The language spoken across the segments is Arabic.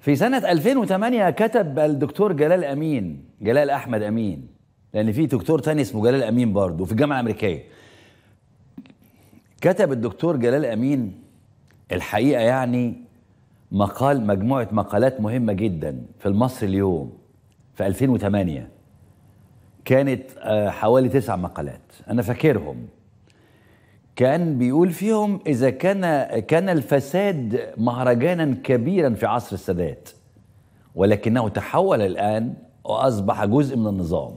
في سنة 2008 كتب الدكتور جلال أمين جلال أحمد أمين لأن في دكتور تاني اسمه جلال أمين برضه في الجامعة الأمريكية كتب الدكتور جلال أمين الحقيقة يعني مقال مجموعة مقالات مهمة جدا في المصري اليوم في 2008 كانت آه، حوالي تسع مقالات أنا فاكرهم كان بيقول فيهم إذا كان كان الفساد مهرجانا كبيرا في عصر السادات ولكنه تحول الآن وأصبح جزء من النظام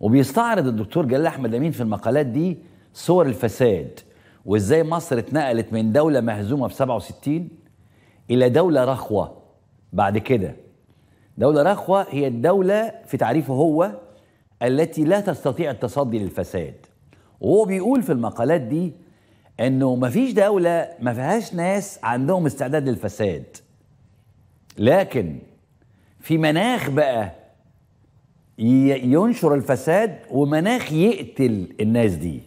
وبيستعرض الدكتور جلال أحمد أمين في المقالات دي صور الفساد وإزاي مصر اتنقلت من دولة مهزومة في 67 إلى دولة رخوة بعد كده دولة رخوة هي الدولة في تعريفه هو التي لا تستطيع التصدي للفساد وهو بيقول في المقالات دي انه مفيش دولة ما فيهاش ناس عندهم استعداد للفساد لكن في مناخ بقى ينشر الفساد ومناخ يقتل الناس دي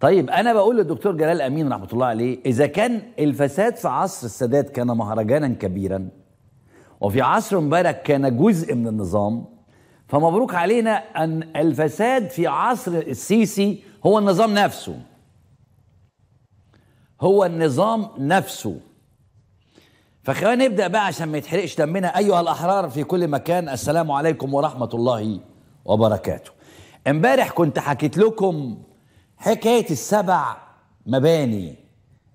طيب انا بقول للدكتور جلال امين رحمه الله عليه اذا كان الفساد في عصر السادات كان مهرجانا كبيرا وفي عصر مبارك كان جزء من النظام فمبروك علينا أن الفساد في عصر السيسي هو النظام نفسه هو النظام نفسه فخلينا نبدا بقى عشان ما يتحرقش دمنا ايها الاحرار في كل مكان السلام عليكم ورحمه الله وبركاته امبارح كنت حكيت لكم حكايه السبع مباني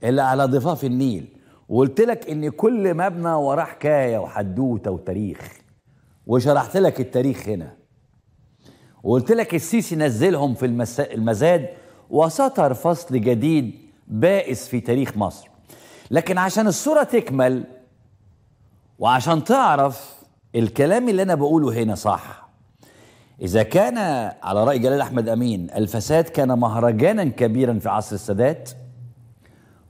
اللي على ضفاف النيل وقلت لك ان كل مبنى وراه حكايه وحدوته وتاريخ وشرحت لك التاريخ هنا وقلت لك السيسي نزلهم في المزاد وسطر فصل جديد بائس في تاريخ مصر لكن عشان الصورة تكمل وعشان تعرف الكلام اللي أنا بقوله هنا صح إذا كان على رأي جلال أحمد أمين الفساد كان مهرجانا كبيرا في عصر السادات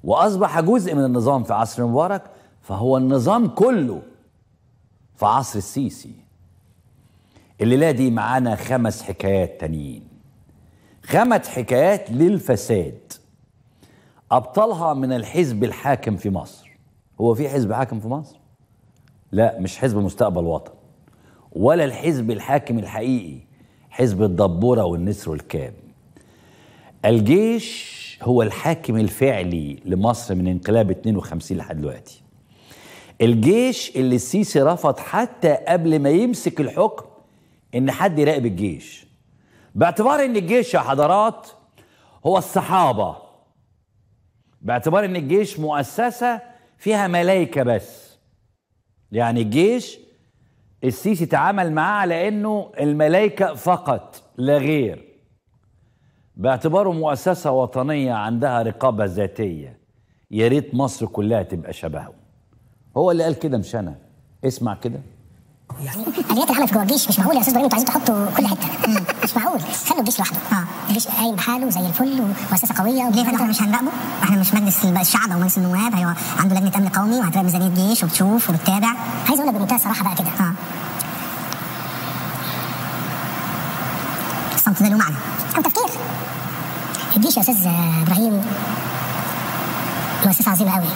وأصبح جزء من النظام في عصر مبارك فهو النظام كله في عصر السيسي الليله دي معانا خمس حكايات تانيين خمس حكايات للفساد أبطلها من الحزب الحاكم في مصر هو في حزب حاكم في مصر لا مش حزب مستقبل وطن ولا الحزب الحاكم الحقيقي حزب الدبوره والنسر والكام الجيش هو الحاكم الفعلي لمصر من انقلاب 52 لحد دلوقتي الجيش اللي السيسي رفض حتى قبل ما يمسك الحكم ان حد يراقب الجيش باعتبار ان الجيش يا حضرات هو الصحابه باعتبار ان الجيش مؤسسه فيها ملائكه بس يعني الجيش السيسي تعامل معاه على انه الملائكه فقط لا غير باعتباره مؤسسه وطنيه عندها رقابه ذاتيه يا ريت مصر كلها تبقى شبهه هو اللي قال كده مش انا اسمع كده يعني اليات العمل في جوه الجيش مش معقول يا استاذ ابراهيم انتوا عايزين تحطوا كل حته مش معقول خلوا الجيش لوحده اه الجيش قايم بحاله زي الفل ومؤسسه قويه ليه احنا مش هنراقبه؟ احنا مش مجلس الشعب او مجلس النواب هيبقى عنده لجنه امن قومي وهتراقب ميزانيه الجيش وبتشوف وبتتابع عايز اقول لك بمنتهى الصراحه بقى كده اه الصمت ده له معنى او تفكير الجيش يا استاذ ابراهيم مؤسسه عظيمه قوي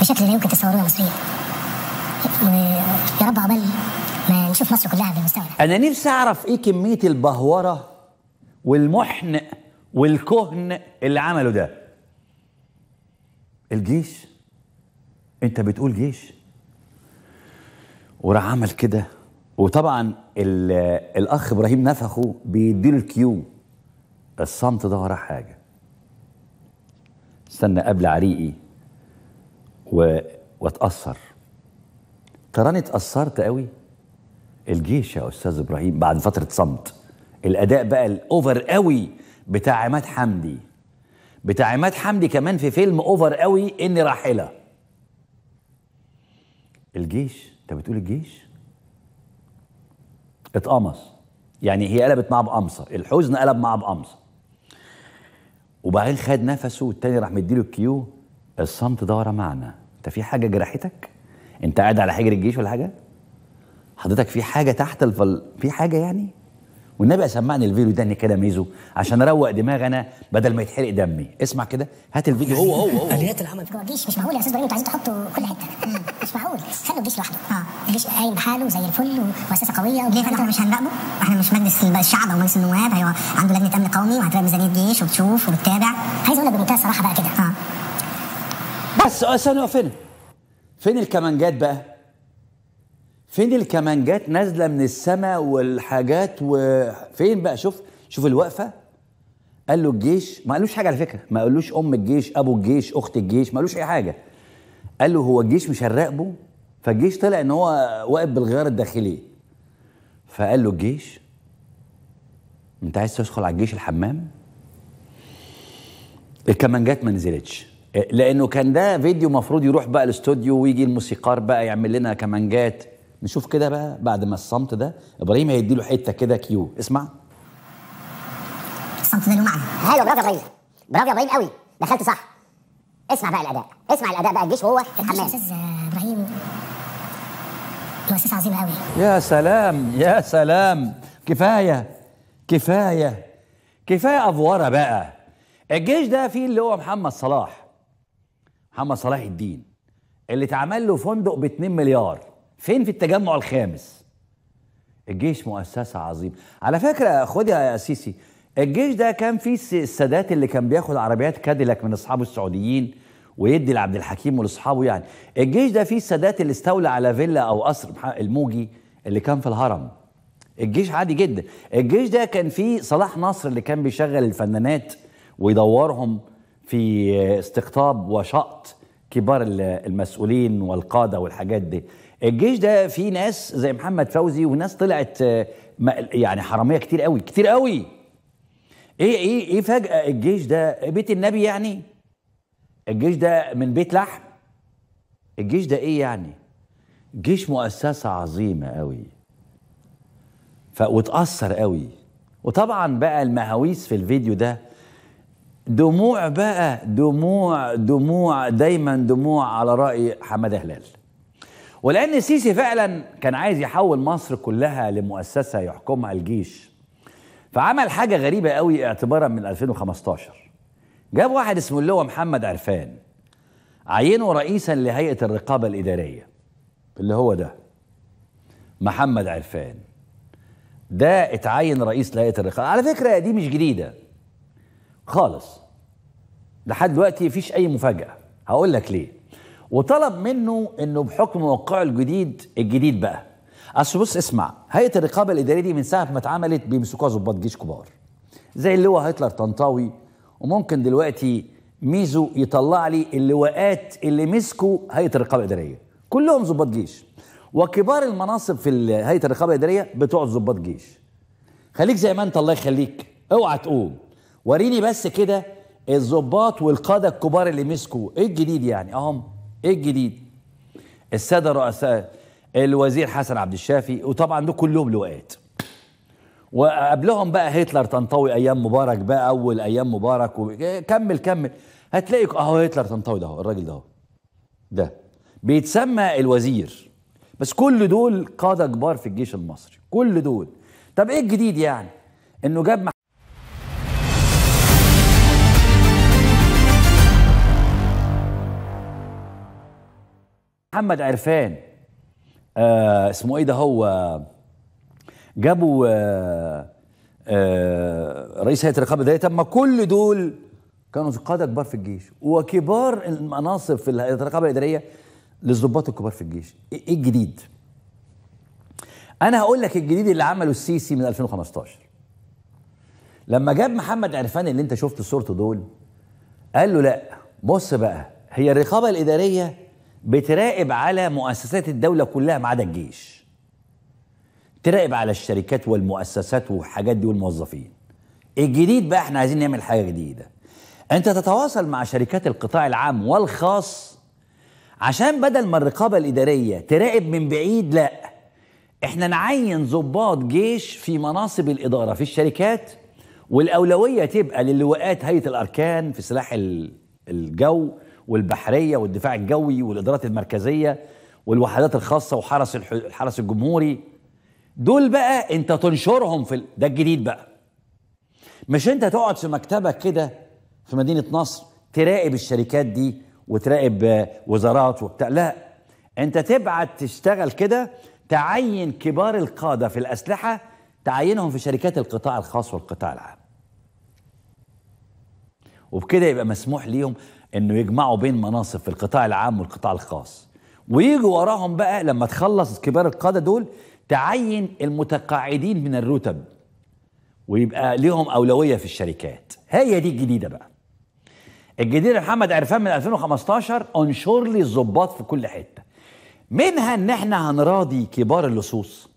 بشكل لا يمكن تصوره يا مصريين يا رب عقبال ما نشوف مصر كلها بالمستوى ده انا نفسي اعرف ايه كميه البهوره والمحن والكهن اللي عمله ده الجيش انت بتقول جيش وراح عمل كده وطبعا الاخ ابراهيم نفخه بيديله الكيو الصمت ده وراه حاجه استنى قبل عريقي و... واتاثر تراني اتأثرت قوي الجيش يا أستاذ إبراهيم بعد فترة صمت الأداء بقى الأوفر قوي بتاع عماد حمدي بتاع عماد حمدي كمان في فيلم أوفر قوي إني راحلة الجيش أنت بتقول الجيش اتقمص يعني هي قلبت معاه بقمصة الحزن قلب معاه بقمصة وبعدين خد نفسه والتاني راح مديله الكيو الصمت ده ورا معنى انت في حاجه جرحتك انت قاعد على حجر الجيش ولا حاجه حضرتك في حاجه تحت الفل في حاجه يعني والنبي سمعني الفيديو ده اني كده ميزو عشان اروق دماغي انا بدل ما يتحرق دمي اسمع كده هات الفيديو هو هو هو اليات العمل جوه الجيش مش معقول يا استاذ ابراهيم انتوا عايزين تحطوا كل حته مش معقول خلوا الجيش لوحده اه الجيش قايم بحاله زي الفل ومؤسسه قويه ليه احنا مش هنراقبه احنا مش مجلس الشعب او مجلس النواب هيبقى أيوة. عنده لجنه امن قومي وهتراقب ميزانيه الجيش وبتشوف وبتتابع عايز اقول لك بمنتهى الصراحه بقى كده اه, آه. بس آه، انا وقفنا فين الكمانجات بقى فين الكمانجات نازله من السماء والحاجات وفين بقى شوف شوف الوقفه قال له الجيش ما قالوش حاجه على فكره ما قالوش ام الجيش ابو الجيش اخت الجيش ما قالوش اي حاجه قال له هو الجيش مش هنراقبه فالجيش طلع ان هو واقف بالغيار الداخلي فقال له الجيش انت عايز تدخل على الجيش الحمام الكمانجات ما نزلتش لانه كان ده فيديو مفروض يروح بقى الاستوديو ويجي الموسيقار بقى يعمل لنا كمانجات نشوف كده بقى بعد ما الصمت ده ابراهيم هيدي له حته كده كيو اسمع الصمت ده له معنى حلو برافو يا ابراهيم برافو يا ابراهيم قوي دخلت صح اسمع بقى الاداء اسمع الاداء بقى الجيش وهو في الحمام استاذ ابراهيم مؤسسه عظيمه قوي يا سلام يا سلام كفايه كفايه كفايه افوره بقى الجيش ده فيه اللي هو محمد صلاح محمد صلاح الدين اللي اتعمل له فندق ب 2 مليار فين في التجمع الخامس الجيش مؤسسة عظيمة على فكرة خد يا سيسي الجيش ده كان فيه السادات اللي كان بياخد عربيات كاديلاك من اصحابه السعوديين ويدي لعبد الحكيم ولاصحابه يعني الجيش ده فيه السادات اللي استولى على فيلا او قصر الموجي اللي كان في الهرم الجيش عادي جدا الجيش ده كان فيه صلاح نصر اللي كان بيشغل الفنانات ويدورهم في استقطاب وشط كبار المسؤولين والقاده والحاجات دي الجيش ده فيه ناس زي محمد فوزي وناس طلعت آه، يعني حراميه كتير قوي كتير قوي ايه ايه ايه فجاه الجيش ده بيت النبي يعني الجيش ده من بيت لحم الجيش ده ايه يعني جيش مؤسسه عظيمه قوي فوتأثر وتاثر قوي وطبعا بقى المهاويس في الفيديو ده دموع بقى دموع دموع دايما دموع على رأي حمادة هلال ولأن السيسي فعلا كان عايز يحول مصر كلها لمؤسسة يحكمها الجيش فعمل حاجة غريبة قوي اعتبارا من 2015 جاب واحد اسمه اللي هو محمد عرفان عينه رئيسا لهيئة الرقابة الإدارية اللي هو ده محمد عرفان ده اتعين رئيس لهيئة الرقابة على فكرة دي مش جديدة خالص لحد دلوقتي مفيش اي مفاجاه هقول لك ليه وطلب منه انه بحكم موقعه الجديد الجديد بقى اصل بص اسمع هيئه الرقابه الاداريه دي من ساعه ما اتعملت بيمسكوها ظباط جيش كبار زي اللواء هتلر طنطاوي وممكن دلوقتي ميزو يطلع لي اللواءات اللي مسكوا هيئه الرقابه الاداريه كلهم ظباط جيش وكبار المناصب في هيئه الرقابه الاداريه بتوع ظباط جيش خليك زي ما انت الله يخليك اوعى تقوم وريني بس كده الظباط والقاده الكبار اللي مسكوا ايه الجديد يعني اهم ايه الجديد الساده الرؤساء الوزير حسن عبد الشافي وطبعا دول كلهم لواءات وقبلهم بقى هتلر تنطوي ايام مبارك بقى اول ايام مبارك وكمل كمل هتلاقي اهو هتلر تنطوي ده الراجل ده ده بيتسمى الوزير بس كل دول قاده كبار في الجيش المصري كل دول طب ايه الجديد يعني انه جاب محمد عرفان آه اسمه ايه ده هو جابوا آه آه رئيس هيئه الرقابه ده ما كل دول كانوا قاده كبار في الجيش وكبار المناصب في هيئه الرقابه الاداريه للضباط الكبار في الجيش ايه, إيه الجديد انا هقول لك الجديد اللي عمله السيسي من 2015 لما جاب محمد عرفان اللي انت شفت صورته دول قال له لا بص بقى هي الرقابه الاداريه بتراقب على مؤسسات الدولة كلها ما عدا الجيش تراقب على الشركات والمؤسسات والحاجات دي والموظفين الجديد بقى احنا عايزين نعمل حاجة جديدة انت تتواصل مع شركات القطاع العام والخاص عشان بدل ما الرقابة الإدارية تراقب من بعيد لا احنا نعين ضباط جيش في مناصب الإدارة في الشركات والأولوية تبقى للواءات هيئة الأركان في سلاح الجو والبحريه والدفاع الجوي والادارات المركزيه والوحدات الخاصه وحرس الحرس الجمهوري دول بقى انت تنشرهم في ده الجديد بقى مش انت تقعد في مكتبك كده في مدينه نصر تراقب الشركات دي وتراقب وزارات وبتاع لا انت تبعت تشتغل كده تعين كبار القاده في الاسلحه تعينهم في شركات القطاع الخاص والقطاع العام وبكده يبقى مسموح ليهم انه يجمعوا بين مناصب في القطاع العام والقطاع الخاص ويجوا وراهم بقى لما تخلص كبار القاده دول تعين المتقاعدين من الرتب ويبقى لهم اولويه في الشركات هي دي الجديده بقى الجديد محمد عرفان من 2015 انشر لي الظباط في كل حته منها ان احنا هنراضي كبار اللصوص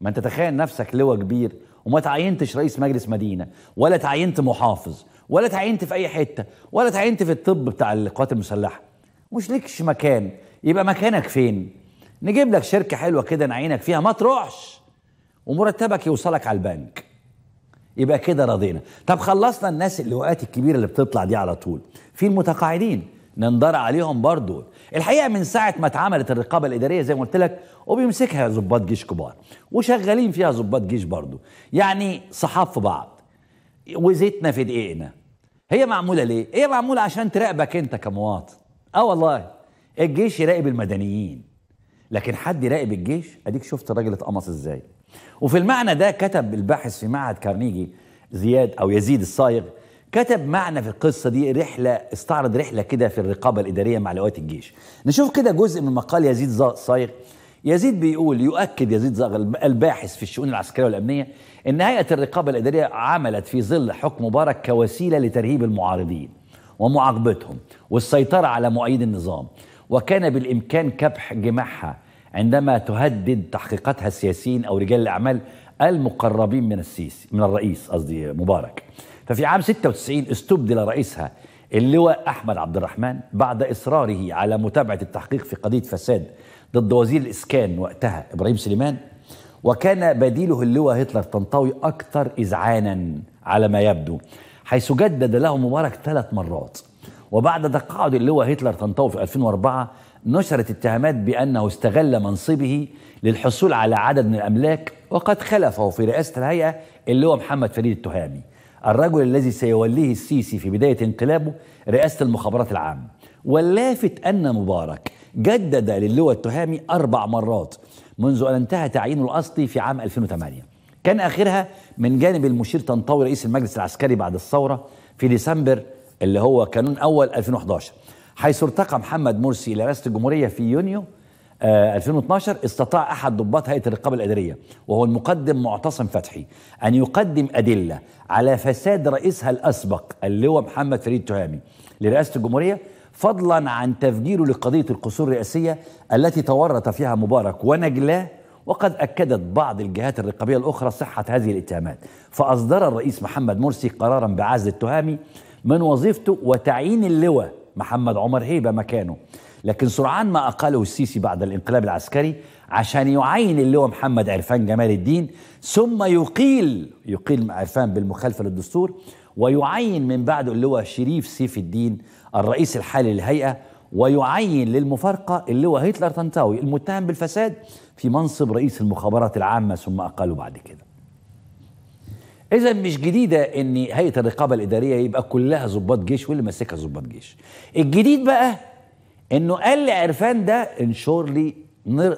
ما انت تخيل نفسك لواء كبير وما تعينتش رئيس مجلس مدينه ولا تعينت محافظ ولا تعينت في اي حته ولا تعينت في الطب بتاع القوات المسلحه مش ليكش مكان يبقى مكانك فين نجيب لك شركه حلوه كده نعينك فيها ما تروحش ومرتبك يوصلك على البنك يبقى كده رضينا طب خلصنا الناس اللواءات الكبيره اللي بتطلع دي على طول في المتقاعدين نندر عليهم برضو الحقيقه من ساعه ما اتعملت الرقابه الاداريه زي ما قلت لك وبيمسكها ضباط جيش كبار وشغالين فيها ضباط جيش برضو يعني صحاب في بعض وزيتنا في دقيقنا هي معموله ليه هي معموله عشان تراقبك انت كمواطن اه والله الجيش يراقب المدنيين لكن حد يراقب الجيش اديك شفت الراجل اتقمص ازاي وفي المعنى ده كتب الباحث في معهد كارنيجي زياد او يزيد الصايغ كتب معنا في القصة دي رحلة استعرض رحلة كده في الرقابة الإدارية مع لواءات الجيش نشوف كده جزء من مقال يزيد صايغ يزيد بيقول يؤكد يزيد زاغ الباحث في الشؤون العسكرية والأمنية أن هيئة الرقابة الإدارية عملت في ظل حكم مبارك كوسيلة لترهيب المعارضين ومعاقبتهم والسيطرة على مؤيد النظام وكان بالإمكان كبح جماحها عندما تهدد تحقيقاتها السياسيين أو رجال الأعمال المقربين من السيسي من الرئيس قصدي مبارك ففي عام 96 استبدل رئيسها اللواء أحمد عبد الرحمن بعد إصراره على متابعة التحقيق في قضية فساد ضد وزير الإسكان وقتها إبراهيم سليمان وكان بديله اللواء هتلر طنطاوي أكثر إذعانا على ما يبدو حيث جدد له مبارك ثلاث مرات وبعد تقاعد اللواء هتلر طنطاوي في 2004 نشرت اتهامات بأنه استغل منصبه للحصول على عدد من الأملاك وقد خلفه في رئاسة الهيئة اللي هو محمد فريد التهامي الرجل الذي سيوليه السيسي في بداية انقلابه رئاسة المخابرات العامة واللافت أن مبارك جدد للواء التهامي أربع مرات منذ أن انتهى تعيينه الأصلي في عام 2008 كان آخرها من جانب المشير طنطاوي رئيس المجلس العسكري بعد الثورة في ديسمبر اللي هو كانون أول 2011 حيث ارتقى محمد مرسي إلى رئاسة الجمهورية في يونيو 2012 آه، استطاع أحد ضباط هيئة الرقابة الإدارية وهو المقدم معتصم فتحي أن يقدم أدلة على فساد رئيسها الأسبق اللي هو محمد فريد تهامي لرئاسة الجمهورية فضلا عن تفجيره لقضية القصور الرئاسية التي تورط فيها مبارك ونجلاه وقد أكدت بعض الجهات الرقابية الأخرى صحة هذه الاتهامات فأصدر الرئيس محمد مرسي قرارا بعزل التهامي من وظيفته وتعيين اللواء محمد عمر هيبة مكانه لكن سرعان ما أقاله السيسي بعد الانقلاب العسكري عشان يعين اللي هو محمد عرفان جمال الدين ثم يقيل يقيل عرفان بالمخالفة للدستور ويعين من بعده اللي هو شريف سيف الدين الرئيس الحالي للهيئة ويعين للمفارقة اللي هو هتلر تنتاوي المتهم بالفساد في منصب رئيس المخابرات العامة ثم أقاله بعد كده إذا مش جديدة إن هيئة الرقابة الإدارية يبقى كلها ضباط جيش واللي ماسكها ضباط جيش الجديد بقى انه قال لي عرفان ده انشر لي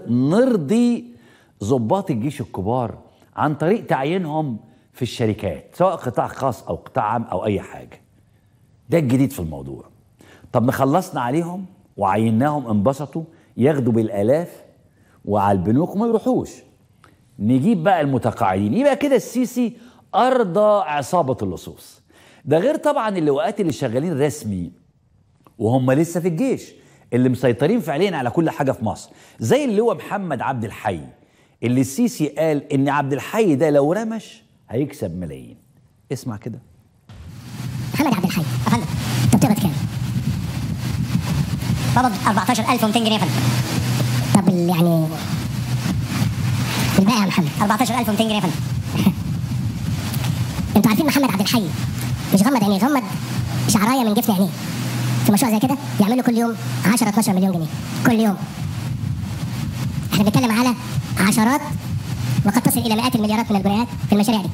نرضي ضباط الجيش الكبار عن طريق تعيينهم في الشركات سواء قطاع خاص او قطاع عام او اي حاجه ده الجديد في الموضوع طب ما خلصنا عليهم وعيناهم انبسطوا ياخدوا بالالاف وعلى البنوك وما يروحوش نجيب بقى المتقاعدين يبقى كده السيسي ارضى عصابه اللصوص ده غير طبعا اللواءات اللي شغالين رسمي وهم لسه في الجيش اللي مسيطرين فعليا على كل حاجه في مصر زي اللي هو محمد عبد الحي اللي السيسي قال ان عبد الحي ده لو رمش هيكسب ملايين اسمع كده محمد عبد الحي يا طب انت كام؟ طب 14200 جنيه يا فندم طب يعني الباقي يا محمد 14200 جنيه يا فندم انتوا عارفين محمد عبد الحي مش غمض عينيه غمض شعرايه من جفن عينيه في مشروع زي كده يعمل له كل يوم 10 12 مليون جنيه كل يوم احنا بنتكلم على عشرات وقد تصل الى مئات المليارات من الجنيهات في المشاريع دي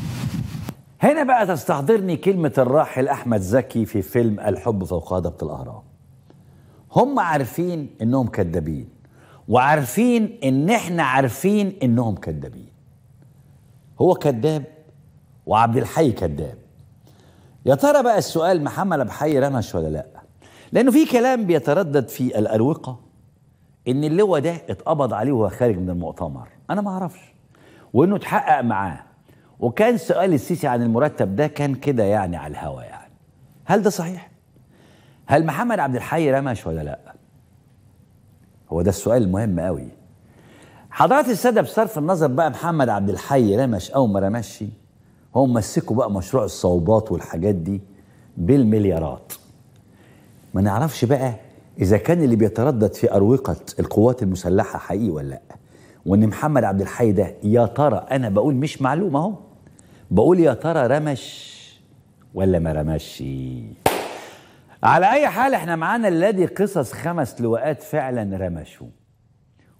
هنا بقى تستحضرني كلمة الراحل أحمد زكي في فيلم الحب فوق هضبة الأهرام هم عارفين إنهم كذابين وعارفين إن إحنا عارفين إنهم كذابين هو كذاب وعبد الحي كذاب يا ترى بقى السؤال محمد أبو حي رمش ولا لأ لأنه في كلام بيتردد في الأروقة إن اللواء ده اتقبض عليه وهو خارج من المؤتمر أنا ما أعرفش وإنه اتحقق معاه وكان سؤال السيسي عن المرتب ده كان كده يعني على الهوا يعني هل ده صحيح؟ هل محمد عبد الحي رمش ولا لأ؟ هو ده السؤال المهم قوي حضرات السادة بصرف النظر بقى محمد عبد الحي رمش أو ما رمشش هم مسكوا بقى مشروع الصوبات والحاجات دي بالمليارات ما نعرفش بقى إذا كان اللي بيتردد في أروقة القوات المسلحة حقيقي ولا لأ وإن محمد عبد الحي ده يا ترى أنا بقول مش معلومة أهو بقول يا ترى رمش ولا ما رمش على أي حال إحنا معانا الذي قصص خمس لواءات فعلا رمشوا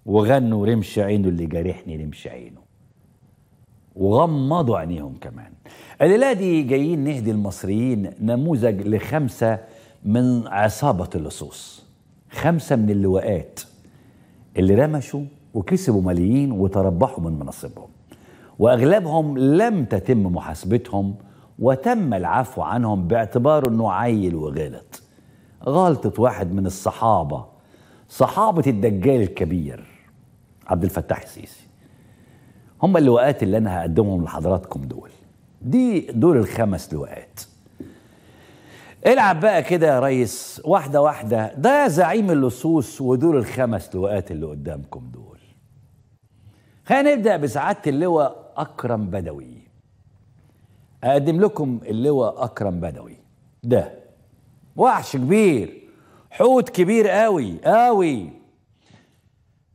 وغنوا رمش عينه اللي جارحني رمش عينه وغمضوا عينيهم كمان الليلة دي جايين نهدي المصريين نموذج لخمسة من عصابة اللصوص خمسة من اللواءات اللي رمشوا وكسبوا ماليين وتربحوا من مناصبهم وأغلبهم لم تتم محاسبتهم وتم العفو عنهم باعتبار أنه عيل وغلط غلطة واحد من الصحابة صحابة الدجال الكبير عبد الفتاح السيسي هم اللواءات اللي أنا هقدمهم لحضراتكم دول دي دول الخمس لواءات العب بقى كده يا ريس واحده واحده ده زعيم اللصوص ودول الخمس لواءات اللي قدامكم دول خلينا نبدا بسعاده اللواء اكرم بدوي اقدم لكم اللواء اكرم بدوي ده وحش كبير حوت كبير قوي قوي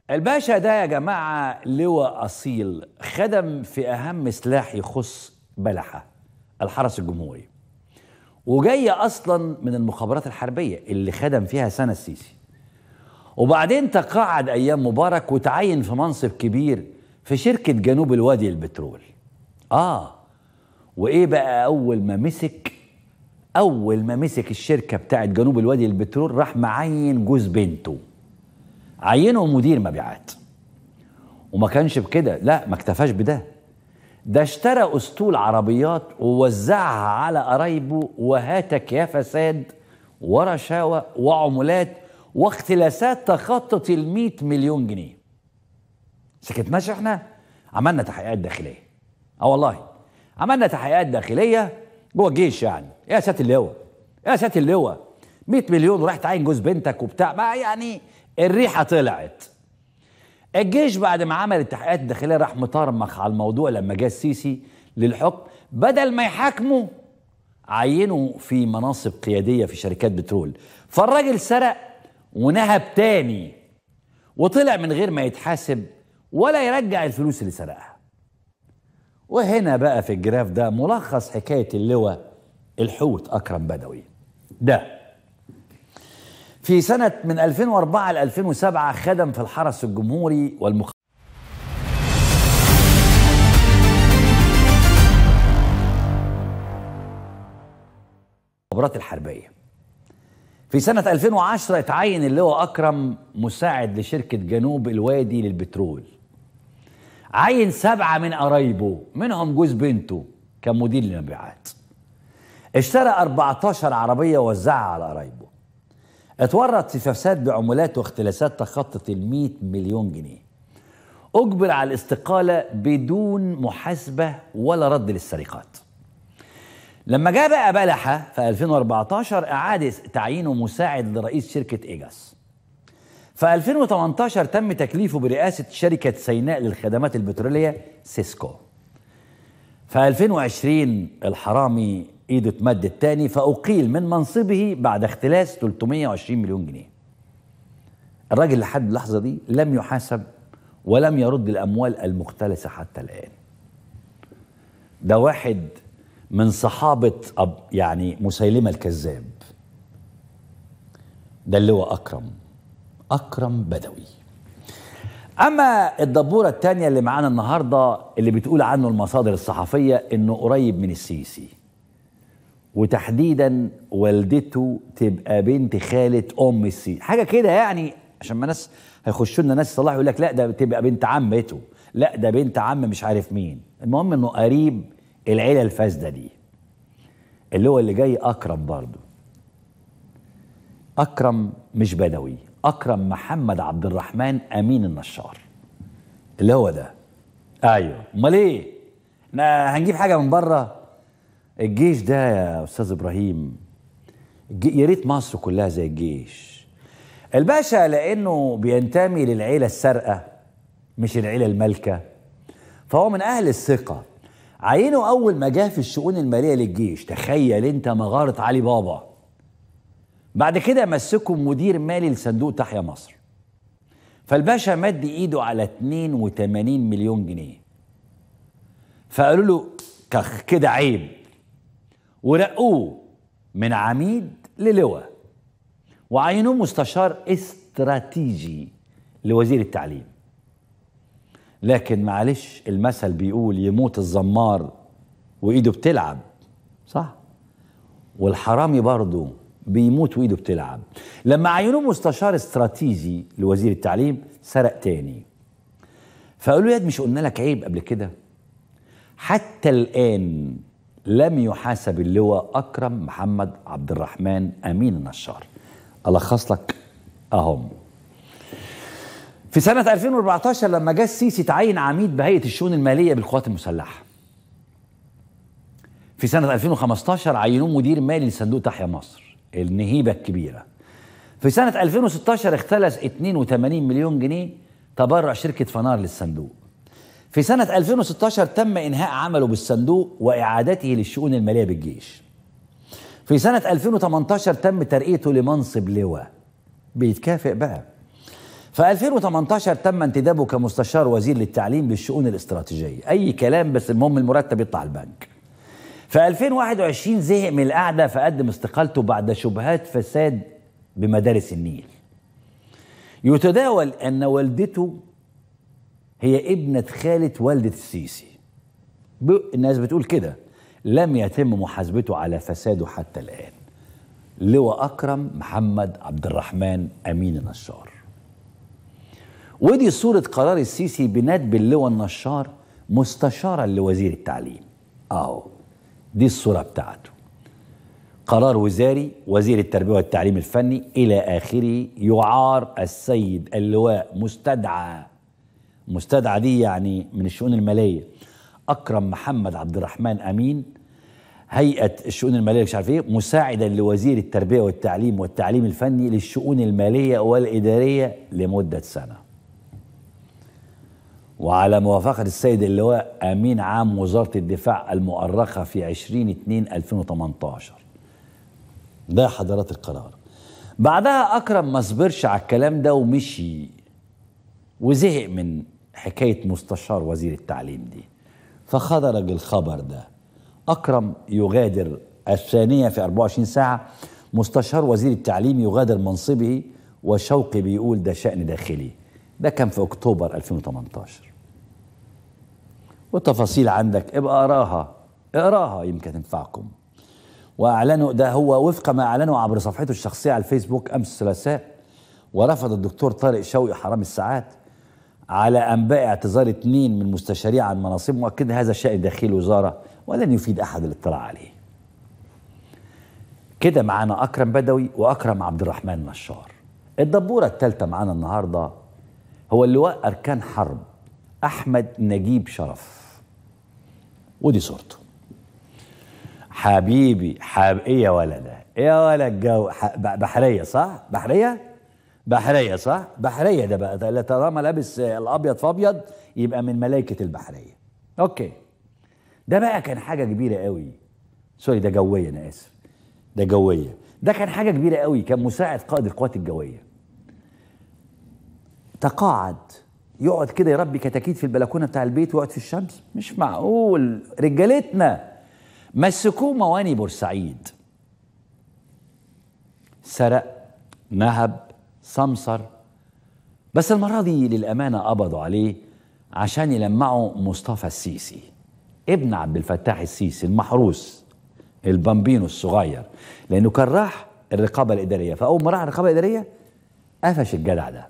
الباشا ده يا جماعه لواء اصيل خدم في اهم سلاح يخص بلحه الحرس الجمهوري وجايه اصلا من المخابرات الحربيه اللي خدم فيها سنه السيسي وبعدين تقاعد ايام مبارك وتعين في منصب كبير في شركه جنوب الوادي البترول اه وايه بقى اول ما مسك اول ما مسك الشركه بتاعه جنوب الوادي البترول راح معين جوز بنته عينه مدير مبيعات وما كانش بكده لا ما اكتفاش بده ده اشترى اسطول عربيات ووزعها على قرايبه وهاتك يا فساد ورشاوى وعمولات واختلاسات تخطط ال 100 مليون جنيه سكتناش احنا عملنا تحقيقات داخليه اه والله عملنا تحقيقات داخليه جوه الجيش يعني يا سات اللواء يا سات اللواء 100 مليون وراح تعين جوز بنتك وبتاع ما يعني الريحه طلعت الجيش بعد ما عمل التحقيقات الداخليه راح مطرمخ على الموضوع لما جه السيسي للحكم بدل ما يحاكمه عينه في مناصب قياديه في شركات بترول فالراجل سرق ونهب تاني وطلع من غير ما يتحاسب ولا يرجع الفلوس اللي سرقها وهنا بقى في الجراف ده ملخص حكايه اللواء الحوت اكرم بدوي ده في سنة من 2004 ل 2007 خدم في الحرس الجمهوري والمخ المخابرات الحربية في سنة 2010 اتعين اللواء أكرم مساعد لشركة جنوب الوادي للبترول عين سبعة من قرايبه منهم جوز بنته كمدير للمبيعات اشترى 14 عربية ووزعها على قرايبه اتورط في فساد بعمولات واختلاسات تخطت ال 100 مليون جنيه اجبر على الاستقاله بدون محاسبه ولا رد للسرقات لما جاء بقى بلحة في 2014 أعاد تعيينه مساعد لرئيس شركة إيجاس في 2018 تم تكليفه برئاسة شركة سيناء للخدمات البترولية سيسكو في 2020 الحرامي ايده تمد الثاني فاقيل من منصبه بعد اختلاس 320 مليون جنيه الراجل لحد اللحظه دي لم يحاسب ولم يرد الاموال المختلسه حتى الان ده واحد من صحابه أب يعني مسيلمه الكذاب ده اللي هو اكرم اكرم بدوي اما الدبوره الثانيه اللي معانا النهارده اللي بتقول عنه المصادر الصحفيه انه قريب من السيسي وتحديدا والدته تبقى بنت خاله ام السي حاجه كده يعني عشان ما ناس هيخشوا لنا ناس صلاح يقول لك لا ده تبقى بنت عمته لا ده بنت عم مش عارف مين المهم انه قريب العيله الفاسده دي اللي هو اللي جاي اكرم برضه اكرم مش بدوي اكرم محمد عبد الرحمن امين النشار اللي هو ده ايوه امال ايه احنا هنجيب حاجه من بره الجيش ده يا استاذ ابراهيم يا ريت مصر كلها زي الجيش الباشا لانه بينتمي للعيله السارقه مش العيله المالكه فهو من اهل الثقه عينه اول ما جه في الشؤون الماليه للجيش تخيل انت مغاره علي بابا بعد كده مسكه مدير مالي لصندوق تحيا مصر فالباشا مد ايده على 82 مليون جنيه فقالوا له كخ كده عيب ورقوه من عميد للواء وعينوه مستشار استراتيجي لوزير التعليم لكن معلش المثل بيقول يموت الزمار وايده بتلعب صح والحرامي برضه بيموت وايده بتلعب لما عينوه مستشار استراتيجي لوزير التعليم سرق تاني فقالوا له ياد مش قلنا لك عيب قبل كده حتى الان لم يحاسب اللواء أكرم محمد عبد الرحمن أمين النشار ألخص لك أهم في سنة 2014 لما جه السيسي تعين عميد بهيئة الشؤون المالية بالقوات المسلحة في سنة 2015 عينوه مدير مالي لصندوق تحيا مصر النهيبة الكبيرة في سنة 2016 اختلس 82 مليون جنيه تبرع شركة فنار للصندوق في سنة 2016 تم إنهاء عمله بالصندوق وإعادته للشؤون المالية بالجيش في سنة 2018 تم ترقيته لمنصب لواء بيتكافئ بقى في 2018 تم انتدابه كمستشار وزير للتعليم بالشؤون الاستراتيجية أي كلام بس المهم المرتب يطلع البنك في 2021 زهق من القعدة فقدم استقالته بعد شبهات فساد بمدارس النيل يتداول أن والدته هي ابنة خالة والدة السيسي الناس بتقول كده لم يتم محاسبته على فساده حتى الآن لواء أكرم محمد عبد الرحمن أمين النشار ودي صورة قرار السيسي بندب اللواء النشار مستشارا لوزير التعليم أهو دي الصورة بتاعته قرار وزاري وزير التربية والتعليم الفني إلى آخره يعار السيد اللواء مستدعى مستدعى دي يعني من الشؤون الماليه اكرم محمد عبد الرحمن امين هيئه الشؤون الماليه مش عارف ايه مساعدا لوزير التربيه والتعليم والتعليم الفني للشؤون الماليه والاداريه لمده سنه وعلى موافقة السيد اللواء أمين عام وزارة الدفاع المؤرخة في 20 2 2018 ده حضرات القرار بعدها أكرم ما صبرش على الكلام ده ومشي وزهق من حكاية مستشار وزير التعليم دي فخرج الخبر ده أكرم يغادر الثانية في 24 ساعة مستشار وزير التعليم يغادر منصبه وشوقي بيقول ده شأن داخلي ده كان في أكتوبر 2018 والتفاصيل عندك ابقى اقراها اقراها يمكن تنفعكم واعلنوا ده هو وفق ما اعلنوا عبر صفحته الشخصيه على الفيسبوك امس الثلاثاء ورفض الدكتور طارق شوقي حرام الساعات على أنباء اعتذار اثنين من مستشاريه عن مناصب مؤكد هذا الشان داخل الوزارة ولن يفيد أحد الاطلاع عليه كده معانا أكرم بدوي وأكرم عبد الرحمن نشار الدبورة الثالثة معانا النهاردة هو اللواء أركان حرب أحمد نجيب شرف ودي صورته حبيبي حب... إيه يا ولد إيه يا ولد جو بحرية صح؟ بحرية؟ بحريه صح بحريه ده بقى طالما لابس الابيض في ابيض يبقى من ملائكه البحريه اوكي ده بقى كان حاجه كبيره قوي سوري ده جويه انا اسف ده جويه ده كان حاجه كبيره قوي كان مساعد قائد القوات الجويه تقاعد يقعد كده يربي كتاكيت في البلكونه بتاع البيت ويقعد في الشمس مش معقول رجالتنا مسكوه مواني بورسعيد سرق نهب سمسر بس المرة دي للأمانة قبضوا عليه عشان يلمعوا مصطفى السيسي ابن عبد الفتاح السيسي المحروس البامبينو الصغير لأنه كان راح الرقابة الإدارية فأول ما راح الرقابة الإدارية قفش الجدع ده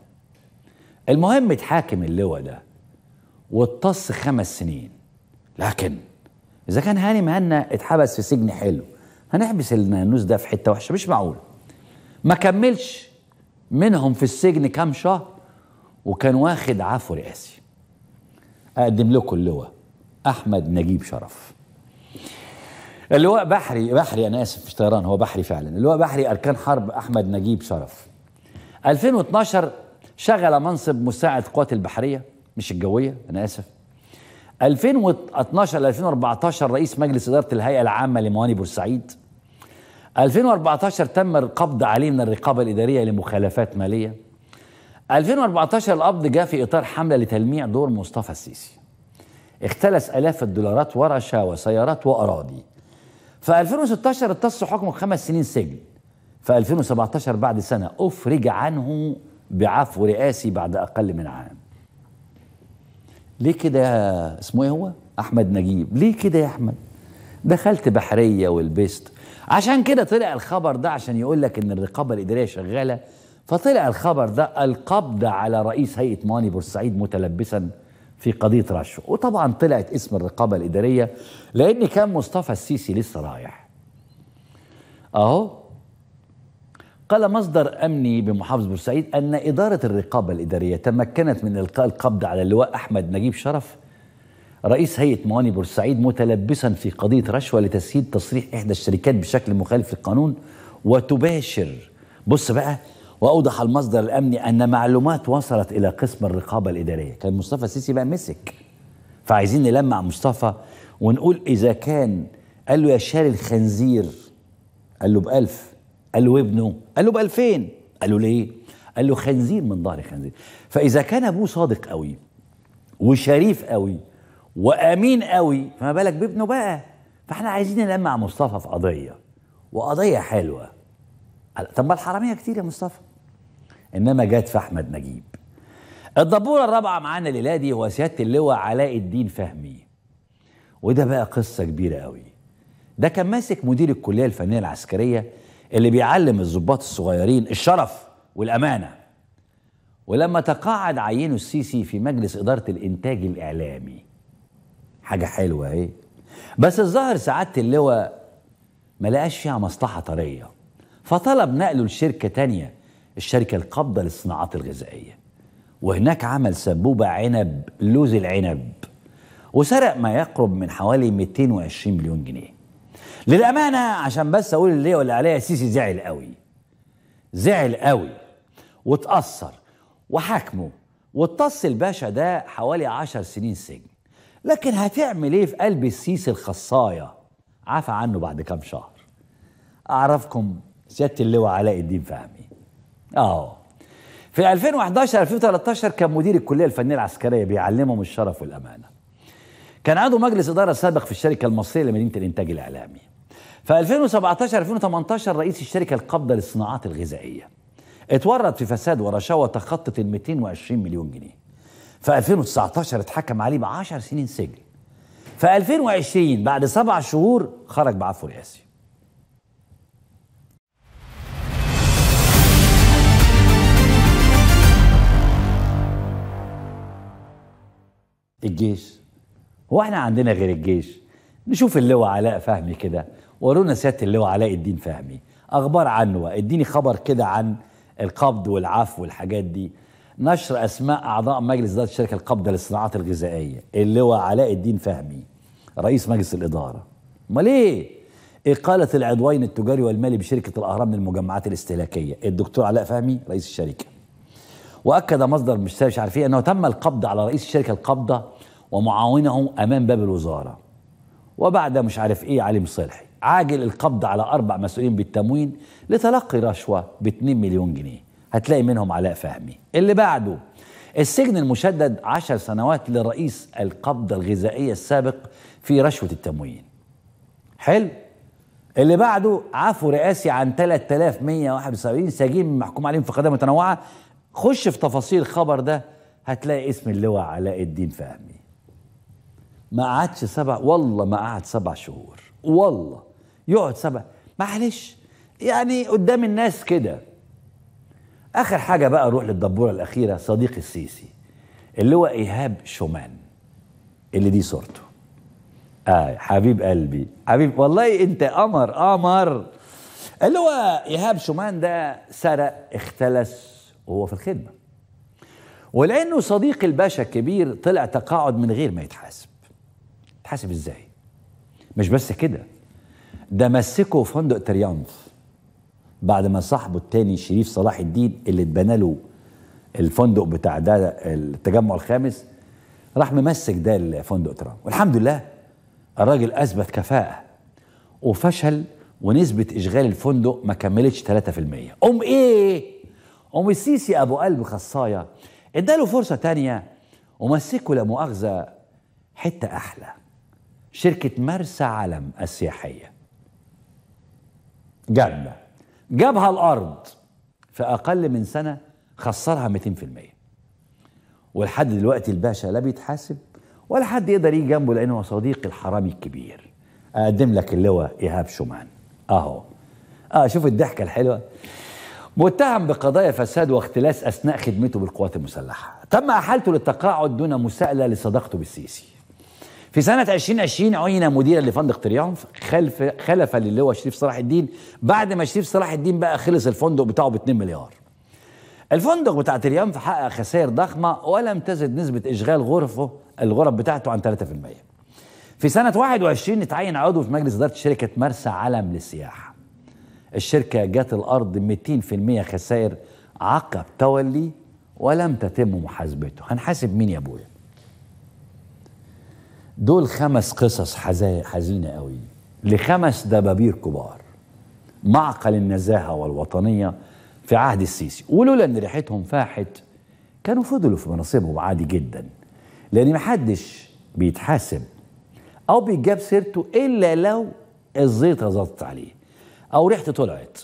المهم اتحاكم اللواء ده واتطص خمس سنين لكن إذا كان هاني مهنا اتحبس في سجن حلو هنحبس النانوس ده في حتة وحشة مش معقول ما كملش منهم في السجن كام شهر وكان واخد عفو رئاسي اقدم لكم اللواء احمد نجيب شرف اللواء بحري بحري انا اسف مش طيران هو بحري فعلا اللواء بحري اركان حرب احمد نجيب شرف 2012 شغل منصب مساعد قوات البحريه مش الجويه انا اسف 2012 ل 2014 رئيس مجلس اداره الهيئه العامه لمواني بورسعيد 2014 تم القبض عليه من الرقابة الإدارية لمخالفات مالية 2014 القبض جاء في إطار حملة لتلميع دور مصطفى السيسي اختلس آلاف الدولارات ورشا وسيارات وأراضي في 2016 اتص حكمه خمس سنين سجن في 2017 بعد سنة أفرج عنه بعفو رئاسي بعد أقل من عام ليه كده اسمه ايه هو؟ أحمد نجيب ليه كده يا أحمد؟ دخلت بحرية ولبست عشان كده طلع الخبر ده عشان يقول لك ان الرقابه الاداريه شغاله فطلع الخبر ده القبض على رئيس هيئه ماني بورسعيد متلبسا في قضيه رشوه وطبعا طلعت اسم الرقابه الاداريه لان كان مصطفى السيسي لسه رايح اهو قال مصدر امني بمحافظه بورسعيد ان اداره الرقابه الاداريه تمكنت من القاء القبض على اللواء احمد نجيب شرف رئيس هيئة مواني بورسعيد متلبسا في قضية رشوة لتسهيل تصريح إحدى الشركات بشكل مخالف للقانون وتباشر بص بقى وأوضح المصدر الأمني أن معلومات وصلت إلى قسم الرقابة الإدارية كان مصطفى السيسي بقى مسك فعايزين نلمع مصطفى ونقول إذا كان قال له يا شاري الخنزير قال له بألف قال له ابنه قال له بألفين قال له ليه قال له خنزير من ظهر خنزير فإذا كان أبوه صادق قوي وشريف قوي وامين قوي فما بالك بابنه بقى فاحنا عايزين نلمع مصطفى في قضيه وقضيه حلوه طب ما الحراميه كتير يا مصطفى انما جت في احمد نجيب الدبوره الرابعه معانا الليله دي هو سياده اللواء علاء الدين فهمي وده بقى قصه كبيره قوي ده كان ماسك مدير الكليه الفنيه العسكريه اللي بيعلم الضباط الصغيرين الشرف والامانه ولما تقاعد عينه السيسي في مجلس اداره الانتاج الاعلامي حاجة حلوة اهي بس الظاهر سعادة اللواء ما لقاش فيها مصلحة طرية فطلب نقله لشركة تانية الشركة القابضة للصناعات الغذائية وهناك عمل سبوبة عنب لوز العنب وسرق ما يقرب من حوالي 220 مليون جنيه للأمانة عشان بس أقول اللي ولا عليا سيسي زعل قوي زعل قوي وتأثر وحاكمه واتصل الباشا ده حوالي عشر سنين سجن لكن هتعمل ايه في قلب السيسي الخصايه عفى عنه بعد كام شهر اعرفكم سياده اللواء علاء الدين فهمي اه في 2011 2013 كان مدير الكليه الفنيه العسكريه بيعلمهم الشرف والامانه كان عضو مجلس اداره سابق في الشركه المصريه لمدينه الانتاج الاعلامي في 2017 2018 رئيس الشركه القابضه للصناعات الغذائيه اتورط في فساد ورشاوى تخطت ال 220 مليون جنيه في 2019 اتحكم عليه ب 10 سنين سجن في 2020 بعد سبع شهور خرج بعفو رئاسي الجيش هو احنا عندنا غير الجيش نشوف اللواء علاء فهمي كده ورونا سياده اللواء علاء الدين فهمي اخبار عنه اديني خبر كده عن القبض والعفو والحاجات دي نشر أسماء أعضاء مجلس إدارة الشركة القابضة للصناعات الغذائية اللي هو علاء الدين فهمي رئيس مجلس الإدارة ما ليه؟ إقالة العدوين التجاري والمالي بشركة الأهرام للمجمعات الاستهلاكية الدكتور علاء فهمي رئيس الشركة وأكد مصدر مش عارفية أنه تم القبض على رئيس الشركة القابضه ومعاونه أمام باب الوزارة وبعد مش عارف إيه علي مصلحي عاجل القبض على أربع مسؤولين بالتموين لتلقي رشوة ب 2 مليون جنيه هتلاقي منهم علاء فهمي اللي بعده السجن المشدد عشر سنوات لرئيس القبضة الغذائية السابق في رشوة التموين حلو اللي بعده عفو رئاسي عن 3171 سجين محكوم عليهم في قضايا متنوعة خش في تفاصيل الخبر ده هتلاقي اسم اللواء علاء الدين فهمي ما قعدش سبع والله ما قعد سبع شهور والله يقعد سبع معلش يعني قدام الناس كده اخر حاجه بقى اروح للدبوره الاخيره صديق السيسي اللي هو ايهاب شومان اللي دي صورته آه حبيب قلبي حبيب والله انت قمر قمر اللي هو ايهاب شومان ده سرق اختلس وهو في الخدمه ولانه صديق الباشا الكبير طلع تقاعد من غير ما يتحاسب يتحاسب ازاي مش بس كده ده مسكه فندق تريامف بعد ما صاحبه الثاني شريف صلاح الدين اللي اتبنى له الفندق بتاع ده التجمع الخامس راح ممسك ده الفندق ترامب والحمد لله الراجل اثبت كفاءه وفشل ونسبه اشغال الفندق ما كملتش 3% قوم ايه قوم السيسي ابو قلب خصايه اداله فرصه تانية ومسكه لا مؤاخذه حته احلى شركه مرسى علم السياحيه جنه جابها الارض في اقل من سنه خسرها 200% ولحد دلوقتي الباشا لا بيتحاسب ولا حد يقدر يجي جنبه لانه هو صديقي الحرامي الكبير اقدم لك اللواء ايهاب شومان اهو اه شوف الضحكه الحلوه متهم بقضايا فساد واختلاس اثناء خدمته بالقوات المسلحه تم احالته للتقاعد دون مساءله لصداقته بالسيسي في سنة 2020 عين مديرا لفندق اختريانف خلف خلفا للي هو شريف صلاح الدين بعد ما شريف صلاح الدين بقى خلص الفندق بتاعه ب 2 مليار. الفندق بتاع تريانف حقق خسائر ضخمة ولم تزد نسبة إشغال غرفه الغرف بتاعته عن 3%. في سنة 21 اتعين عضو في مجلس إدارة شركة مرسى علم للسياحة. الشركة جات الأرض 200% خسائر عقب تولي ولم تتم محاسبته، هنحاسب مين يا أبويا؟ دول خمس قصص حزينة قوي لخمس دبابير كبار معقل النزاهة والوطنية في عهد السيسي ولولا ان ريحتهم فاحت كانوا فضلوا في مناصبهم عادي جدا لان محدش بيتحاسب او بيجاب سيرته الا لو الزيطه زطت عليه او ريحته طلعت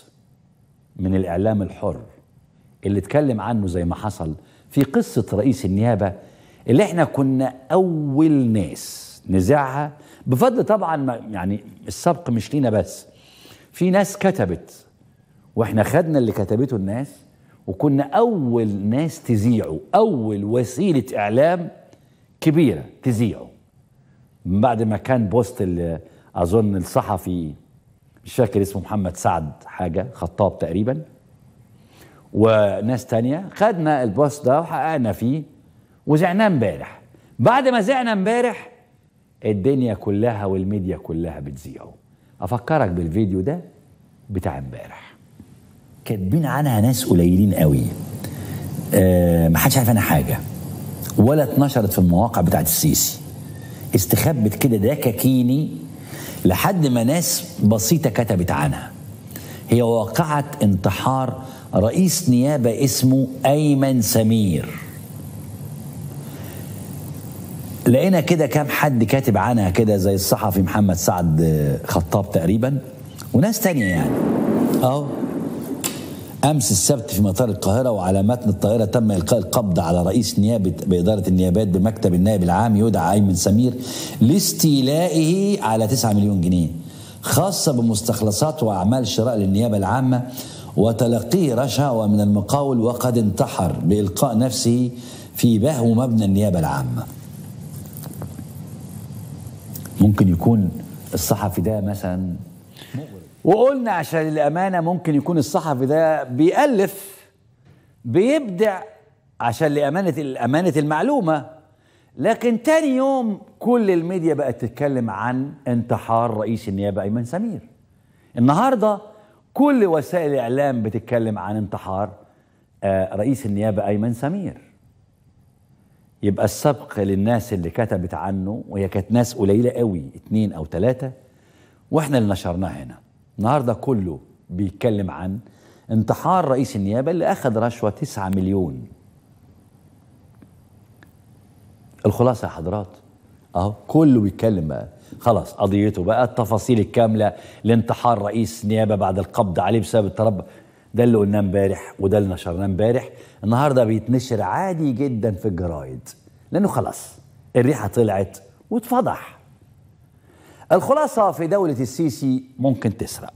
من الاعلام الحر اللي اتكلم عنه زي ما حصل في قصه رئيس النيابه اللي احنا كنا اول ناس نزاعها بفضل طبعا يعني السبق مش لينا بس في ناس كتبت واحنا خدنا اللي كتبته الناس وكنا اول ناس تذيعه اول وسيله اعلام كبيره تذيعه من بعد ما كان بوست اللي اظن الصحفي مش فاكر اسمه محمد سعد حاجه خطاب تقريبا وناس تانية خدنا البوست ده وحققنا فيه وزعنا امبارح بعد ما زعنا امبارح الدنيا كلها والميديا كلها بتذيعه افكرك بالفيديو ده بتاع امبارح كاتبين عنها ناس قليلين قوي أه ما حدش عارف عنها حاجه ولا اتنشرت في المواقع بتاعت السيسي استخبت كده دكاكيني لحد ما ناس بسيطه كتبت عنها هي واقعه انتحار رئيس نيابه اسمه ايمن سمير لقينا كده كام حد كاتب عنها كده زي الصحفي محمد سعد خطاب تقريبا وناس تانية يعني اهو امس السبت في مطار القاهره وعلى متن الطائره تم القاء القبض على رئيس نيابه باداره النيابات بمكتب النائب العام يدعى ايمن سمير لاستيلائه على 9 مليون جنيه خاصه بمستخلصات واعمال شراء للنيابه العامه وتلقيه رشاوى من المقاول وقد انتحر بالقاء نفسه في بهو مبنى النيابه العامه ممكن يكون الصحفي ده مثلا وقلنا عشان الأمانة ممكن يكون الصحفي ده بيألف بيبدع عشان لأمانة الامانه المعلومة لكن تاني يوم كل الميديا بقت تتكلم عن انتحار رئيس النيابة أيمن سمير النهاردة كل وسائل الإعلام بتتكلم عن انتحار آه، رئيس النيابة أيمن سمير يبقى السبق للناس اللي كتبت عنه وهي كانت ناس قليله قوي اتنين او تلاته واحنا اللي نشرناه هنا النهارده كله بيتكلم عن انتحار رئيس النيابه اللي اخذ رشوه 9 مليون الخلاصه يا حضرات اهو كله بيتكلم بقى خلاص قضيته بقى التفاصيل الكامله لانتحار رئيس نيابه بعد القبض عليه بسبب التربع ده اللي قلناه امبارح وده اللي نشرناه امبارح النهارده بيتنشر عادي جدا في الجرايد لانه خلاص الريحه طلعت واتفضح الخلاصه في دوله السيسي ممكن تسرق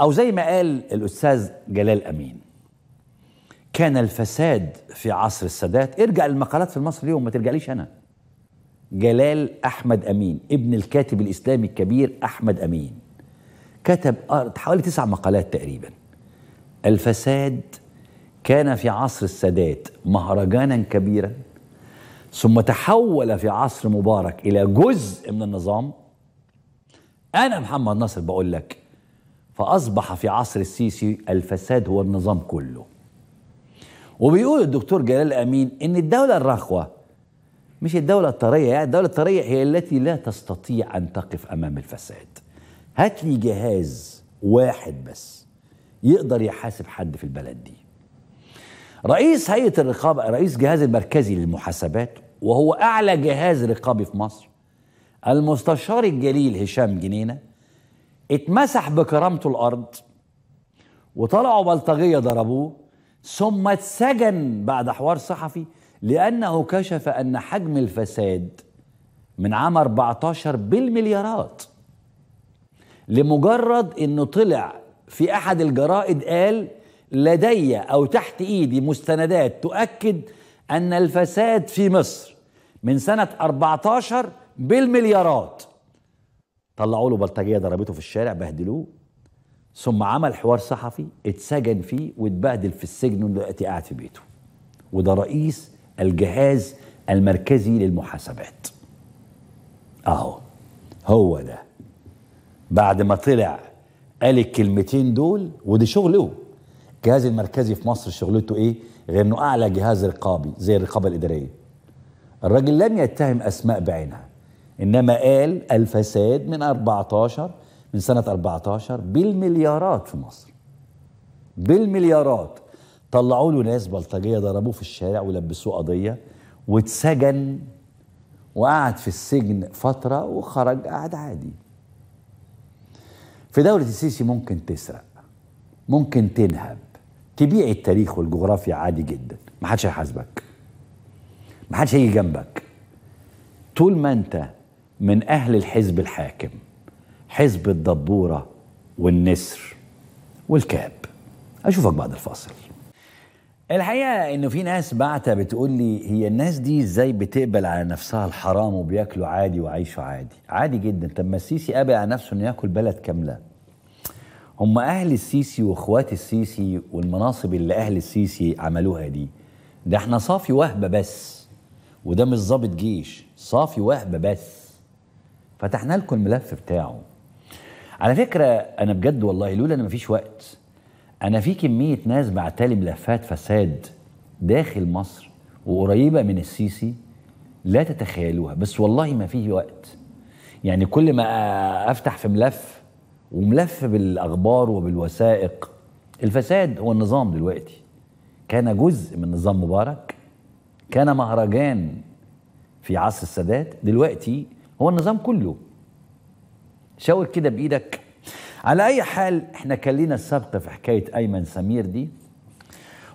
او زي ما قال الاستاذ جلال امين كان الفساد في عصر السادات ارجع للمقالات في مصر اليوم ما ترجعليش انا جلال احمد امين ابن الكاتب الاسلامي الكبير احمد امين كتب حوالي تسع مقالات تقريبا الفساد كان في عصر السادات مهرجانا كبيرا ثم تحول في عصر مبارك الى جزء من النظام انا محمد ناصر بقول لك فاصبح في عصر السيسي الفساد هو النظام كله وبيقول الدكتور جلال امين ان الدوله الرخوه مش الدوله الطريه يعني الدوله الطريه هي التي لا تستطيع ان تقف امام الفساد هات لي جهاز واحد بس يقدر يحاسب حد في البلد دي رئيس هيئه الرقابه رئيس جهاز المركزي للمحاسبات وهو اعلى جهاز رقابي في مصر المستشار الجليل هشام جنينه اتمسح بكرامته الارض وطلعوا بلطجيه ضربوه ثم اتسجن بعد حوار صحفي لانه كشف ان حجم الفساد من عام 14 بالمليارات لمجرد انه طلع في احد الجرائد قال لدي او تحت ايدي مستندات تؤكد ان الفساد في مصر من سنه 14 بالمليارات طلعوا له بلطجيه ضربته في الشارع بهدلوه ثم عمل حوار صحفي اتسجن فيه واتبهدل في السجن ودلوقتي قاعد في بيته وده رئيس الجهاز المركزي للمحاسبات اهو هو ده بعد ما طلع قال الكلمتين دول وده شغله الجهاز المركزي في مصر شغلته ايه غير انه اعلى جهاز رقابي زي الرقابه الاداريه الراجل لم يتهم اسماء بعينها انما قال الفساد من 14 من سنه 14 بالمليارات في مصر بالمليارات طلعوا له ناس بلطجيه ضربوه في الشارع ولبسوه قضيه واتسجن وقعد في السجن فتره وخرج قعد عادي في دولة السيسي ممكن تسرق ممكن تنهب تبيع التاريخ والجغرافيا عادي جدا ما حدش هيحاسبك ما حدش هيجي جنبك طول ما انت من اهل الحزب الحاكم حزب الدبوره والنسر والكاب اشوفك بعد الفاصل الحقيقه انه في ناس بعتها بتقول لي هي الناس دي ازاي بتقبل على نفسها الحرام وبياكلوا عادي وعيشوا عادي عادي جدا طب ما السيسي قابل على نفسه انه ياكل بلد كامله هم اهل السيسي واخوات السيسي والمناصب اللي اهل السيسي عملوها دي ده احنا صافي وهبه بس وده مش ظابط جيش صافي وهبه بس فتحنا لكم الملف بتاعه على فكره انا بجد والله لولا انا مفيش وقت انا في كميه ناس بعتلي ملفات فساد داخل مصر وقريبه من السيسي لا تتخيلوها بس والله ما فيه وقت يعني كل ما افتح في ملف وملف بالاخبار وبالوثائق الفساد هو النظام دلوقتي كان جزء من نظام مبارك كان مهرجان في عصر السادات دلوقتي هو النظام كله شاور كده بايدك على اي حال احنا كلينا السبق في حكايه ايمن سمير دي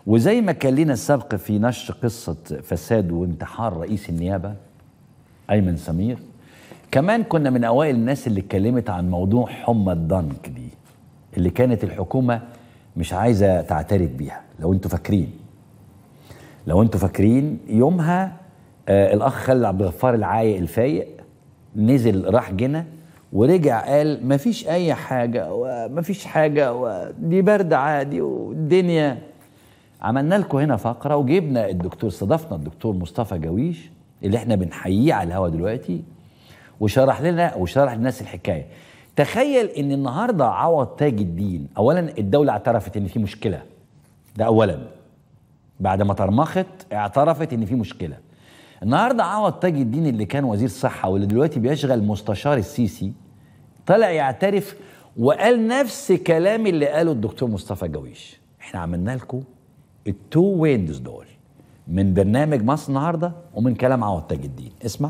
وزي ما كلينا السبق في نشر قصه فساد وانتحار رئيس النيابه ايمن سمير كمان كنا من اوائل الناس اللي اتكلمت عن موضوع حمى الضنك دي اللي كانت الحكومه مش عايزه تعترف بيها لو انتوا فاكرين لو انتوا فاكرين يومها آه الاخ خالد عبد الغفار العايق الفايق نزل راح جنة ورجع قال مفيش اي حاجه ومفيش حاجه ودي برد عادي والدنيا عملنا لكم هنا فقره وجبنا الدكتور استضفنا الدكتور مصطفى جويش اللي احنا بنحييه على الهوا دلوقتي وشرح لنا وشرح للناس الحكايه تخيل ان النهارده عوض تاج الدين اولا الدوله اعترفت ان في مشكله ده اولا بعد ما ترمخت اعترفت ان في مشكله النهارده عوض تاج الدين اللي كان وزير صحه واللي دلوقتي بيشغل مستشار السيسي طلع يعترف وقال نفس كلام اللي قاله الدكتور مصطفى جويش احنا عملنا لكم التو ويندز دول من برنامج مصر النهارده ومن كلام عوض تاج الدين اسمع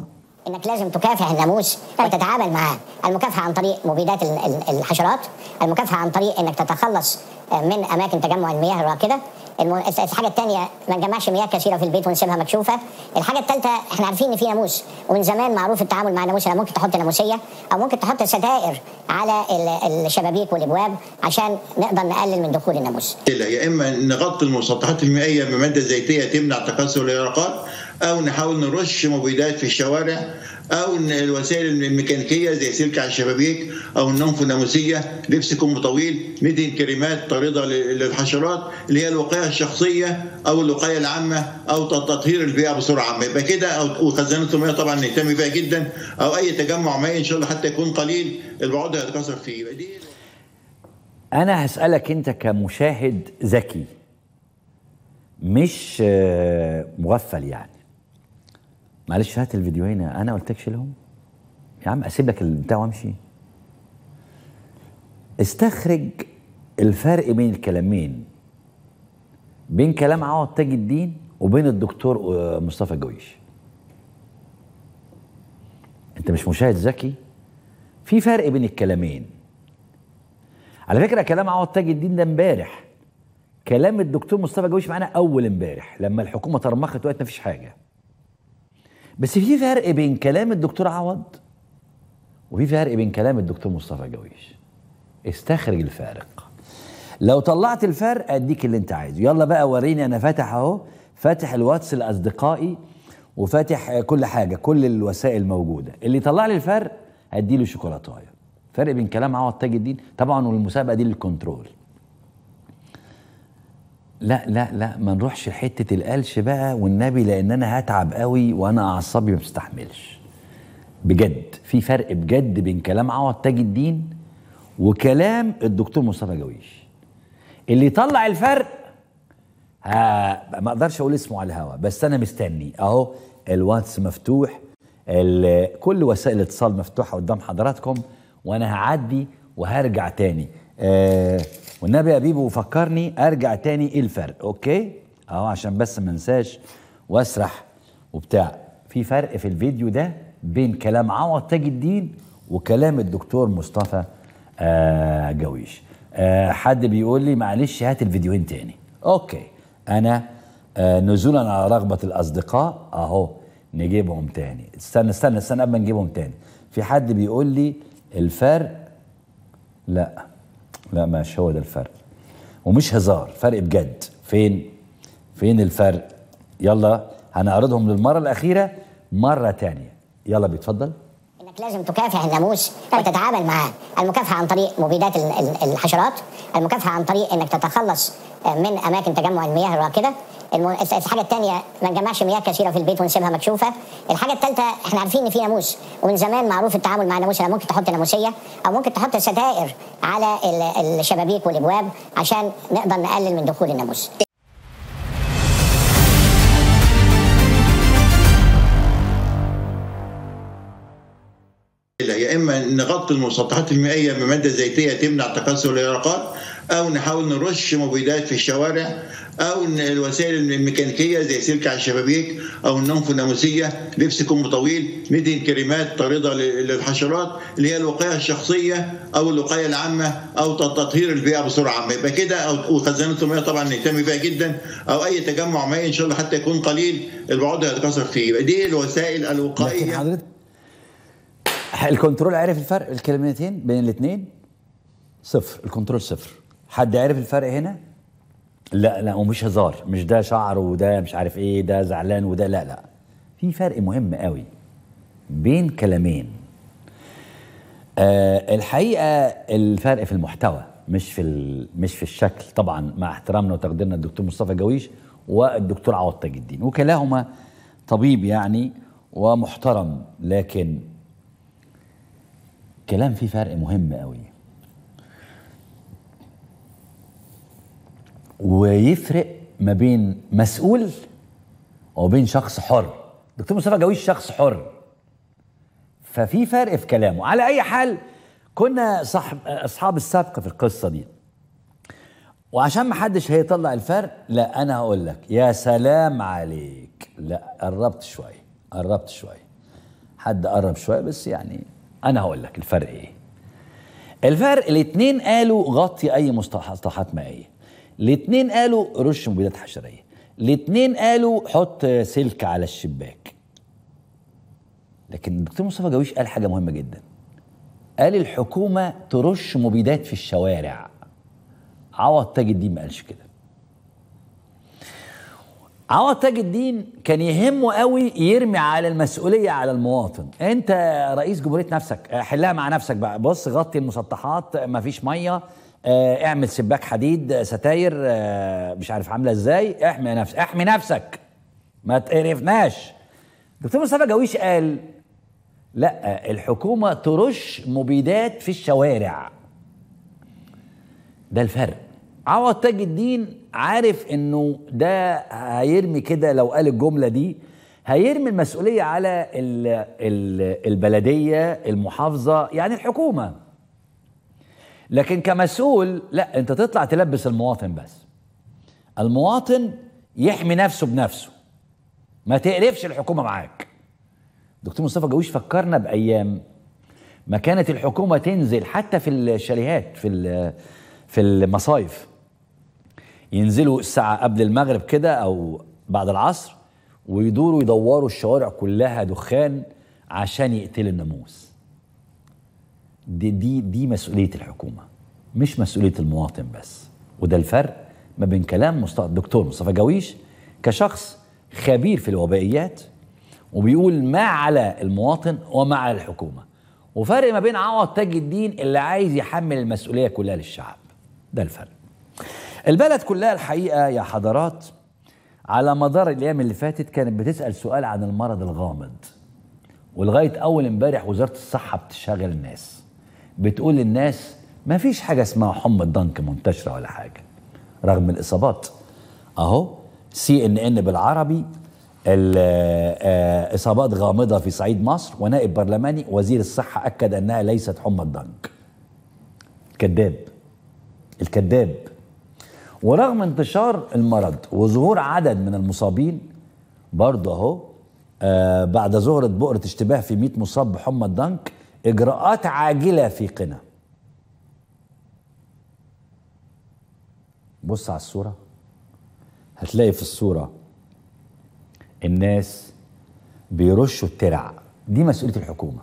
انك لازم تكافح الناموس طيب. وتتعامل معاه المكافحه عن طريق مبيدات الحشرات المكافحه عن طريق انك تتخلص من اماكن تجمع المياه الراكده الحاجه الثانيه ما نجمعش مياه كثيره في البيت ونسيبها مكشوفه الحاجه الثالثه احنا عارفين ان في ناموس ومن زمان معروف التعامل مع الناموس ممكن تحط ناموسيه او ممكن تحط ستائر على الشبابيك والابواب عشان نقدر نقلل من دخول الناموس يا اما نغطي المسطحات المائيه بماده زيتيه تمنع تكسر اليرقات او نحاول نرش مبيدات في الشوارع او الوسائل الميكانيكيه زي سلك على الشبابيك او النظف الناموسيه لبس كم طويل ندهن كريمات طارده للحشرات اللي هي الوقايه الشخصيه او الوقايه العامه او تطهير البيئه بصوره عامه يبقى كده وخزانه المياه طبعا نهتم بيها جدا او اي تجمع مائي ان شاء الله حتى يكون قليل البعوض هيتكسر فيه يبقى دي انا هسالك انت كمشاهد ذكي مش آه، مغفل يعني معلش هات الفيديوهين انا قلت لك شيلهم يا عم اسيب لك البتاع وامشي استخرج الفرق بين الكلامين بين كلام عوض تاج الدين وبين الدكتور آه، مصطفى جويش انت مش مشاهد ذكي في فرق بين الكلامين على فكره كلام عوض تاج الدين ده امبارح كلام الدكتور مصطفى جويش معانا اول امبارح لما الحكومه ترمخت وقت مفيش حاجه بس في فرق بين كلام الدكتور عوض وفي فرق بين كلام الدكتور مصطفى جويش استخرج الفارق لو طلعت الفرق اديك اللي انت عايزه يلا بقى وريني انا فاتح اهو فاتح الواتس لاصدقائي وفاتح كل حاجه كل الوسائل موجوده اللي طلع لي الفرق هديله شوكولاته فرق بين كلام عوض تاج الدين طبعا والمسابقه دي للكنترول لا لا لا ما نروحش حته القلش بقى والنبي لان انا هتعب قوي وانا اعصابي ما بستحملش بجد في فرق بجد بين كلام عوض تاج الدين وكلام الدكتور مصطفى جويش اللي يطلع الفرق ها ما اقدرش اقول اسمه على الهوا بس انا مستني اهو الواتس مفتوح كل وسائل الاتصال مفتوحه قدام حضراتكم وانا هعدي وهرجع تاني آه والنبي يا بيبو فكرني ارجع تاني ايه الفرق اوكي اهو عشان بس ما انساش واسرح وبتاع في فرق في الفيديو ده بين كلام عوض تاج الدين وكلام الدكتور مصطفى آه جويش آه حد بيقول لي معلش هات الفيديوهين تاني اوكي انا آه نزولا على رغبه الاصدقاء اهو نجيبهم تاني استنى استنى استنى قبل ما نجيبهم تاني في حد بيقول لي الفرق لا لا مش هو ده الفرق ومش هزار فرق بجد فين فين الفرق يلا هنعرضهم للمرة الأخيرة مرة تانية يلا بيتفضل انك لازم تكافح الناموس وتتعامل معاه المكافحه عن طريق مبيدات الحشرات المكافحه عن طريق انك تتخلص آه، من اماكن تجمع المياه الراكده الحاجه الثانيه ما نجمعش مياه كثيره في البيت ونسيبها مكشوفه الحاجه الثالثه احنا عارفين ان في ناموس ومن زمان معروف التعامل مع الناموس ممكن تحط ناموسيه او ممكن تحط ستائر على الشبابيك والابواب عشان نقدر نقلل من دخول الناموس يا اما نغطي المسطحات المائيه بماده زيتيه تمنع تكسر اليرقات او نحاول نرش موبيلات في الشوارع او الوسائل الميكانيكيه زي سلك على الشبابيك او النظف الناموسيه لبس كم طويل ندي كريمات طارده للحشرات اللي هي الوقايه الشخصيه او الوقايه العامه او تطهير البيئه بسرعه عامه يبقى كده او وخزانه المياه طبعا نهتم بيها جدا او اي تجمع مائي ان شاء الله حتى يكون قليل البعد هيتكسر فيه يبقى دي الوسائل الوقائيه حضرتك الكنترول عارف الفرق الكلمتين بين الاثنين صفر الكنترول صفر حد عرف الفرق هنا؟ لا لا ومش هزار مش ده شعر وده مش عارف ايه ده زعلان وده لا لا في فرق مهم قوي بين كلامين آه الحقيقه الفرق في المحتوى مش في مش في الشكل طبعا مع احترامنا وتقديرنا للدكتور مصطفى جويش والدكتور عوض تاج الدين وكلاهما طبيب يعني ومحترم لكن كلام فيه فرق مهم قوي ويفرق ما بين مسؤول وبين شخص حر دكتور مصطفى جاويش شخص حر ففي فرق في كلامه على اي حال كنا صاحب اصحاب السبق في القصه دي وعشان ما حدش هيطلع الفرق لا انا هقول لك يا سلام عليك لا قربت شويه قربت شويه حد قرب شويه بس يعني انا هقول لك الفرق ايه الفرق الاتنين قالوا غطي اي مصطلحات مائيه الاثنين قالوا رش مبيدات حشريه الاثنين قالوا حط سلك على الشباك لكن الدكتور مصطفى جاويش قال حاجه مهمه جدا قال الحكومه ترش مبيدات في الشوارع عوض تاج الدين ما قالش كده عوض تاج الدين كان يهمه قوي يرمي على المسؤوليه على المواطن انت رئيس جمهوريه نفسك حلها مع نفسك بقى بص غطي المسطحات مفيش ميه آه، اعمل سباك حديد آه، ستاير آه، مش عارف عامله ازاي احمي نفسك احمي نفسك ما تقرفناش دكتور مصطفى جويش قال لا الحكومه ترش مبيدات في الشوارع ده الفرق عوض تاج الدين عارف انه ده هيرمي كده لو قال الجمله دي هيرمي المسؤوليه على الـ الـ البلديه المحافظه يعني الحكومه لكن كمسؤول لا انت تطلع تلبس المواطن بس المواطن يحمي نفسه بنفسه ما تقرفش الحكومه معاك دكتور مصطفى جاويش فكرنا بايام ما كانت الحكومه تنزل حتى في الشاليهات في في المصايف ينزلوا الساعه قبل المغرب كده او بعد العصر ويدوروا يدوروا الشوارع كلها دخان عشان يقتلوا الناموس دي دي دي مسؤوليه الحكومه مش مسؤوليه المواطن بس وده الفرق ما بين كلام الدكتور مصطفى جويش كشخص خبير في الوبائيات وبيقول ما على المواطن وما على الحكومه وفرق ما بين عوض تاج الدين اللي عايز يحمل المسؤوليه كلها للشعب ده الفرق البلد كلها الحقيقه يا حضرات على مدار الايام اللي فاتت كانت بتسال سؤال عن المرض الغامض ولغايه اول امبارح وزاره الصحه بتشغل الناس بتقول للناس ما فيش حاجة اسمها حمى الضنك منتشرة ولا حاجة رغم الإصابات أهو سي إن إن بالعربي آه، إصابات غامضة في صعيد مصر ونائب برلماني وزير الصحة أكد أنها ليست حمى الضنك كذاب الكذاب ورغم انتشار المرض وظهور عدد من المصابين برضه اهو آه، بعد ظهرت بؤرة اشتباه في 100 مصاب بحمى الضنك إجراءات عاجلة في قنا بص على الصورة هتلاقي في الصورة الناس بيرشوا الترع دي مسؤولية الحكومة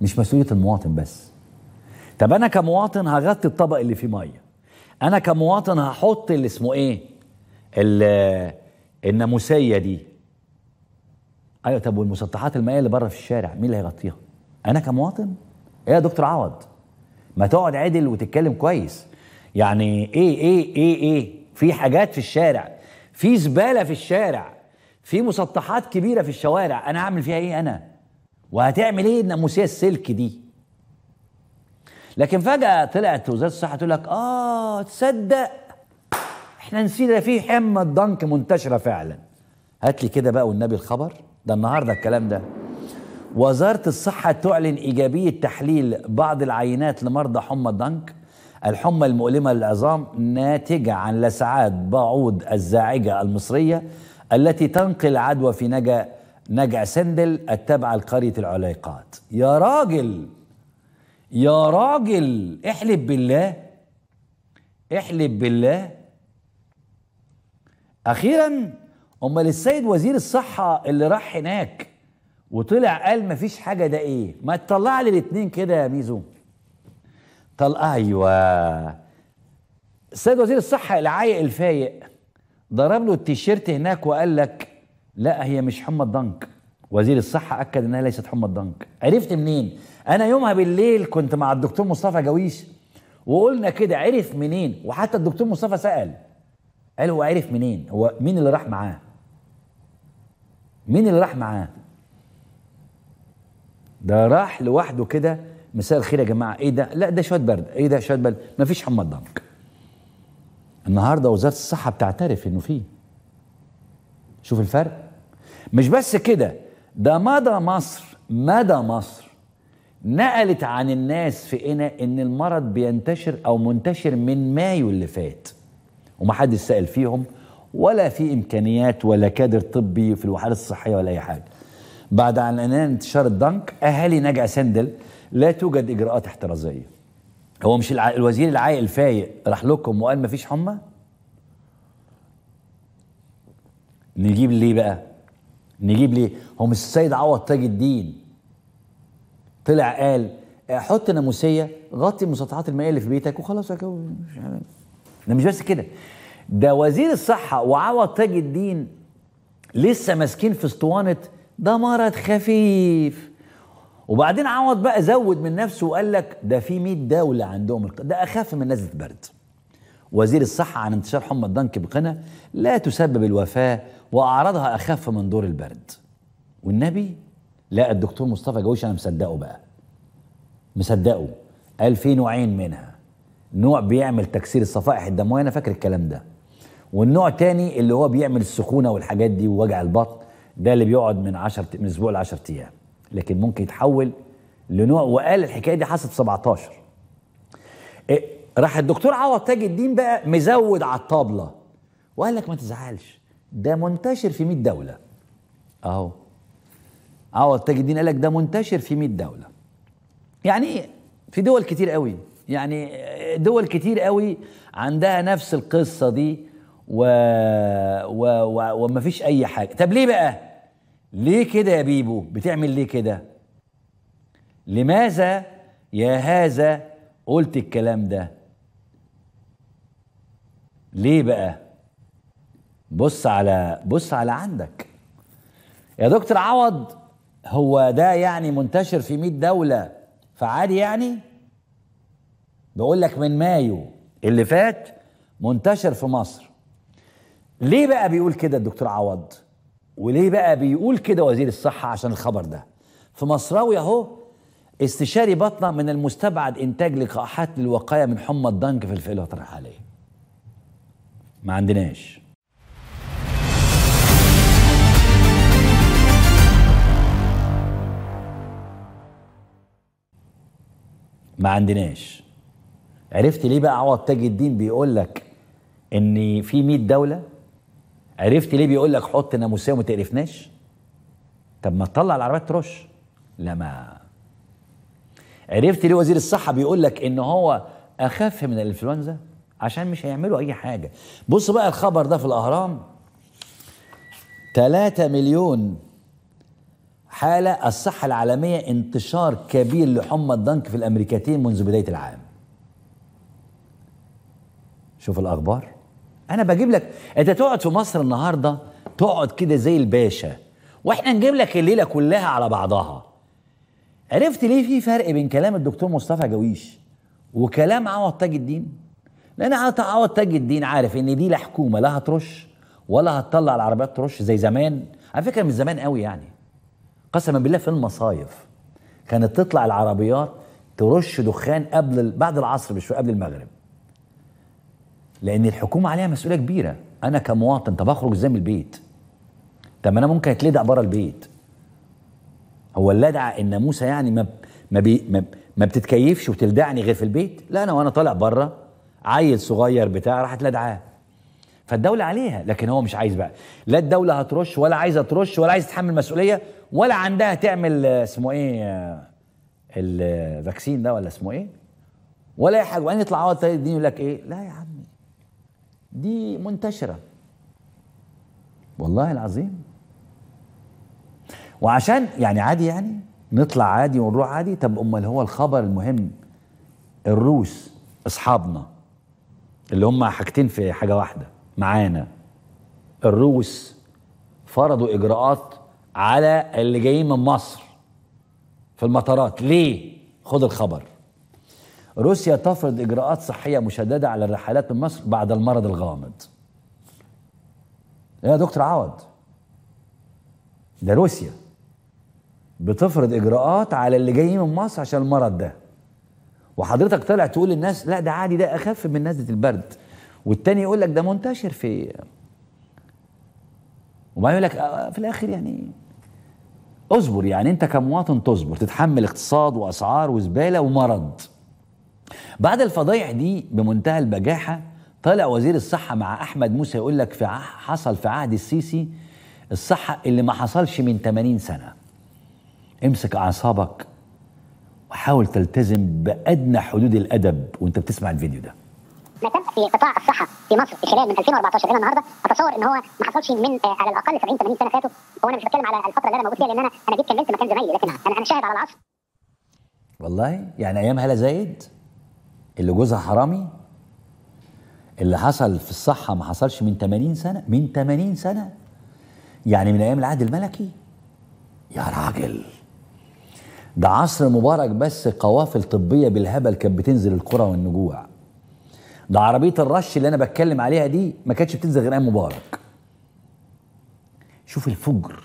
مش مسؤولية المواطن بس طب أنا كمواطن هغطي الطبق اللي فيه مية أنا كمواطن هحط اللي اسمه إيه الناموسية دي أيوة طب والمسطحات المائية اللي بره في الشارع مين اللي هيغطيها انا كمواطن ايه يا دكتور عوض ما تقعد عدل وتتكلم كويس يعني ايه ايه ايه ايه في حاجات في الشارع في زباله في الشارع في مسطحات كبيره في الشوارع انا هعمل فيها ايه انا وهتعمل ايه الناموسيه السلك دي لكن فجاه طلعت وزاره الصحه تقول لك اه تصدق احنا نسينا في حمى الضنك منتشره فعلا هات لي كده بقى والنبي الخبر ده النهارده الكلام ده وزارة الصحة تعلن إيجابية تحليل بعض العينات لمرضى حمى الضنك الحمى المؤلمة للعظام ناتجة عن لسعات بعوض الزاعجة المصرية التي تنقل عدوى في نجا نجع سندل التابعة لقرية العليقات يا راجل يا راجل احلف بالله احلف بالله أخيرا أمال السيد وزير الصحة اللي راح هناك وطلع قال مفيش حاجه ده ايه ما تطلع لي الاثنين كده يا ميزو طل ايوه السيد وزير الصحه العايق الفايق ضرب له التيشيرت هناك وقال لك لا هي مش حمى الضنك وزير الصحه اكد انها ليست حمى الضنك عرفت منين انا يومها بالليل كنت مع الدكتور مصطفى جويش وقلنا كده عرف منين وحتى الدكتور مصطفى سال قال هو عرف منين هو مين اللي راح معاه مين اللي راح معاه ده راح لوحده كده مساء الخير يا جماعه ايه ده لا ده شويه برد ايه ده شويه برد فيش حمى ضنك النهارده وزاره الصحه بتعترف انه فيه شوف الفرق مش بس كده ده مدى مصر مدى مصر نقلت عن الناس في إنا ان المرض بينتشر او منتشر من مايو اللي فات ومحدش سأل فيهم ولا في امكانيات ولا كادر طبي في الوحدات الصحيه ولا اي حاجه بعد أن انتشار الضنك أهالي نجع سندل لا توجد إجراءات احترازية هو مش الع... الوزير العائل فايق راح لكم وقال مفيش حمى نجيب ليه بقى نجيب ليه هو مش السيد عوض تاج الدين طلع قال حط ناموسيه غطي المسطحات المائيه اللي في بيتك وخلاص يا مش ده مش بس كده ده وزير الصحه وعوض تاج الدين لسه ماسكين في اسطوانه ده مرض خفيف وبعدين عوض بقى زود من نفسه وقال لك ده في 100 دولة عندهم ده أخف من نزلة برد وزير الصحة عن انتشار حمى الضنك بقنا لا تسبب الوفاة وأعراضها أخف من دور البرد والنبي لا الدكتور مصطفى جويش أنا مصدقه بقى مصدقه قال في نوعين منها نوع بيعمل تكسير الصفائح الدموية أنا فاكر الكلام ده والنوع تاني اللي هو بيعمل السخونة والحاجات دي ووجع البطن ده اللي بيقعد من 10 من اسبوع ل 10 ايام لكن ممكن يتحول لنوع وقال الحكايه دي حصلت 17 إيه راح الدكتور عوض تاج الدين بقى مزود على الطابله وقال لك ما تزعلش ده منتشر في 100 دوله اهو عوض تاج الدين قال لك ده منتشر في 100 دوله يعني ايه في دول كتير قوي يعني دول كتير قوي عندها نفس القصه دي و... و... و... ومفيش اي حاجه طب ليه بقى ليه كده يا بيبو بتعمل ليه كده لماذا يا هذا قلت الكلام ده ليه بقى بص على بص على عندك يا دكتور عوض هو ده يعني منتشر في 100 دولة فعادي يعني بقول لك من مايو اللي فات منتشر في مصر ليه بقى بيقول كده الدكتور عوض وليه بقى بيقول كده وزير الصحة عشان الخبر ده في مصراوي اهو استشاري بطنة من المستبعد إنتاج لقاحات للوقاية من حمى الضنك في الفترة الحالية ما عندناش ما عندناش عرفت ليه بقى عوض تاج الدين بيقول لك ان في 100 دوله عرفت ليه بيقول لك حط ناموسيه وما تقرفناش طب ما تطلع العربيات ترش لا ما عرفت ليه وزير الصحه بيقول لك ان هو اخف من الانفلونزا عشان مش هيعملوا اي حاجه بص بقى الخبر ده في الاهرام 3 مليون حاله الصحه العالميه انتشار كبير لحمى الضنك في الامريكتين منذ بدايه العام شوف الاخبار انا بجيب لك انت تقعد في مصر النهارده تقعد كده زي الباشا واحنا نجيب لك الليله كلها على بعضها عرفت ليه في فرق بين كلام الدكتور مصطفى جويش وكلام عوض تاج الدين لان عوض تاج الدين عارف ان دي لا حكومه لا هترش ولا هتطلع العربيات ترش زي زمان على فكره من زمان قوي يعني قسما بالله في المصايف كانت تطلع العربيات ترش دخان قبل بعد العصر بشويه قبل المغرب لان الحكومه عليها مسؤوليه كبيره انا كمواطن طب اخرج ازاي من البيت طب انا ممكن اتلدع بره البيت هو اللدعه الناموسه يعني ما ما بي ما, ما بتتكيفش وتلدعني غير في البيت لا انا وانا طالع بره عيل صغير بتاع راح اتلدعاه فالدولة عليها لكن هو مش عايز بقى لا الدولة هترش ولا عايزة ترش ولا عايزة تتحمل مسؤولية ولا عندها تعمل آه، اسمه ايه آه، الفاكسين آه، ده ولا اسمه ايه ولا اي حاجة وبعدين يطلع عوض تاني يقول لك ايه لا يا عم دي منتشرة والله العظيم وعشان يعني عادي يعني نطلع عادي ونروح عادي طب امال هو الخبر المهم الروس اصحابنا اللي هم حاجتين في حاجه واحده معانا الروس فرضوا اجراءات على اللي جايين من مصر في المطارات ليه خد الخبر روسيا تفرض إجراءات صحية مشددة على الرحلات من مصر بعد المرض الغامض يا دكتور عوض ده روسيا بتفرض إجراءات على اللي جايين من مصر عشان المرض ده وحضرتك طالع تقول للناس لا ده عادي ده أخف من نزلة البرد والتاني يقول لك ده منتشر في وبعدين يقول لك آه، آه، في الآخر يعني اصبر يعني انت كمواطن تصبر تتحمل اقتصاد واسعار وزباله ومرض بعد الفضايح دي بمنتهى البجاحه طالع وزير الصحه مع احمد موسى يقول لك في حصل في عهد السيسي الصحه اللي ما حصلش من 80 سنه امسك اعصابك وحاول تلتزم بادنى حدود الادب وانت بتسمع الفيديو ده ما تم في قطاع الصحه في مصر في خلال من 2014 الى النهارده اتصور ان هو ما حصلش من آه على الاقل 70 80 سنه فاتوا هو انا مش بتكلم على الفتره اللي انا موجود فيها لان انا انا جيت كملت مكان زمايلي لكن انا انا شاهد على العصر والله يعني ايام هلا زايد اللي جوزها حرامي اللي حصل في الصحة ما حصلش من 80 سنة من 80 سنة يعني من أيام العهد الملكي يا راجل ده عصر مبارك بس قوافل طبية بالهبل كانت بتنزل القرى والنجوع ده عربية الرش اللي أنا بتكلم عليها دي ما كانتش بتنزل غير أيام مبارك شوف الفجر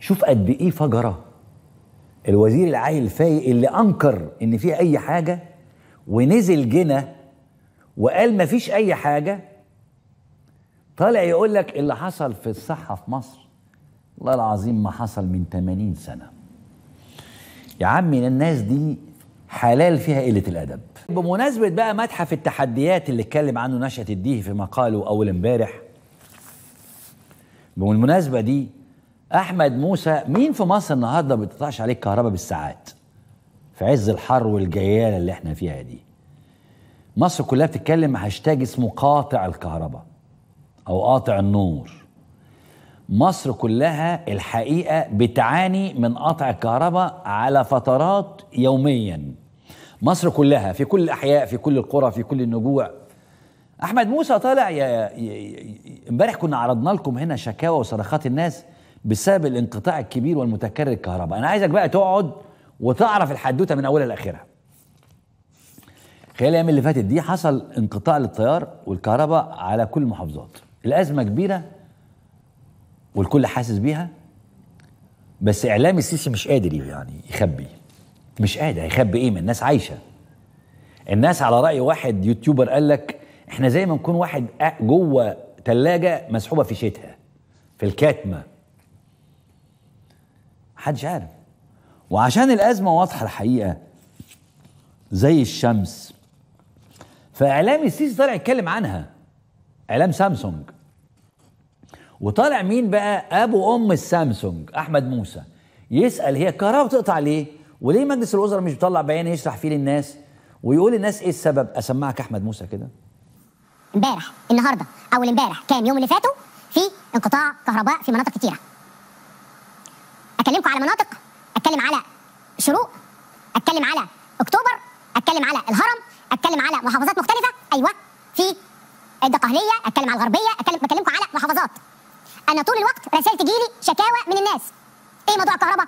شوف قد إيه فجرة الوزير العايل الفايق اللي أنكر إن في أي حاجة ونزل جنى وقال مفيش اي حاجه طالع يقول لك اللي حصل في الصحه في مصر والله العظيم ما حصل من 80 سنه يا عمي الناس دي حلال فيها قله الادب بمناسبه بقى متحف التحديات اللي اتكلم عنه نشأة الديه في مقاله اول امبارح بالمناسبه دي احمد موسى مين في مصر النهارده ما بتقطعش عليه الكهرباء بالساعات في عز الحر والجياله اللي احنا فيها دي مصر كلها بتتكلم هاشتاج اسمه قاطع الكهرباء او قاطع النور مصر كلها الحقيقه بتعاني من قطع الكهرباء على فترات يوميا مصر كلها في كل الاحياء في كل القرى في كل النجوع احمد موسى طالع امبارح كنا عرضنا لكم هنا شكاوى وصرخات الناس بسبب الانقطاع الكبير والمتكرر الكهرباء انا عايزك بقى تقعد وتعرف الحدوته من اولها لاخرها خلال الايام اللي فاتت دي حصل انقطاع للتيار والكهرباء على كل المحافظات الازمه كبيره والكل حاسس بيها بس اعلام السيسي مش قادر يعني يخبي مش قادر هيخبي ايه ما الناس عايشه الناس على راي واحد يوتيوبر قال لك احنا زي ما نكون واحد جوه ثلاجه مسحوبه في شتها في الكاتمه محدش عارف وعشان الأزمة واضحة الحقيقة زي الشمس فإعلامي السيسي طالع يتكلم عنها إعلام سامسونج وطالع مين بقى أبو أم السامسونج أحمد موسى يسأل هي الكهرباء بتقطع ليه وليه مجلس الوزراء مش بيطلع بيان يشرح فيه للناس ويقول للناس ايه السبب اسمعك احمد موسى كده امبارح النهارده اول امبارح كان يوم اللي فاتوا في انقطاع كهرباء في مناطق كتيره اكلمكم على مناطق اتكلم على شروق اتكلم على اكتوبر اتكلم على الهرم اتكلم على محافظات مختلفه ايوه في الدقهليه اتكلم على الغربيه اتكلم بكلمكم على محافظات انا طول الوقت رسائل تجيلي شكاوى من الناس ايه موضوع الكهرباء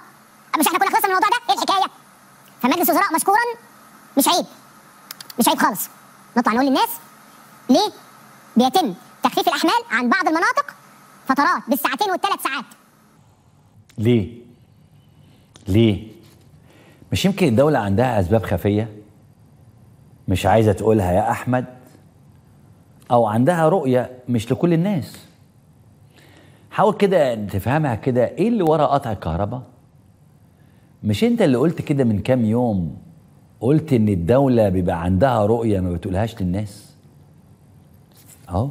مش احنا كنا خلصنا من الموضوع ده ايه الحكايه فمجلس الوزراء مشكورا مش عيب مش عيب خالص نطلع نقول للناس ليه بيتم تخفيف الاحمال عن بعض المناطق فترات بالساعتين والثلاث ساعات ليه ليه؟ مش يمكن الدولة عندها أسباب خفية مش عايزة تقولها يا أحمد أو عندها رؤية مش لكل الناس حاول كده تفهمها كده إيه اللي ورا قطع الكهرباء مش أنت اللي قلت كده من كام يوم قلت إن الدولة بيبقى عندها رؤية ما بتقولهاش للناس أهو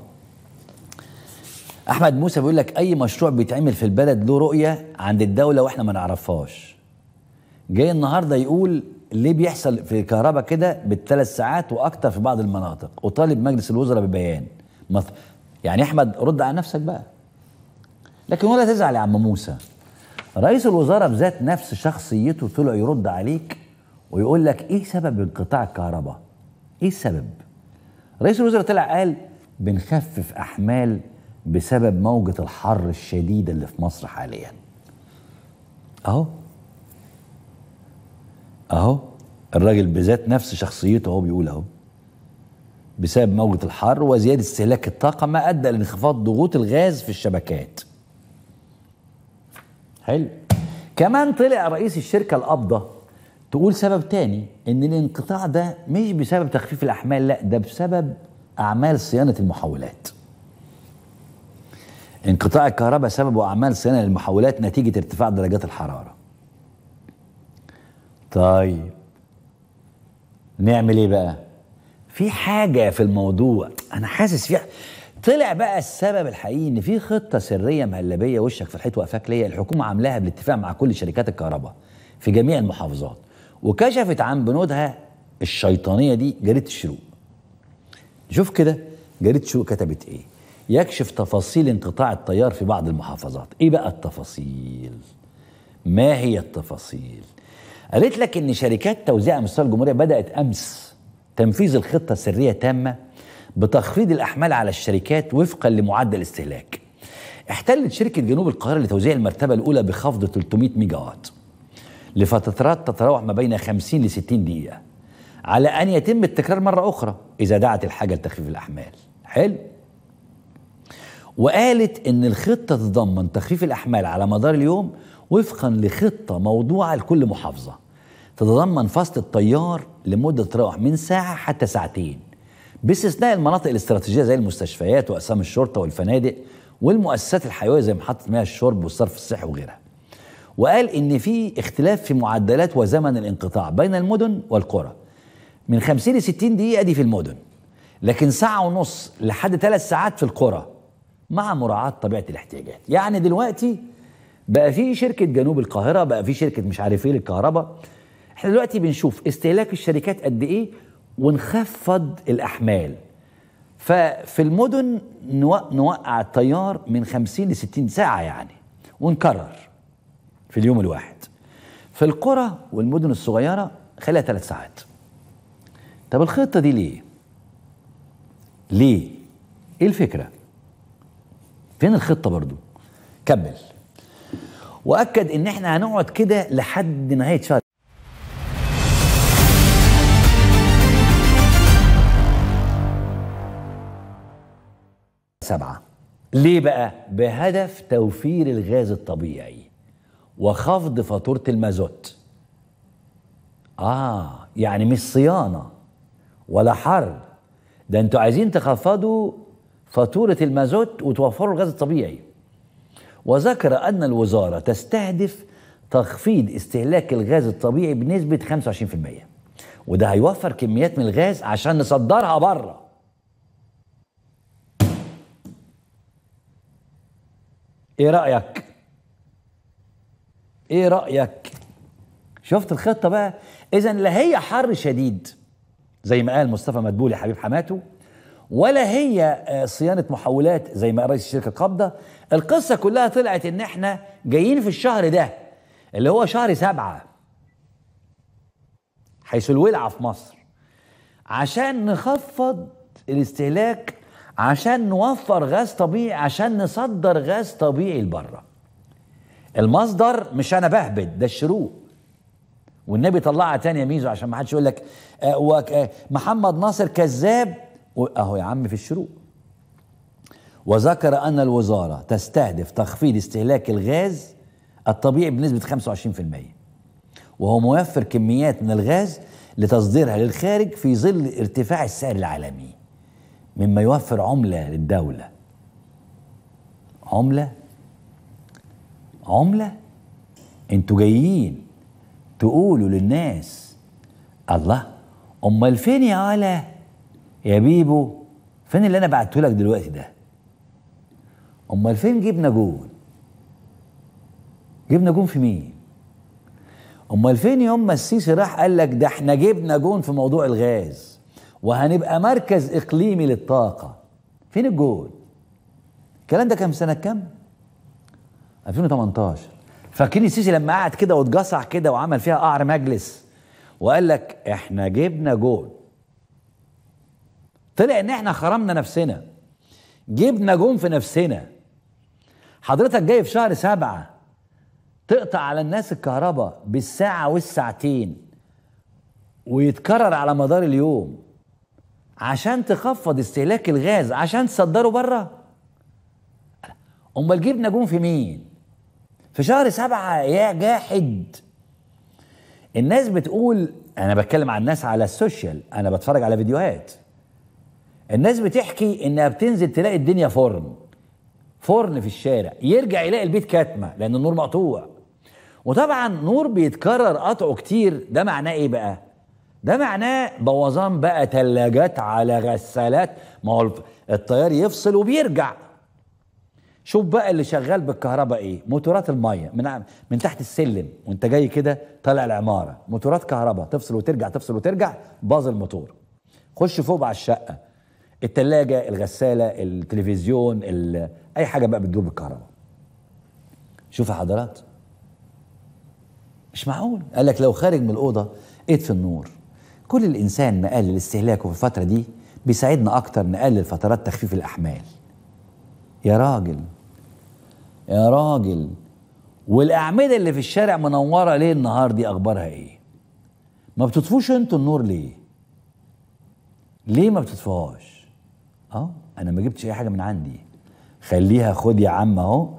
أحمد موسى بيقول لك أي مشروع بيتعمل في البلد له رؤية عند الدولة وإحنا ما نعرفهاش جاي النهارده يقول ليه بيحصل في الكهرباء كده بالثلاث ساعات واكتر في بعض المناطق وطالب مجلس الوزراء ببيان يعني احمد رد على نفسك بقى لكن ولا تزعل يا عم موسى رئيس الوزراء بذات نفس شخصيته طلع يرد عليك ويقول لك ايه سبب انقطاع الكهرباء ايه السبب رئيس الوزراء طلع قال بنخفف احمال بسبب موجه الحر الشديده اللي في مصر حاليا اهو اهو الراجل بذات نفس شخصيته هو بيقول اهو بسبب موجة الحر وزيادة استهلاك الطاقة ما أدى لانخفاض ضغوط الغاز في الشبكات حلو كمان طلع رئيس الشركة القبضة تقول سبب تاني ان الانقطاع ده مش بسبب تخفيف الأحمال لا ده بسبب أعمال صيانة المحولات انقطاع الكهرباء سببه أعمال صيانة للمحولات نتيجة ارتفاع درجات الحرارة طيب نعمل ايه بقى في حاجه في الموضوع انا حاسس فيها طلع بقى السبب الحقيقي ان في خطه سريه مهلبيه وشك في الحيط وقفاك ليا الحكومه عاملاها بالاتفاق مع كل شركات الكهرباء في جميع المحافظات وكشفت عن بنودها الشيطانيه دي جريده الشروق شوف كده جريده الشروق كتبت ايه يكشف تفاصيل انقطاع التيار في بعض المحافظات ايه بقى التفاصيل ما هي التفاصيل قالت لك ان شركات توزيع امثال الجمهوريه بدات امس تنفيذ الخطه السريه تامه بتخفيض الاحمال على الشركات وفقا لمعدل استهلاك احتلت شركه جنوب القاهره لتوزيع المرتبه الاولى بخفض 300 ميجا وات لفترات تتراوح ما بين 50 ل 60 دقيقه على ان يتم التكرار مره اخرى اذا دعت الحاجه لتخفيف الاحمال حلو وقالت ان الخطه تتضمن تخفيف الاحمال على مدار اليوم وفقا لخطه موضوعه لكل محافظه تتضمن فصل الطيار لمدة تتراوح من ساعة حتى ساعتين باستثناء المناطق الاستراتيجية زي المستشفيات وأقسام الشرطة والفنادق والمؤسسات الحيوية زي محطة مياه الشرب والصرف الصحي وغيرها وقال إن في اختلاف في معدلات وزمن الانقطاع بين المدن والقرى من 50 ل 60 دقيقة دي في المدن لكن ساعة ونص لحد ثلاث ساعات في القرى مع مراعاة طبيعة الاحتياجات يعني دلوقتي بقى في شركة جنوب القاهرة بقى في شركة مش عارف ايه للكهرباء احنا دلوقتي بنشوف استهلاك الشركات قد ايه ونخفض الاحمال ففي المدن نوقع التيار من 50 ل 60 ساعه يعني ونكرر في اليوم الواحد في القرى والمدن الصغيره خليها ثلاث ساعات طب الخطه دي ليه ليه ايه الفكره فين الخطه برضو كمل واكد ان احنا هنقعد كده لحد نهايه شهر سبعة ليه بقى؟ بهدف توفير الغاز الطبيعي وخفض فاتورة المازوت آه يعني مش صيانة ولا حر ده انتوا عايزين تخفضوا فاتورة المازوت وتوفروا الغاز الطبيعي وذكر أن الوزارة تستهدف تخفيض استهلاك الغاز الطبيعي بنسبة 25% وده هيوفر كميات من الغاز عشان نصدرها بره ايه رايك ايه رايك شفت الخطه بقى اذا لا هي حر شديد زي ما قال مصطفى مدبولي حبيب حماته ولا هي آه، صيانه محولات زي ما رئيس الشركه قبضه القصه كلها طلعت ان احنا جايين في الشهر ده اللي هو شهر سبعة حيث الولعه في مصر عشان نخفض الاستهلاك عشان نوفر غاز طبيعي عشان نصدر غاز طبيعي لبره المصدر مش انا بهبد ده الشروق والنبي طلعها تاني يا ميزو عشان ما حدش يقول لك آه، آه، محمد ناصر كذاب اهو يا عم في الشروق وذكر ان الوزاره تستهدف تخفيض استهلاك الغاز الطبيعي بنسبه 25% وهو موفر كميات من الغاز لتصديرها للخارج في ظل ارتفاع السعر العالمي مما يوفر عملة للدولة عملة عملة انتوا جايين تقولوا للناس الله امال فين يا علا يا بيبو فين اللي انا بعته لك دلوقتي ده امال فين جبنا جون جبنا جون في مين امال فين يوم ما السيسي راح قال لك ده احنا جبنا جون في موضوع الغاز وهنبقى مركز اقليمي للطاقه فين الجول الكلام ده كان في سنه كام 2018 فاكرين السيسي لما قعد كده واتجصع كده وعمل فيها قعر مجلس وقال لك احنا جبنا جول طلع ان احنا خرمنا نفسنا جبنا جون في نفسنا حضرتك جاي في شهر سبعه تقطع على الناس الكهرباء بالساعة والساعتين ويتكرر على مدار اليوم عشان تخفض استهلاك الغاز عشان تصدره بره امال جبنا جون في مين في شهر سبعة يا جاحد الناس بتقول انا بتكلم عن الناس على السوشيال انا بتفرج على فيديوهات الناس بتحكي انها بتنزل تلاقي الدنيا فرن فرن في الشارع يرجع يلاقي البيت كاتمه لان النور مقطوع وطبعا نور بيتكرر قطعه كتير ده معناه ايه بقى ده معناه بوظان بقى تلاجات على غسالات ما هو التيار يفصل وبيرجع شوف بقى اللي شغال بالكهرباء ايه موتورات الميه من من تحت السلم وانت جاي كده طالع العماره موتورات كهرباء تفصل وترجع تفصل وترجع باظ الموتور خش فوق على الشقه التلاجة الغسالة التلفزيون أي حاجة بقى بتدور بالكهرباء شوف يا حضرات مش معقول قال لك لو خارج من الأوضة اطفي النور كل الإنسان مقلل استهلاكه في الفترة دي بيساعدنا أكتر نقلل فترات تخفيف الأحمال يا راجل يا راجل والأعمدة اللي في الشارع منورة ليه النهار دي أخبارها إيه ما بتطفوش أنتوا النور ليه ليه ما بتطفوهاش أه أنا ما جبتش أي حاجة من عندي خليها خد يا عم أهو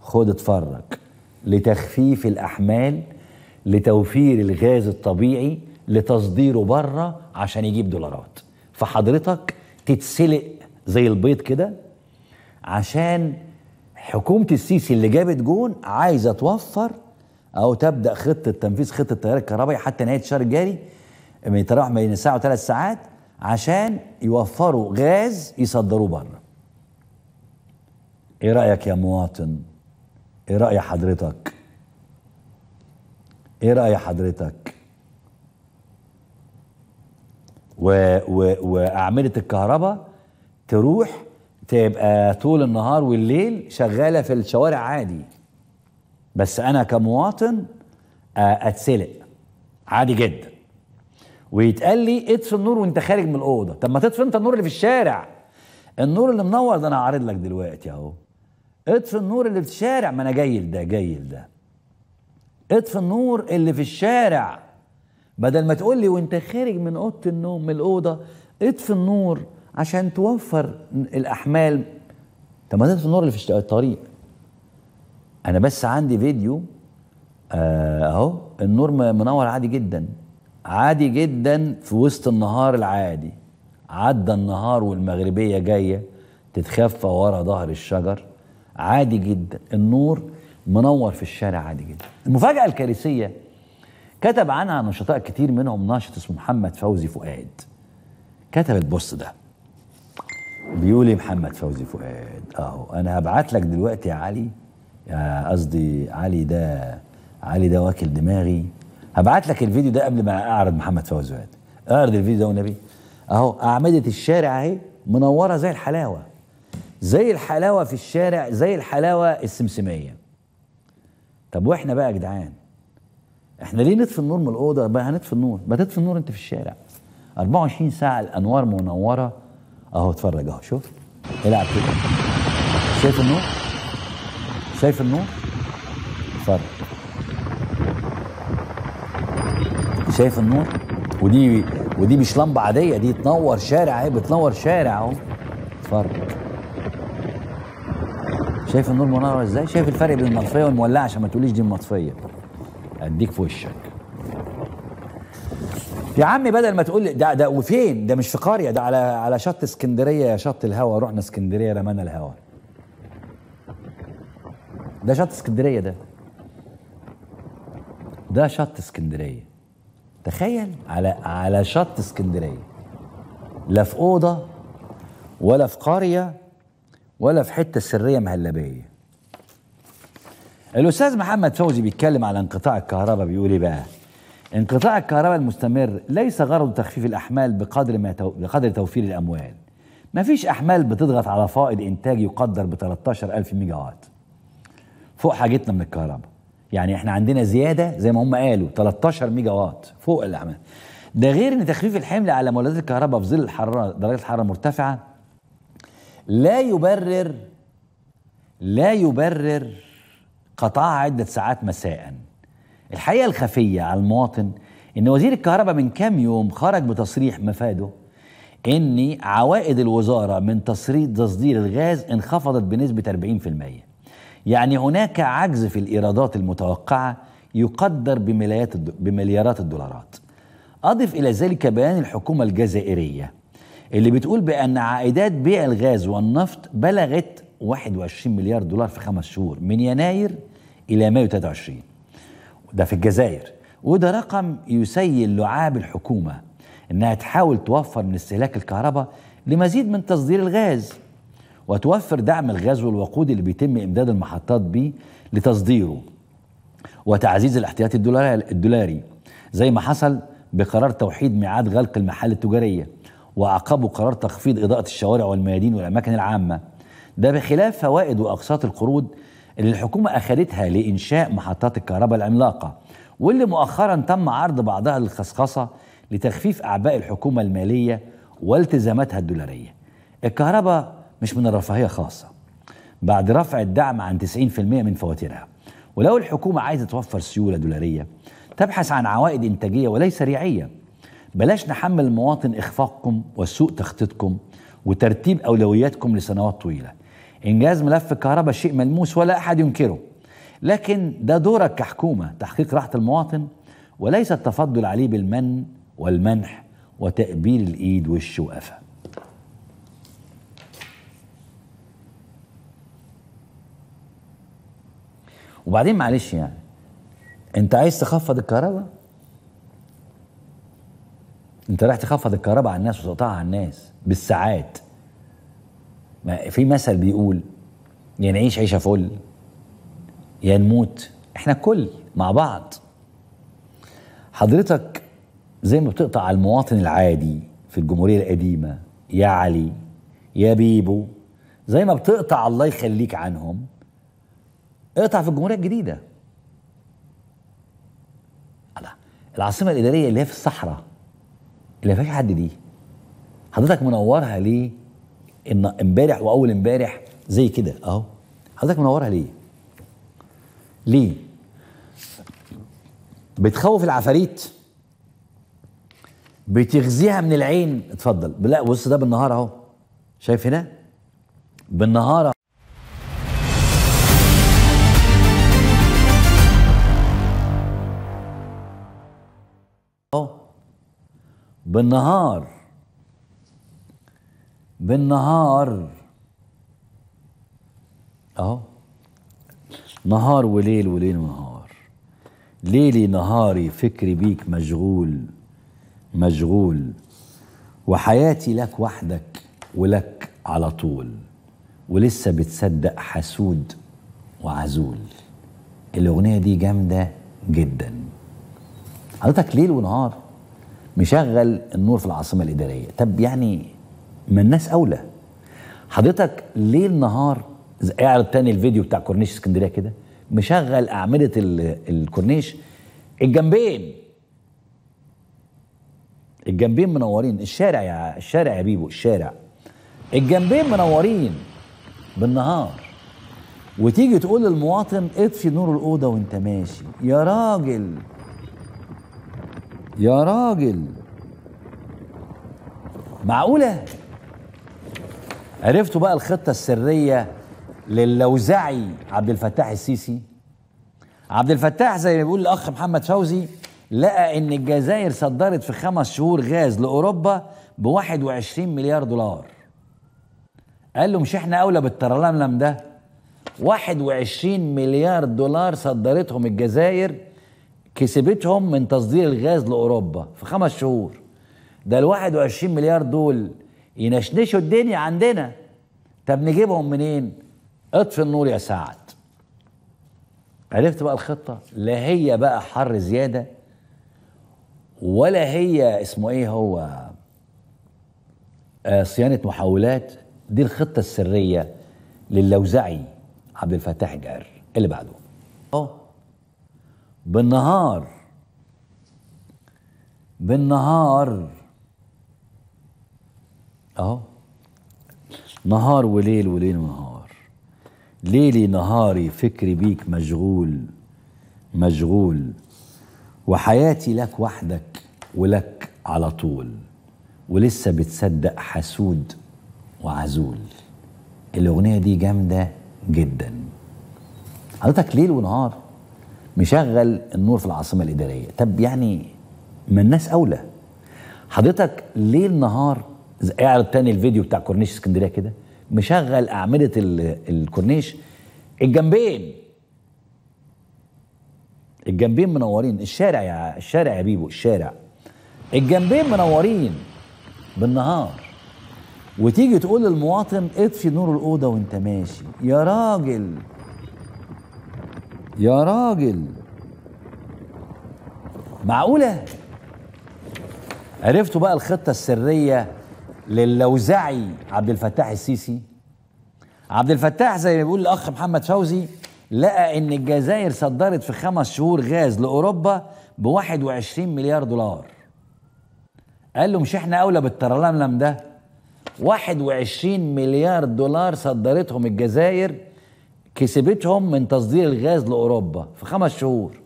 خد اتفرج لتخفيف الأحمال لتوفير الغاز الطبيعي لتصديره بره عشان يجيب دولارات فحضرتك تتسلق زي البيض كده عشان حكومة السيسي اللي جابت جون عايزة توفر أو تبدأ خطة تنفيذ خطة التيار الكهربائي حتى نهاية الشهر الجاري من تراوح بين ساعة وثلاث ساعات عشان يوفروا غاز يصدروه بره ايه رأيك يا مواطن ايه رأي حضرتك ايه رأي حضرتك و و واعمده الكهرباء تروح تبقى طول النهار والليل شغاله في الشوارع عادي بس انا كمواطن اتسلق عادي جدا ويتقال لي اطفي النور وانت خارج من الاوضه طب ما تطفي انت النور اللي في الشارع النور اللي منور ده انا عارض لك دلوقتي اهو اطفي النور اللي في الشارع ما انا جاي لده جاي لده اطفي النور اللي في الشارع بدل ما تقول لي وانت خارج من اوضه النوم من الاوضه اطفي النور عشان توفر الاحمال طب ما تطفي النور اللي في الطريق انا بس عندي فيديو آه، اهو النور منور عادي جدا عادي جدا في وسط النهار العادي عدى النهار والمغربيه جايه تتخفى ورا ظهر الشجر عادي جدا النور منور في الشارع عادي جدا المفاجاه الكارثيه كتب عنها نشطاء كتير منهم ناشط اسمه محمد فوزي فؤاد كتب البوست ده بيقول محمد فوزي فؤاد اهو انا هبعت لك دلوقتي يا علي قصدي علي ده علي ده واكل دماغي هبعت لك الفيديو ده قبل ما اعرض محمد فوزي فؤاد اعرض الفيديو ده والنبي اهو اعمده الشارع اهي منوره زي الحلاوه زي الحلاوه في الشارع زي الحلاوه السمسميه طب واحنا بقى يا جدعان احنا ليه نطفي النور من الاوضه بقى هنطفي النور ما تطفي النور انت في الشارع 24 ساعه الانوار منوره اهو اتفرج اهو شوف العب كده شايف النور شايف النور اتفرج شايف النور ودي ودي مش لمبه عاديه دي تنور شارع اهي بتنور شارع اهو اتفرج شايف النور منور ازاي شايف الفرق بين المطفيه والمولعه عشان ما تقوليش دي مطفيه اديك في وشك يا عم بدل ما تقول لي ده ده وفين ده مش في قريه ده على على شط اسكندريه يا شط الهوا رحنا اسكندريه رمانا الهوا ده شط اسكندريه ده ده شط اسكندريه تخيل على على شط اسكندريه لا في اوضه ولا في قريه ولا في حته سريه مهلبيه الاستاذ محمد فوزي بيتكلم على انقطاع الكهرباء بيقول ايه بقى انقطاع الكهرباء المستمر ليس غرض تخفيف الاحمال بقدر ما تو... بقدر توفير الاموال ما فيش احمال بتضغط على فائض انتاج يقدر ب 13000 ميجا وات فوق حاجتنا من الكهرباء يعني احنا عندنا زياده زي ما هم قالوا 13 ميجا وات فوق الاحمال ده غير ان تخفيف الحمل على مولدات الكهرباء في ظل الحراره درجات الحراره المرتفعه لا يبرر لا يبرر قطعها عدة ساعات مساء الحقيقة الخفية على المواطن إن وزير الكهرباء من كام يوم خرج بتصريح مفاده إن عوائد الوزارة من تصريد تصدير الغاز انخفضت بنسبة 40% يعني هناك عجز في الإيرادات المتوقعة يقدر بمليارات الدولارات أضف إلى ذلك بيان الحكومة الجزائرية اللي بتقول بأن عائدات بيع الغاز والنفط بلغت 21 مليار دولار في خمس شهور من يناير إلى مايو 23 ده في الجزائر وده رقم يسيل لعاب الحكومة إنها تحاول توفر من استهلاك الكهرباء لمزيد من تصدير الغاز وتوفر دعم الغاز والوقود اللي بيتم إمداد المحطات بيه لتصديره وتعزيز الاحتياطي الدولاري زي ما حصل بقرار توحيد ميعاد غلق المحال التجارية وعقبه قرار تخفيض إضاءة الشوارع والميادين والأماكن العامة ده بخلاف فوائد وأقساط القروض اللي الحكومة أخذتها لإنشاء محطات الكهرباء العملاقة واللي مؤخرا تم عرض بعضها للخصخصة لتخفيف أعباء الحكومة المالية والتزاماتها الدولارية الكهرباء مش من الرفاهية خاصة بعد رفع الدعم عن 90% من فواتيرها ولو الحكومة عايزة توفر سيولة دولارية تبحث عن عوائد إنتاجية وليس ريعية بلاش نحمل المواطن إخفاقكم وسوء تخطيطكم وترتيب أولوياتكم لسنوات طويلة إنجاز ملف الكهرباء شيء ملموس ولا أحد ينكره لكن ده دورك كحكومة تحقيق راحة المواطن وليس التفضل عليه بالمن والمنح وتقبيل الإيد وش وقفا وبعدين معلش يعني انت عايز تخفض الكهرباء انت رايح تخفض الكهرباء على الناس وتقطعها على الناس بالساعات ما في مثل بيقول يا نعيش عيشه فل يا نموت احنا كل مع بعض حضرتك زي ما بتقطع على المواطن العادي في الجمهوريه القديمه يا علي يا بيبو زي ما بتقطع الله يخليك عنهم اقطع في الجمهوريه الجديده العاصمه الاداريه اللي هي في الصحراء اللي ما فيهاش حد دي حضرتك منورها ليه ان امبارح واول امبارح زي كده اهو حضرتك منورها ليه؟ ليه؟ بتخوف العفاريت بتغذيها من العين اتفضل لا بص ده بالنهار اهو شايف هنا بالنهار اهو بالنهار بالنهار اهو نهار وليل وليل ونهار ليلي نهاري فكري بيك مشغول مشغول وحياتي لك وحدك ولك على طول ولسه بتصدق حسود وعزول الأغنية دي جامدة جدا حضرتك ليل ونهار مشغل النور في العاصمة الإدارية طب يعني ما الناس اولى حضرتك ليل نهار اعرض تاني الفيديو بتاع كورنيش اسكندريه كده مشغل اعمده الكورنيش الجنبين الجنبين منورين الشارع يا الشارع يا بيبو الشارع الجنبين منورين بالنهار وتيجي تقول للمواطن اطفي نور الاوضه وانت ماشي يا راجل يا راجل معقوله عرفتوا بقى الخطة السرية للوزعي عبد الفتاح السيسي عبد الفتاح زي ما بيقول الاخ محمد فوزي لقى ان الجزائر صدرت في خمس شهور غاز لاوروبا ب 21 مليار دولار قال له مش احنا اولى بالترلملم ده 21 مليار دولار صدرتهم الجزائر كسبتهم من تصدير الغاز لاوروبا في خمس شهور ده ال 21 مليار دول ينشنشوا الدنيا عندنا طب نجيبهم منين اطفي النور يا سعد عرفت بقى الخطه لا هي بقى حر زياده ولا هي اسمه ايه هو آه، صيانه محاولات دي الخطه السريه للوزعي عبد الفتاح جار اللي بعده اه بالنهار بالنهار اهو نهار وليل وليل ونهار ليلي نهاري فكري بيك مشغول مشغول وحياتي لك وحدك ولك على طول ولسه بتصدق حسود وعزول الأغنية دي جامدة جدا حضرتك ليل ونهار مشغل النور في العاصمة الإدارية طب يعني ما الناس أولى حضرتك ليل نهار اعرض تاني الفيديو بتاع كورنيش اسكندريه كده مشغل اعمده الكورنيش الجنبين الجنبين منورين الشارع يا الشارع يا بيبو الشارع الجنبين منورين بالنهار وتيجي تقول للمواطن اطفي نور الاوضه وانت ماشي يا راجل يا راجل معقوله عرفتوا بقى الخطه السريه للوزعي عبد الفتاح السيسي عبد الفتاح زي ما بيقول الاخ محمد فوزي لقى ان الجزائر صدرت في خمس شهور غاز لاوروبا ب 21 مليار دولار قال له مش احنا اولى بالترلملم ده 21 مليار دولار صدرتهم الجزائر كسبتهم من تصدير الغاز لاوروبا في خمس شهور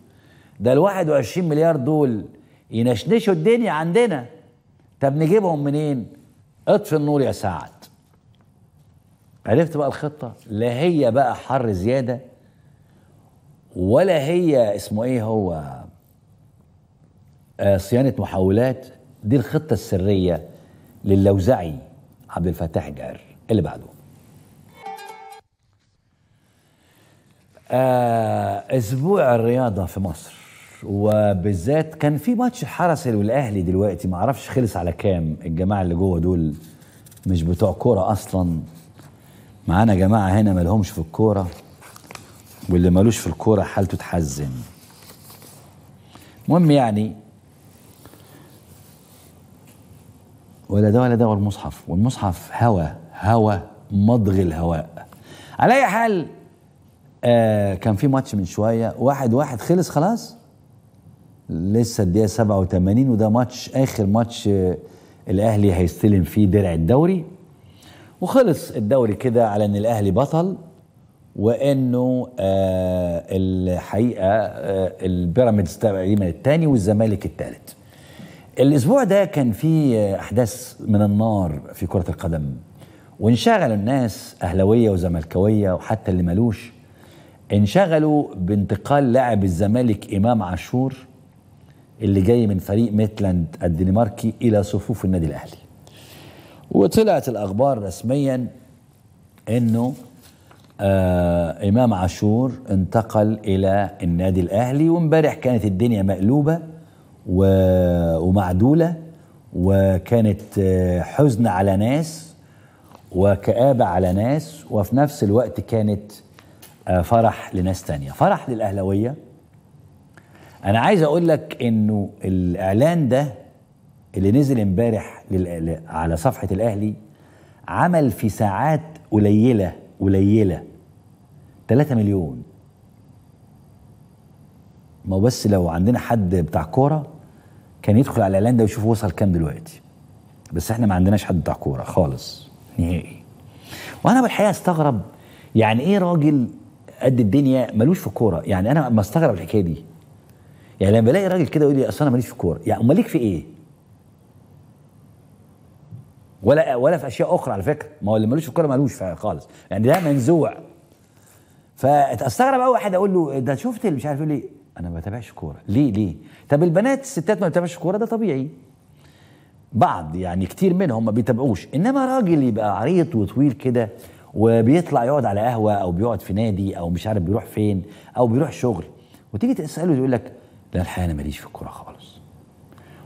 ده ال 21 مليار دول ينشنشوا الدنيا عندنا طب نجيبهم منين؟ اطفي النور يا سعد عرفت بقى الخطه لا هي بقى حر زياده ولا هي اسمه ايه هو آه، صيانه محاولات دي الخطه السريه للوزعي عبد الفتاح جار اللي بعده آه اسبوع الرياضه في مصر وبالذات كان في ماتش حرس والاهلي دلوقتي ما اعرفش خلص على كام الجماعه اللي جوه دول مش بتوع كوره اصلا معانا جماعه هنا مالهمش في الكوره واللي مالوش في الكوره حالته تحزن المهم يعني ولا ده ولا ده والمصحف والمصحف هوا هوا مضغ الهواء على اي حال آه كان في ماتش من شويه واحد واحد خلص خلاص لسه الدقيقه 87 وده ماتش اخر ماتش آه، الاهلي هيستلم فيه درع الدوري وخلص الدوري كده على ان الاهلي بطل وانه آه الحقيقه آه البيراميدز تقريبا الثاني والزمالك الثالث الاسبوع ده كان فيه آه، احداث من النار في كره القدم وانشغل الناس اهلاويه وزملكاويه وحتى اللي مالوش انشغلوا بانتقال لاعب الزمالك امام عاشور اللي جاي من فريق ميتلاند الدنماركي الى صفوف النادي الاهلي وطلعت الاخبار رسميا انه آه امام عاشور انتقل الى النادي الاهلي وامبارح كانت الدنيا مقلوبه و... ومعدوله وكانت آه، حزن على ناس وكآبة على ناس وفي نفس الوقت كانت آه، فرح لناس تانية فرح للاهلاويه انا عايز اقول لك انه الاعلان ده اللي نزل امبارح على صفحه الاهلي عمل في ساعات قليله قليله 3 مليون ما بس لو عندنا حد بتاع كوره كان يدخل على الاعلان ده ويشوف وصل كام دلوقتي بس احنا ما عندناش حد بتاع كوره خالص نهائي وانا بالحقيقه استغرب يعني ايه راجل قد الدنيا ملوش في كوره يعني انا استغرب الحكايه دي يعني لما بلاقي راجل كده يقول لي اصل انا ماليش في الكوره يعني امال ليك في ايه ولا ولا في اشياء اخرى على فكره ما هو اللي ملوش في الكوره ملوش خالص يعني ده منزوع فاستغرب قوي واحد اقول له ده شفت اللي مش عارف يقول لي انا ما بتابعش كوره ليه ليه طب البنات الستات ما بتابعش كوره ده طبيعي بعض يعني كتير منهم ما بيتابعوش انما راجل يبقى عريض وطويل كده وبيطلع يقعد على قهوه او بيقعد في نادي او مش عارف بيروح فين او بيروح شغل وتيجي تساله يقول لك لا الحقيقه انا ماليش في الكوره خالص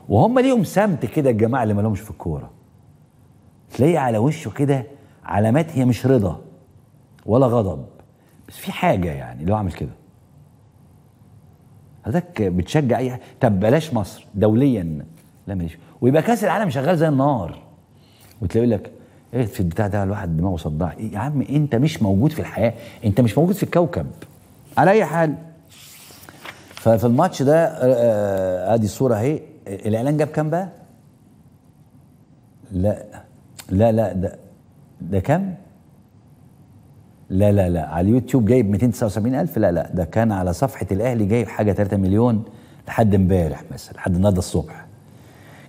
وهم ليهم سمت كده الجماعه اللي مالهمش في الكوره تلاقي على وشه كده علامات هي مش رضا ولا غضب بس في حاجه يعني لو عامل كده حضرتك بتشجع اي طب بلاش مصر دوليا لا ماليش ويبقى كاس العالم شغال زي النار وتلاقي لك ايه في البتاع ده الواحد دماغه صداع إيه يا عم انت مش موجود في الحياه انت مش موجود في الكوكب على اي حال ففي الماتش ده آه، آه، ادي الصوره اهي الاعلان جاب كام بقى؟ لا لا لا ده ده كام؟ لا لا لا على اليوتيوب جايب 279000 لا لا ده كان على صفحه الاهلي جايب حاجه 3 مليون لحد امبارح مثلا لحد النهارده الصبح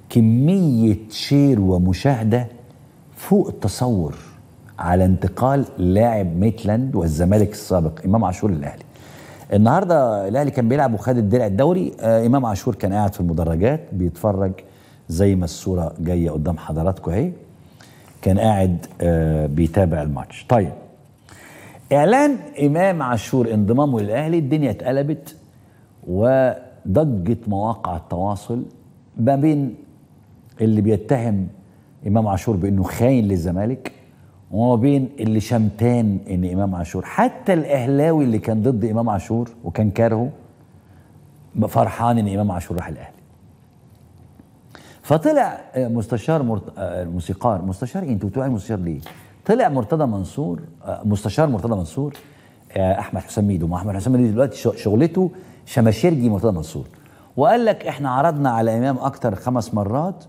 كميه شير ومشاهده فوق التصور على انتقال لاعب ميتلاند والزمالك السابق امام عاشور الاهلي النهارده الاهلي كان بيلعب وخد الدرع الدوري آه امام عاشور كان قاعد في المدرجات بيتفرج زي ما الصوره جايه قدام حضراتكم اهي كان قاعد آه بيتابع الماتش طيب اعلان امام عاشور انضمامه للاهلي الدنيا اتقلبت وضجت مواقع التواصل ما بين اللي بيتهم امام عاشور بانه خاين للزمالك وما بين اللي شمتان ان امام عاشور حتى الاهلاوي اللي كان ضد امام عاشور وكان كارهه فرحان ان امام عاشور راح الاهلي فطلع آه، مستشار مرت... آه، الموسيقار مستشار ايه انتوا بتوع المستشار ليه طلع مرتضى منصور آه، مستشار مرتضى منصور احمد حسام ميدو ما احمد حسام ميدو دلوقتي شغلته شماشيرجي مرتضى منصور وقال لك احنا عرضنا على امام اكتر خمس مرات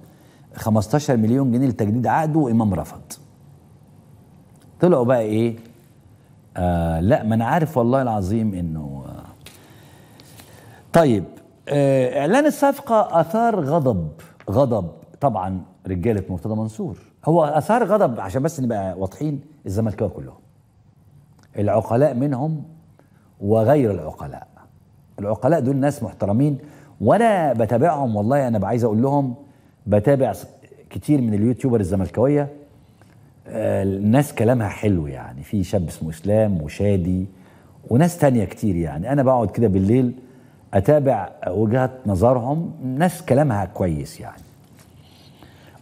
15 مليون جنيه لتجديد عقده وامام رفض طلعوا بقى ايه آه لا ما انا عارف والله العظيم انه آه طيب آه اعلان الصفقه اثار غضب غضب طبعا رجاله مرتضى منصور هو اثار غضب عشان بس نبقى واضحين الزملكاويه كلهم العقلاء منهم وغير العقلاء العقلاء دول ناس محترمين وانا بتابعهم والله انا عايز اقول لهم بتابع كتير من اليوتيوبر الزملكاويه الناس كلامها حلو يعني في شاب اسمه اسلام وشادي وناس تانية كتير يعني انا بقعد كده بالليل اتابع وجهة نظرهم ناس كلامها كويس يعني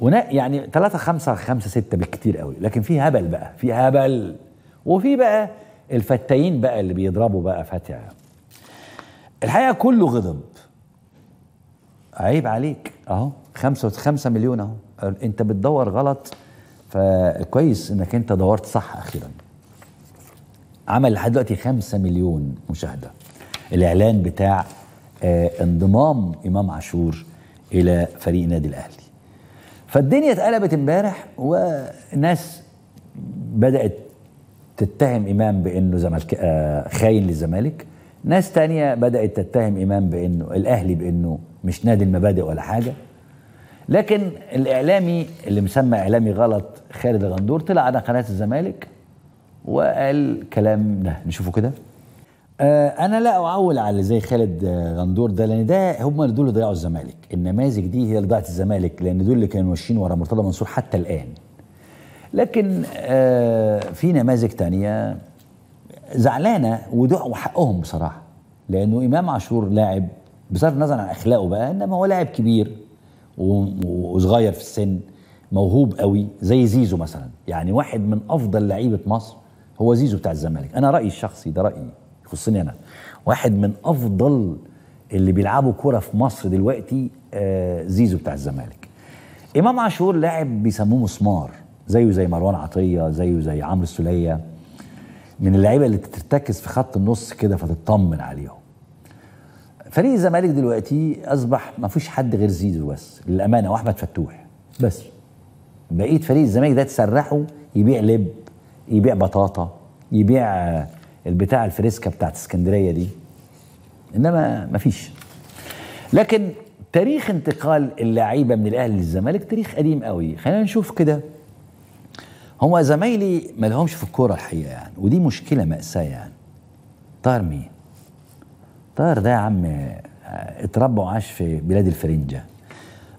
ونا يعني ثلاثة خمسة خمسة ستة بالكتير قوي لكن في هبل بقى في هبل وفي بقى الفتايين بقى اللي بيضربوا بقى فتية الحقيقة كله غضب عيب عليك اهو خمسة وخمسة مليون اهو انت بتدور غلط فكويس انك انت دورت صح اخيرا عمل لحد دلوقتي 5 مليون مشاهده الاعلان بتاع آه، انضمام امام عاشور الى فريق النادي الاهلي فالدنيا اتقلبت امبارح وناس بدات تتهم امام بانه زملك آه، خاين للزمالك ناس تانية بدات تتهم امام بانه الاهلي بانه مش نادي المبادئ ولا حاجه لكن الاعلامي اللي مسمى اعلامي غلط خالد غندور طلع على قناه الزمالك وقال كلام ده نشوفه كده آه انا لا اعول على زي خالد آه، غندور ده لان ده هم اللي دول اللي ضيعوا الزمالك النماذج دي هي اللي ضاعت الزمالك لان دول اللي كانوا ماشيين ورا مرتضى منصور حتى الان لكن آه في نماذج تانية زعلانه ودعوا حقهم بصراحه لانه امام عاشور لاعب بصرف النظر عن اخلاقه بقى انما هو لاعب كبير وصغير في السن موهوب قوي زي زيزو مثلا يعني واحد من افضل لعيبه مصر هو زيزو بتاع الزمالك انا رايي الشخصي ده رايي يخصني انا واحد من افضل اللي بيلعبوا كوره في مصر دلوقتي آه زيزو بتاع الزمالك امام عاشور لاعب بيسموه مسمار زيه زي مروان عطيه زيه زي عمرو السوليه من اللعيبه اللي تتركز في خط النص كده فتطمن عليهم فريق الزمالك دلوقتي اصبح ما فيش حد غير زيزو بس للامانه واحمد فتوح بس بقيه فريق الزمالك ده تسرحه يبيع لب يبيع بطاطا يبيع البتاع الفريسكا بتاعت اسكندريه دي انما ما فيش لكن تاريخ انتقال اللعيبه من الاهلي للزمالك تاريخ قديم قوي خلينا نشوف كده هما زمايلي ما لهمش في الكوره الحقيقه يعني ودي مشكله ماساه يعني طاهر مين طاهر ده يا عم اتربى وعاش في بلاد الفرنجه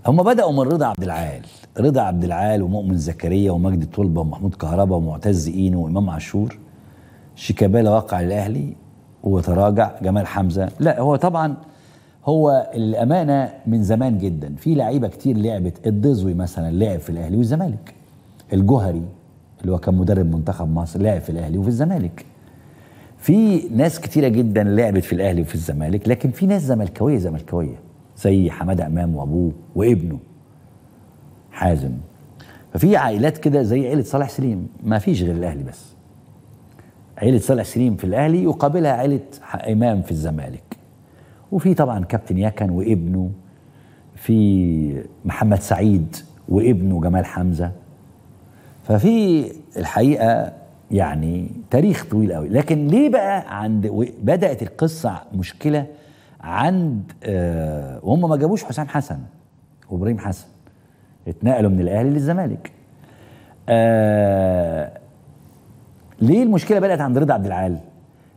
هم بدأوا من رضا عبد العال رضا عبد العال ومؤمن زكريا ومجدي طلبة ومحمود كهربا ومعتز إينو وإمام عاشور شيكابالا وقع الأهلي وتراجع جمال حمزة لا هو طبعا هو الأمانة من زمان جدا في لعيبة كتير لعبت الدزوي مثلا لعب في الأهلي والزمالك الجهري اللي هو كان مدرب منتخب مصر لعب في الأهلي وفي الزمالك في ناس كتيرة جدا لعبت في الاهلي وفي الزمالك لكن في ناس زملكاوية زملكاوية زي حمادة امام وابوه وابنه حازم ففي عائلات كده زي عيلة صالح سليم ما فيش غير الاهلي بس عيلة صالح سليم في الاهلي يقابلها عيلة امام في الزمالك وفي طبعا كابتن يكن وابنه في محمد سعيد وابنه جمال حمزه ففي الحقيقه يعني تاريخ طويل قوي لكن ليه بقى عند بدات القصه مشكله عند آه وهم ما جابوش حسام حسن وابراهيم حسن اتنقلوا من الاهلي للزمالك آه ليه المشكله بدات عند رضا عبد العال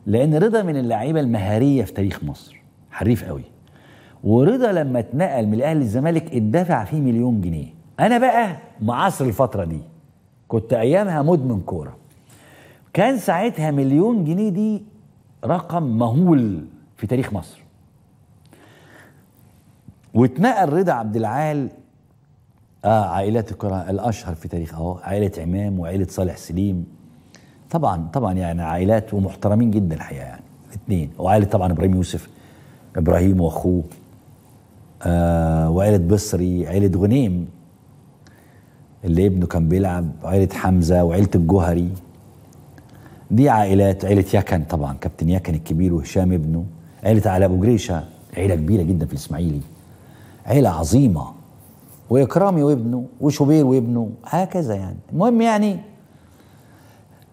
لان رضا من اللعيبه المهاريه في تاريخ مصر حريف قوي ورضا لما اتنقل من الاهلي للزمالك اتدفع فيه مليون جنيه انا بقى معاصر الفتره دي كنت ايامها مدمن كوره كان ساعتها مليون جنيه دي رقم مهول في تاريخ مصر واتنقل رضا عبد العال آه عائلات الكرة الأشهر في تاريخ أهو عائلة عمام وعائلة صالح سليم طبعا طبعا يعني عائلات ومحترمين جدا الحقيقة يعني الاثنين وعائلة طبعا إبراهيم يوسف إبراهيم وأخوه آه وعائلة بصري عائلة غنيم اللي ابنه كان بيلعب عائلة حمزة وعائلة الجهري دي عائلات عائله يكن طبعا كابتن يكن الكبير وهشام ابنه عائله علي ابو جريشه عيله كبيره جدا في الاسماعيلي عيله عظيمه واكرامي وابنه وشوبير وابنه هكذا يعني المهم يعني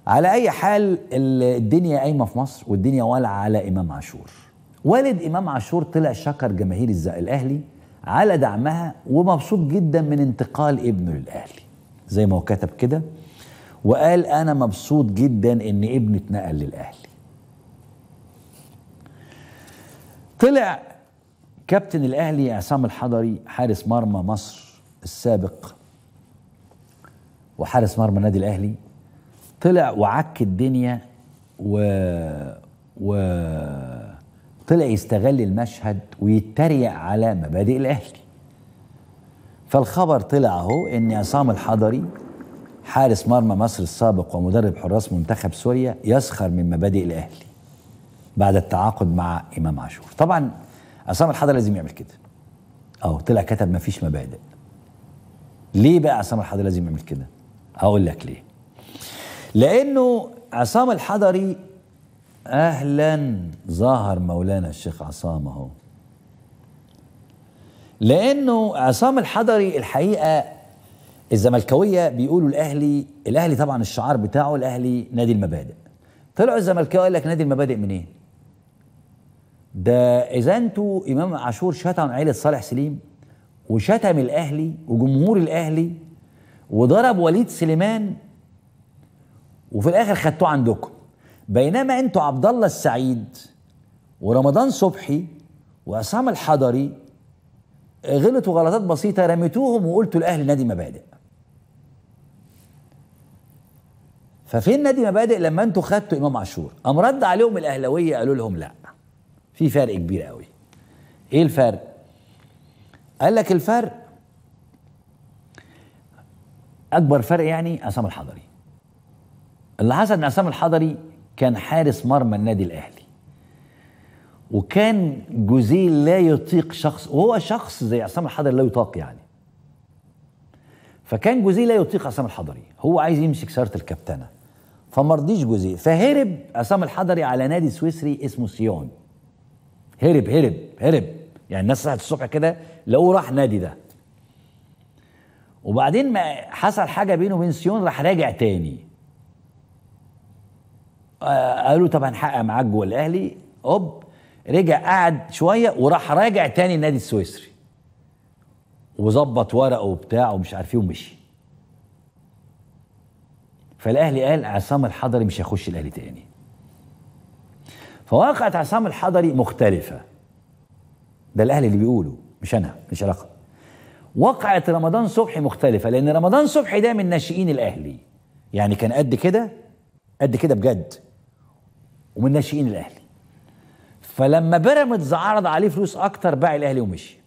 على اي حال الدنيا قايمه في مصر والدنيا والعه على امام عاشور والد امام عاشور طلع شكر جماهير الاهلي على دعمها ومبسوط جدا من انتقال ابنه للاهلي زي ما هو كتب كده وقال انا مبسوط جدا ان ابني اتنقل للاهلي طلع كابتن الاهلي عصام الحضري حارس مرمى مصر السابق وحارس مرمى النادي الاهلي طلع وعك الدنيا و و طلع يستغل المشهد ويتريق على مبادئ الاهلي فالخبر طلع اهو ان عصام الحضري حارس مرمى مصر السابق ومدرب حراس منتخب سوريا يسخر من مبادئ الاهلي بعد التعاقد مع امام عاشور طبعا عصام الحضر لازم يعمل كده اه طلع كتب مفيش مبادئ ليه بقى عصام الحضري لازم يعمل كده هقول لك ليه لانه عصام الحضري اهلا ظهر مولانا الشيخ عصام اهو لانه عصام الحضري الحقيقه الزملكاويه بيقولوا الاهلي الاهلي طبعا الشعار بتاعه الاهلي نادي المبادئ طلعوا الزملكاويه قال لك نادي المبادئ منين ده اذا انتوا امام عاشور شتم عيله صالح سليم وشتم الاهلي وجمهور الاهلي وضرب وليد سليمان وفي الاخر خدتوه عندكم بينما انتوا عبد الله السعيد ورمضان صبحي وعصام الحضري غلطوا غلطات بسيطه رميتوهم وقلتوا الاهلي نادي مبادئ ففين نادي مبادئ لما انتوا خدتوا امام عاشور قام رد عليهم الاهلاويه قالوا لهم لا في فرق كبير قوي ايه الفرق قال لك الفرق اكبر فرق يعني عصام الحضري اللي حصل ان عصام الحضري كان حارس مرمى النادي الاهلي وكان جوزيه لا يطيق شخص وهو شخص زي عصام الحضري لا يطاق يعني فكان جوزيه لا يطيق عصام الحضري هو عايز يمسك سياره الكابتنه فما رضيش جوزيه فهرب عصام الحضري على نادي سويسري اسمه سيون هرب هرب هرب يعني الناس صحت الصبح كده لقوه راح نادي ده وبعدين ما حصل حاجه بينه وبين سيون راح راجع تاني آه قالوا طب هنحقق معاك جوه الاهلي هوب رجع قعد شويه وراح راجع تاني النادي السويسري وظبط ورقه وبتاع ومش عارف ايه ومشي فالاهلي قال عصام الحضري مش هيخش الاهلي تاني فواقعة عصام الحضري مختلفة ده الاهلي اللي بيقوله مش انا مش علاقة واقعة رمضان صبحي مختلفة لان رمضان صبحي ده من ناشئين الاهلي يعني كان قد كده قد كده بجد ومن ناشئين الاهلي فلما بيراميدز عرض عليه فلوس اكتر باع الاهلي ومشي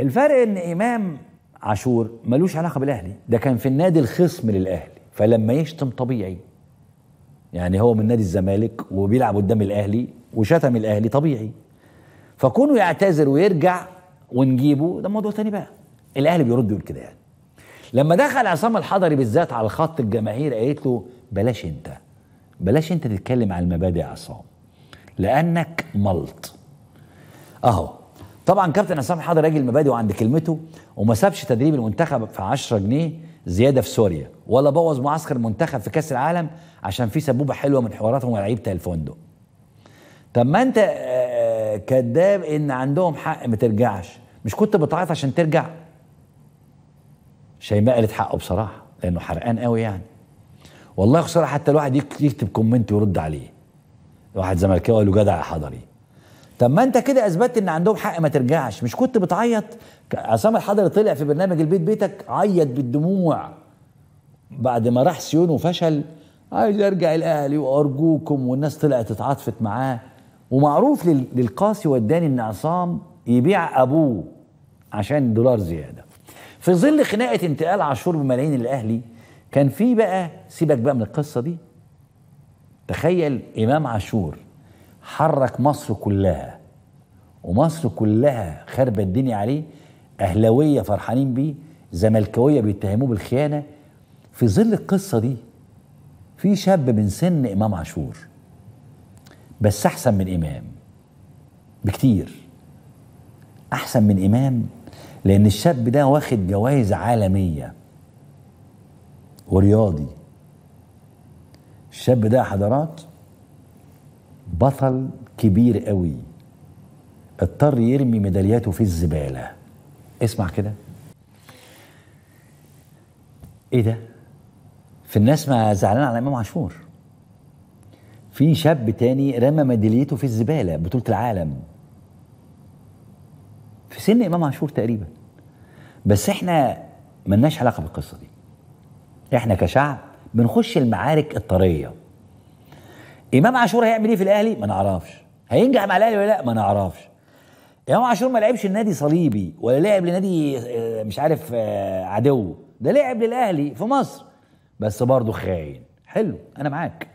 الفرق ان امام عاشور ملوش علاقه بالاهلي ده كان في النادي الخصم للاهلي فلما يشتم طبيعي يعني هو من نادي الزمالك وبيلعب قدام الاهلي وشتم الاهلي طبيعي فكونه يعتذر ويرجع ونجيبه ده موضوع تاني بقى الاهلي بيرد يقول كده يعني لما دخل عصام الحضري بالذات على الخط الجماهير قالت له بلاش انت بلاش انت تتكلم عن المبادئ يا عصام لانك ملط اهو طبعا كابتن عصام حاضر راجل مبادئ وعند كلمته وما سابش تدريب المنتخب في 10 جنيه زياده في سوريا ولا بوظ معسكر المنتخب في كاس العالم عشان في سبوبه حلوه من حواراتهم ولاعيبه الفندق طب ما انت آه، آه، كذاب ان عندهم حق ما ترجعش مش كنت بتعيط عشان ترجع شيماء قالت حقه بصراحه لانه حرقان قوي يعني والله خساره حتى الواحد يكتب كومنت ويرد عليه واحد زملكاوي قال له جدع يا حضري طب ما انت كده اثبتت ان عندهم حق ما ترجعش مش كنت بتعيط عصام الحضري طلع في برنامج البيت بيتك عيط بالدموع بعد ما راح سيون وفشل عايز ارجع الاهلي وارجوكم والناس طلعت اتعاطفت معاه ومعروف للقاسي والداني ان عصام يبيع ابوه عشان دولار زياده في ظل خناقه انتقال عاشور بملايين الاهلي كان في بقى سيبك بقى من القصه دي تخيل امام عاشور حرك مصر كلها ومصر كلها خربت الدنيا عليه اهلاويه فرحانين بيه زملكاويه بيتهموه بالخيانه في ظل القصه دي في شاب من سن امام عاشور بس احسن من امام بكتير احسن من امام لان الشاب ده واخد جوائز عالميه ورياضي الشاب ده حضرات بطل كبير قوي اضطر يرمي ميدالياته في الزبالة اسمع كده ايه ده في الناس ما زعلان على امام عاشور في شاب تاني رمى ميداليته في الزبالة بطولة العالم في سن امام عاشور تقريبا بس احنا ملناش علاقة بالقصة دي احنا كشعب بنخش المعارك الطريه امام عاشور هيعمل ايه في الاهلي ما نعرفش هينجح مع الاهلي ولا لا ما نعرفش امام عاشور ما لعبش النادي صليبي ولا لعب لنادي آه، مش عارف آه، عدو ده لعب للاهلي في مصر بس برضه خاين حلو انا معاك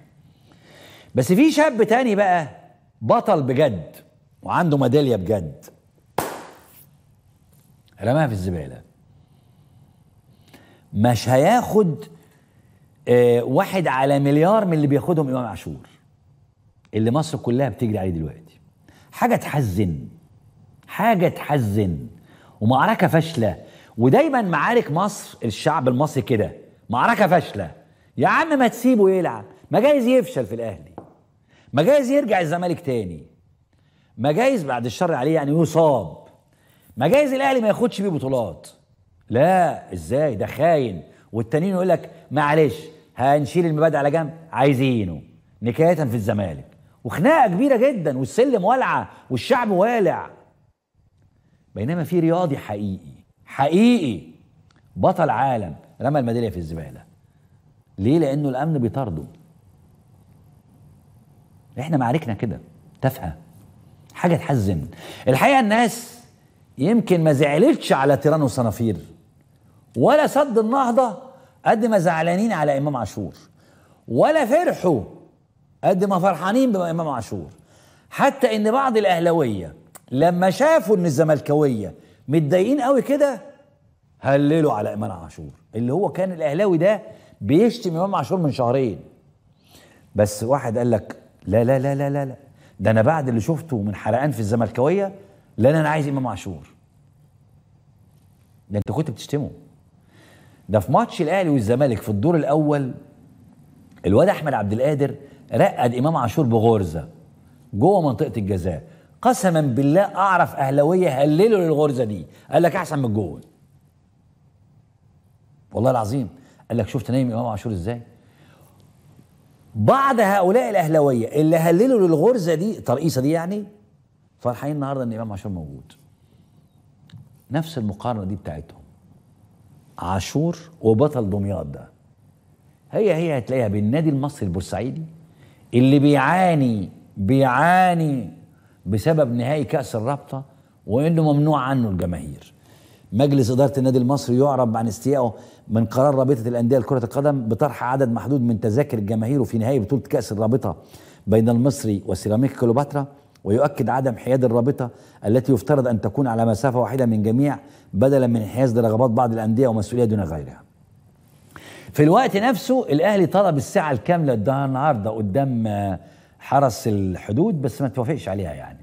بس في شاب تاني بقى بطل بجد وعنده ميداليه بجد رماها في الزباله مش هياخد آه، واحد على مليار من اللي بياخدهم امام عاشور اللي مصر كلها بتجري عليه دلوقتي حاجه تحزن حاجه تحزن ومعركه فاشله ودايما معارك مصر الشعب المصري كده معركه فاشله يا عم ما تسيبه يلعب ما جايز يفشل في الاهلي ما جايز يرجع الزمالك تاني ما جايز بعد الشر عليه يعني يصاب ما جايز الاهلي ما ياخدش بيه بطولات لا ازاي ده خاين والتانيين يقول لك معلش هنشيل المبادئ على جنب عايزينه نكايه في الزمالك وخناقه كبيره جدا والسلم والعه والشعب والع بينما في رياضي حقيقي حقيقي بطل عالم رمى الميداليه في الزباله ليه لانه الامن بيطارده احنا معاركنا كده تافهه حاجه تحزن الحقيقه الناس يمكن ما زعلتش على تيران وصنافير ولا صد النهضه قد ما زعلانين على امام عاشور ولا فرحوا قد ما فرحانين بامام عاشور حتى ان بعض الاهلاويه لما شافوا ان الزملكاويه متضايقين قوي كده هللوا على امام عاشور اللي هو كان الاهلاوي ده بيشتم امام عاشور من شهرين بس واحد قال لك لا لا لا لا لا, لا. ده انا بعد اللي شفته من حرقان في الزملكاويه لا انا عايز امام عاشور ده انت كنت بتشتمه ده في ماتش الاهلي والزمالك في الدور الاول الواد احمد عبد القادر رقد امام عاشور بغرزه جوه منطقه الجزاء قسما بالله اعرف اهلاويه هللوا للغرزه دي قال لك احسن من الجول والله العظيم قال لك شفت نايم امام عاشور ازاي بعض هؤلاء الاهلاويه اللي هللوا للغرزه دي ترقيصه دي يعني فرحانين النهارده ان امام عاشور موجود نفس المقارنه دي بتاعتهم عاشور وبطل دمياط ده هي هي هتلاقيها بالنادي المصري البورسعيدي اللي بيعاني بيعاني بسبب نهائي كأس الرابطة وإنه ممنوع عنه الجماهير مجلس إدارة النادي المصري يعرب عن استيائه من قرار رابطة الأندية لكرة القدم بطرح عدد محدود من تذاكر الجماهير في نهائي بطولة كأس الرابطة بين المصري وسيراميك كليوباترا ويؤكد عدم حياد الرابطة التي يفترض أن تكون على مسافة واحدة من جميع بدلا من انحياز لرغبات بعض الأندية ومسؤولية دون غيرها في الوقت نفسه الاهلي طلب الساعه الكامله النهارده قدام آه، حرس الحدود بس ما توافقش عليها يعني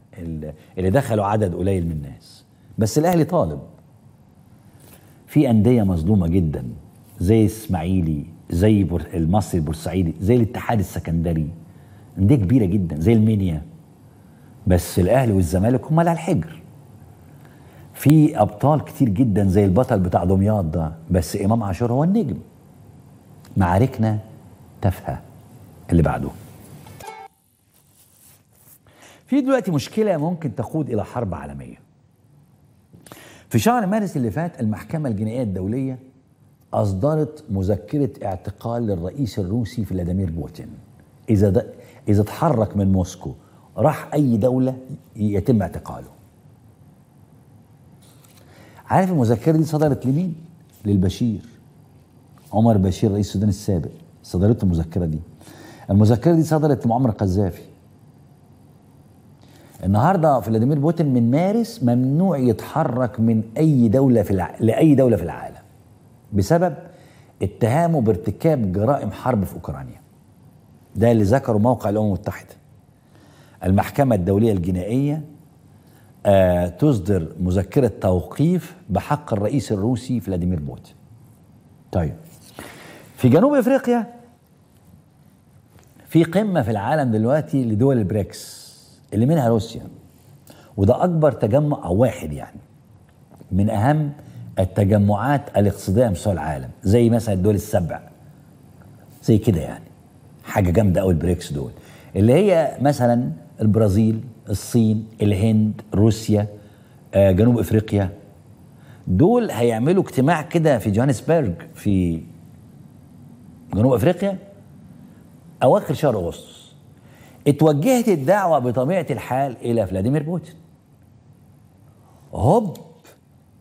اللي دخلوا عدد قليل من الناس بس الاهلي طالب في انديه مظلومه جدا زي اسماعيلي زي المصري البورسعيدي زي الاتحاد السكندري انديه كبيره جدا زي المنيا بس الاهلي والزمالك هم اللي على الحجر في ابطال كتير جدا زي البطل بتاع دمياط ده بس امام عاشور هو النجم معاركنا تافهه اللي بعده في دلوقتي مشكله ممكن تقود الى حرب عالميه في شهر مارس اللي فات المحكمه الجنائيه الدوليه اصدرت مذكره اعتقال للرئيس الروسي فلاديمير بوتين اذا اذا اتحرك من موسكو راح اي دوله يتم اعتقاله عارف المذكره دي صدرت لمين للبشير عمر بشير رئيس السودان السابق صدرت المذكره دي المذكره دي صدرت لمعمر القذافي النهارده فلاديمير بوتين من مارس ممنوع يتحرك من اي دوله في الع... لاي دوله في العالم بسبب اتهامه بارتكاب جرائم حرب في اوكرانيا ده اللي ذكره موقع الامم المتحده المحكمه الدوليه الجنائيه آه تصدر مذكره توقيف بحق الرئيس الروسي فلاديمير بوتين طيب في جنوب افريقيا في قمه في العالم دلوقتي لدول البريكس اللي منها روسيا وده اكبر تجمع او واحد يعني من اهم التجمعات الاقتصاديه مستوى العالم زي مثلا الدول السبع زي كده يعني حاجه جامده قوي البريكس دول اللي هي مثلا البرازيل الصين الهند روسيا آه، جنوب افريقيا دول هيعملوا اجتماع كده في جوهانسبرج في جنوب افريقيا اواخر شهر اغسطس اتوجهت الدعوه بطبيعه الحال الى فلاديمير بوتين هوب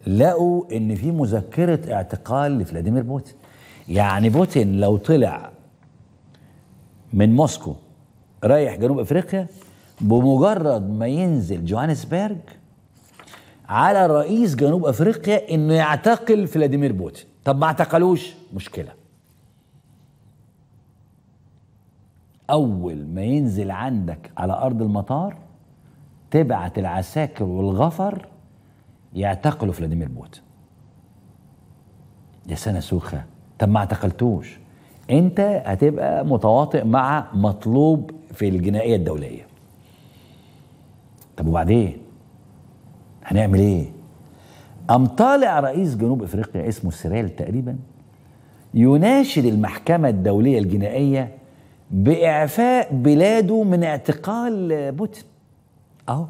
لقوا ان في مذكره اعتقال لفلاديمير بوتين يعني بوتين لو طلع من موسكو رايح جنوب افريقيا بمجرد ما ينزل جوهانسبرج على رئيس جنوب افريقيا انه يعتقل فلاديمير بوتين طب ما اعتقلوش مشكله أول ما ينزل عندك على أرض المطار تبعت العساكر والغفر يعتقلوا فلاديمير بوتين يا سنة سوخة طب ما اعتقلتوش انت هتبقى متواطئ مع مطلوب في الجنائية الدولية طب وبعدين هنعمل ايه قام طالع رئيس جنوب افريقيا اسمه سيريل تقريبا يناشد المحكمة الدولية الجنائية باعفاء بلاده من اعتقال بوتين اهو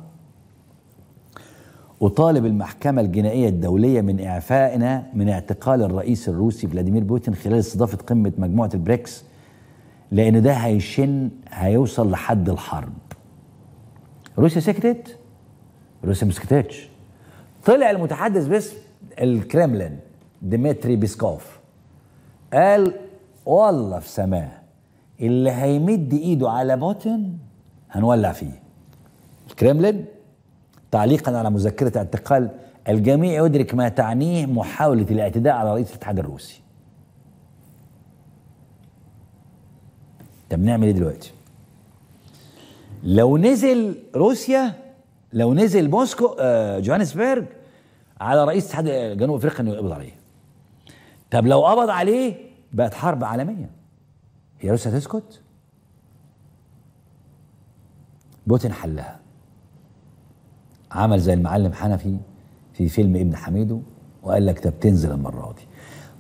أطالب المحكمة الجنائية الدولية من إعفائنا من اعتقال الرئيس الروسي فلاديمير بوتين خلال استضافة قمة مجموعة البريكس لأن ده هيشن هيوصل لحد الحرب. روسيا سكتت روسيا ما سكتتش. طلع المتحدث باسم الكرملين ديمتري بيسكوف قال والله في سماه اللي هيمد ايده على بوتن هنولع فيه الكرملين تعليقا على مذكرة اعتقال الجميع يدرك ما تعنيه محاولة الاعتداء على رئيس الاتحاد الروسي طب نعمل ايه دلوقتي لو نزل روسيا لو نزل موسكو آه جوهانسبرج على رئيس اتحاد جنوب افريقيا انه يقبض عليه طب لو قبض عليه بقت حرب عالميه روسيا تسكت؟ بوتين حلها عمل زي المعلم حنفي في فيلم ابن حميدو وقال لك طب تنزل المره دي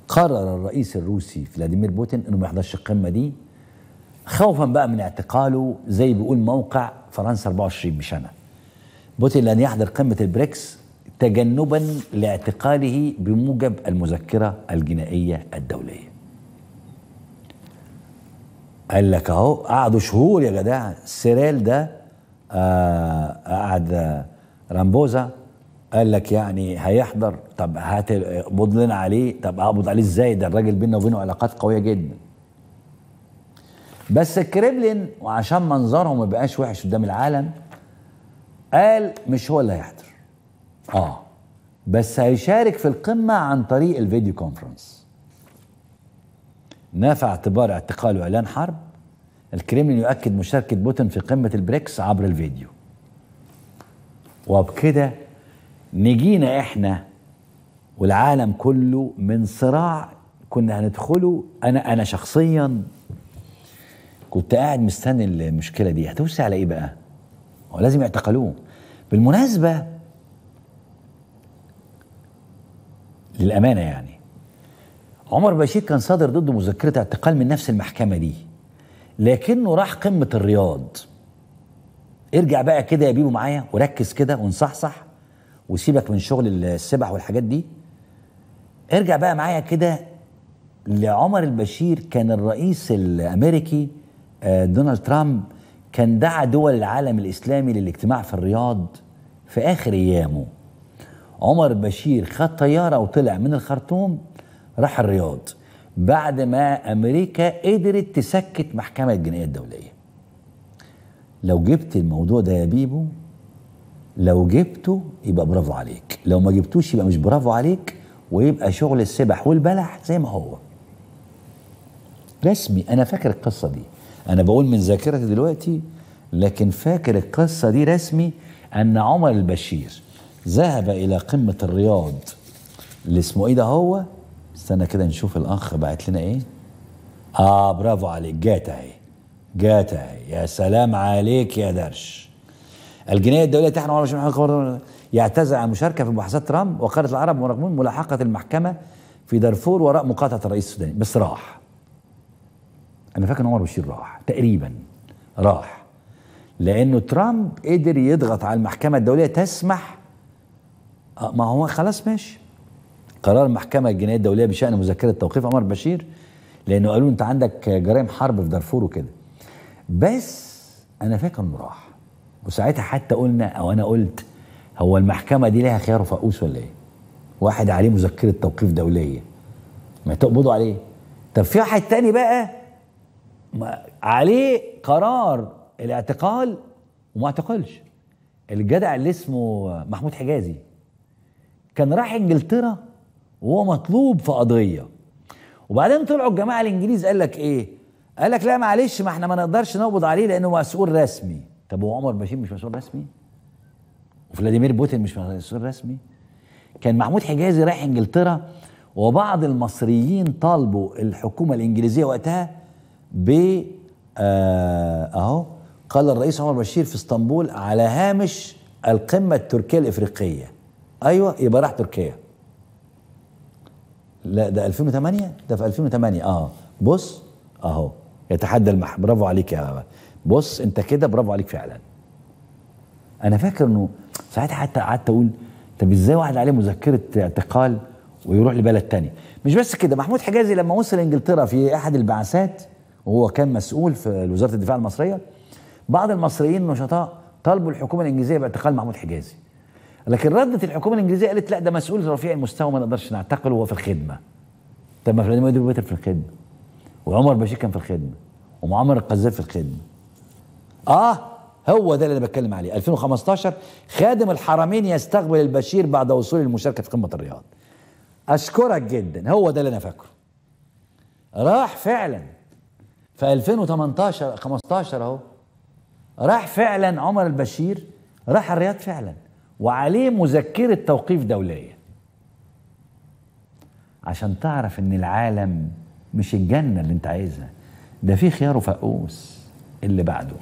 قرر الرئيس الروسي فلاديمير بوتين انه ما يحضرش القمه دي خوفا بقى من اعتقاله زي بيقول موقع فرنسا 24 بشنه بوتين لن يحضر قمه البريكس تجنبا لاعتقاله بموجب المذكره الجنائيه الدوليه قال لك اهو قعدوا شهور يا جدع سيريل ده آه قعد آه، رامبوزا قال لك يعني هيحضر طب هات قبض لنا عليه طب اقبض عليه ازاي ده الراجل بيننا وبينه علاقات قويه جدا بس الكريبلين وعشان منظرهم ما بقاش وحش قدام العالم قال مش هو اللي هيحضر اه بس هيشارك في القمه عن طريق الفيديو كونفرنس نافع اعتبار اعتقاله اعلان حرب الكريملين يؤكد مشاركه بوتين في قمه البريكس عبر الفيديو وبكده نجينا احنا والعالم كله من صراع كنا هندخله انا انا شخصيا كنت قاعد مستني المشكله دي هتوسع على ايه بقى؟ هو لازم يعتقلوه بالمناسبه للامانه يعني عمر بشير كان صادر ضده مذكرة اعتقال من نفس المحكمة دي لكنه راح قمة الرياض ارجع بقى كده يا بيبو معايا وركز كده ونصحصح وسيبك من شغل السبح والحاجات دي ارجع بقى معايا كده لعمر البشير كان الرئيس الامريكي آه، دونالد ترامب كان دعا دول العالم الاسلامي للاجتماع في الرياض في اخر ايامه عمر بشير خد طياره وطلع من الخرطوم راح الرياض بعد ما امريكا قدرت تسكت محكمه الجنائيه الدوليه لو جبت الموضوع ده يا بيبو لو جبته يبقى برافو عليك لو ما جبتوش يبقى مش برافو عليك ويبقى شغل السبح والبلح زي ما هو رسمي انا فاكر القصه دي انا بقول من ذاكرتي دلوقتي لكن فاكر القصه دي رسمي ان عمر البشير ذهب الى قمه الرياض اللي اسمه ايه ده هو استنى كده نشوف الاخ بعت لنا ايه اه برافو عليك جات اهي جات اهي يا سلام عليك يا درش الجنايه الدوليه تحن على يعتذر عن المشاركه في مباحثات ترامب وقالت العرب مراقبون ملاحقه المحكمه في دارفور وراء مقاطعه الرئيس السوداني بس راح انا فاكر ان عمر بشير راح تقريبا راح لانه ترامب قدر يضغط على المحكمه الدوليه تسمح آه، ما هو خلاص ماشي قرار المحكمه الجنائيه الدوليه بشان مذكره توقيف عمر بشير لانه قالوا انت عندك جرائم حرب في دارفور وكده بس انا فاكر انه راح وساعتها حتى قلنا او انا قلت هو المحكمه دي لها خيار وفقوس ولا ايه؟ واحد عليه مذكره توقيف دوليه ما تقبضوا عليه طب في واحد تاني بقى عليه قرار الاعتقال وما اعتقلش الجدع اللي اسمه محمود حجازي كان راح انجلترا وهو مطلوب في قضيه وبعدين طلعوا الجماعه الانجليز قال لك ايه قال لك لا معلش ما احنا ما نقدرش نقبض عليه لانه مسؤول رسمي طب هو عمر بشير مش مسؤول رسمي وفلاديمير بوتين مش مسؤول رسمي كان محمود حجازي رايح انجلترا وبعض المصريين طالبوا الحكومه الانجليزيه وقتها ب آه، اهو قال الرئيس عمر بشير في اسطنبول على هامش القمه التركيه الافريقيه ايوه يبقى راح تركيا لا ده 2008 ده في 2008 اه بص اهو يتحدى المح برافو عليك يا بص انت كده برافو عليك فعلا انا فاكر انه ساعتها حتى قعدت اقول طب ازاي واحد عليه مذكره اعتقال ويروح لبلد تاني مش بس كده محمود حجازي لما وصل انجلترا في احد البعثات وهو كان مسؤول في وزاره الدفاع المصريه بعض المصريين النشطاء طالبوا الحكومه الانجليزيه باعتقال محمود حجازي لكن ردت الحكومه الانجليزيه قالت لا ده مسؤول رفيع المستوى ما نقدرش نعتقله وهو في الخدمه طب ما فلان مدير في الخدمه وعمر بشير كان في الخدمه ومعمر القذافي في الخدمه اه هو ده اللي انا بتكلم عليه 2015 خادم الحرمين يستقبل البشير بعد وصوله المشاركه في قمه الرياض اشكرك جدا هو ده اللي انا فاكره راح فعلا في 2018 15 اهو راح فعلا عمر البشير راح الرياض فعلا وعليه مذكرة توقيف دولية عشان تعرف ان العالم مش الجنة اللي انت عايزها ده في خيار وفقوس اللي بعده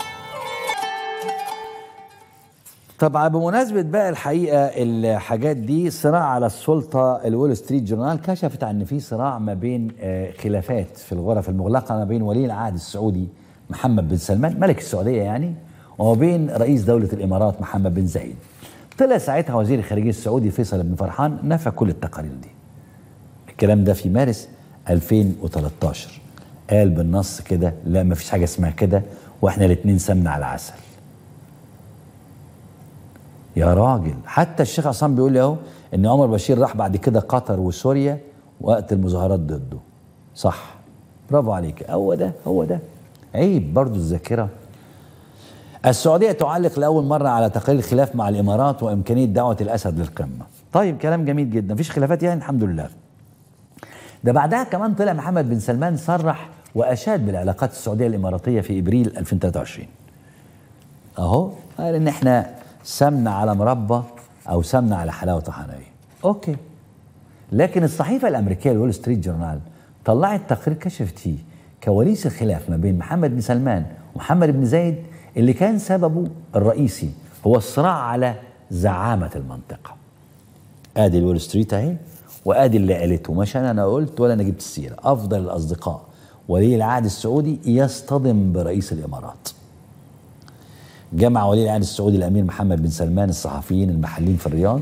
طبعا بمناسبة بقى الحقيقة الحاجات دي صراع على السلطة الول ستريت جورنال كشفت عن في صراع ما بين آه، خلافات في الغرف المغلقة ما بين ولي العهد السعودي محمد بن سلمان ملك السعودية يعني وما بين رئيس دولة الإمارات محمد بن زايد طلع ساعتها وزير الخارجيه السعودي فيصل بن فرحان نفى كل التقارير دي الكلام ده في مارس 2013 قال بالنص كده لا ما فيش حاجه اسمها كده واحنا الاثنين سمنه على عسل يا راجل حتى الشيخ عصام بيقول لي اهو ان عمر بشير راح بعد كده قطر وسوريا وقت المظاهرات ضده صح برافو عليك هو ده هو ده عيب برضو الذاكره السعودية تعلق لأول مرة على تقرير الخلاف مع الإمارات وإمكانية دعوة الأسد للقمة طيب كلام جميل جدا مفيش خلافات يعني الحمد لله ده بعدها كمان طلع محمد بن سلمان صرح وأشاد بالعلاقات السعودية الإماراتية في إبريل 2023 أهو قال إن إحنا سمنا على مربى أو سمنا على حلاوة طحنية أوكي لكن الصحيفة الأمريكية الول ستريت جورنال طلعت تقرير كشف فيه كواليس الخلاف ما بين محمد بن سلمان ومحمد بن زايد اللي كان سببه الرئيسي هو الصراع على زعامة المنطقة ادي الول ستريت اهي وادي اللي قالته مش انا قلت ولا انا جبت السيره افضل الاصدقاء ولي العهد السعودي يصطدم برئيس الامارات جمع ولي العهد السعودي الامير محمد بن سلمان الصحفيين المحليين في الرياض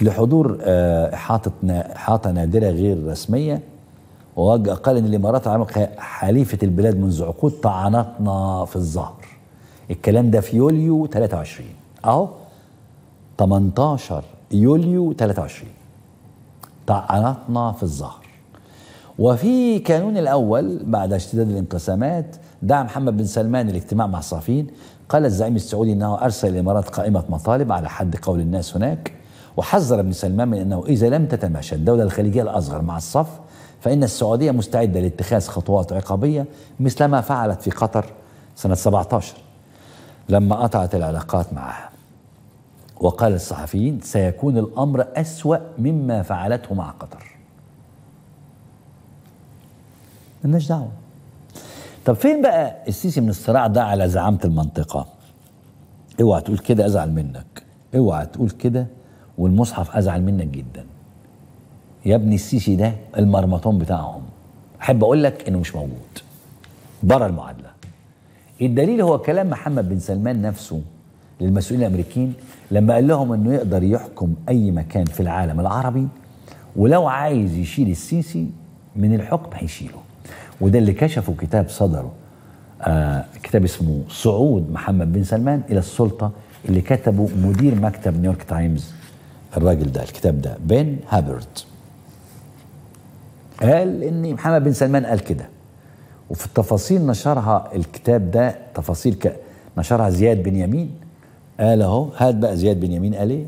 لحضور آه، احاطه احاطه نادره غير رسميه وقال ان الامارات حليفه البلاد منذ عقود طعنتنا في الظهر الكلام ده في يوليو 23 اهو 18 يوليو 23 طعنتنا في الظهر وفي كانون الأول بعد اشتداد الانقسامات دعا محمد بن سلمان الاجتماع مع الصافين قال الزعيم السعودي أنه أرسل الإمارات قائمة مطالب على حد قول الناس هناك وحذر ابن سلمان من أنه إذا لم تتماشى الدولة الخليجية الأصغر مع الصف فإن السعودية مستعدة لاتخاذ خطوات عقابية مثل ما فعلت في قطر سنة 17 لما قطعت العلاقات معها وقال الصحفيين سيكون الأمر أسوأ مما فعلته مع قطر مالناش دعوة طب فين بقى السيسي من الصراع ده على زعامة المنطقة اوعى تقول كده ازعل منك اوعى تقول كده والمصحف ازعل منك جدا يا ابني السيسي ده المرمطون بتاعهم احب اقول لك انه مش موجود بره المعادله الدليل هو كلام محمد بن سلمان نفسه للمسؤولين الامريكيين لما قال لهم انه يقدر يحكم اي مكان في العالم العربي ولو عايز يشيل السيسي من الحكم هيشيله وده اللي كشفه كتاب صدره آه كتاب اسمه صعود محمد بن سلمان الى السلطه اللي كتبه مدير مكتب نيويورك تايمز الراجل ده الكتاب ده بن هابرت قال ان محمد بن سلمان قال كده وفي التفاصيل نشرها الكتاب ده تفاصيل ك... نشرها زياد بن يمين قال اهو هات بقى زياد بن يمين قال ايه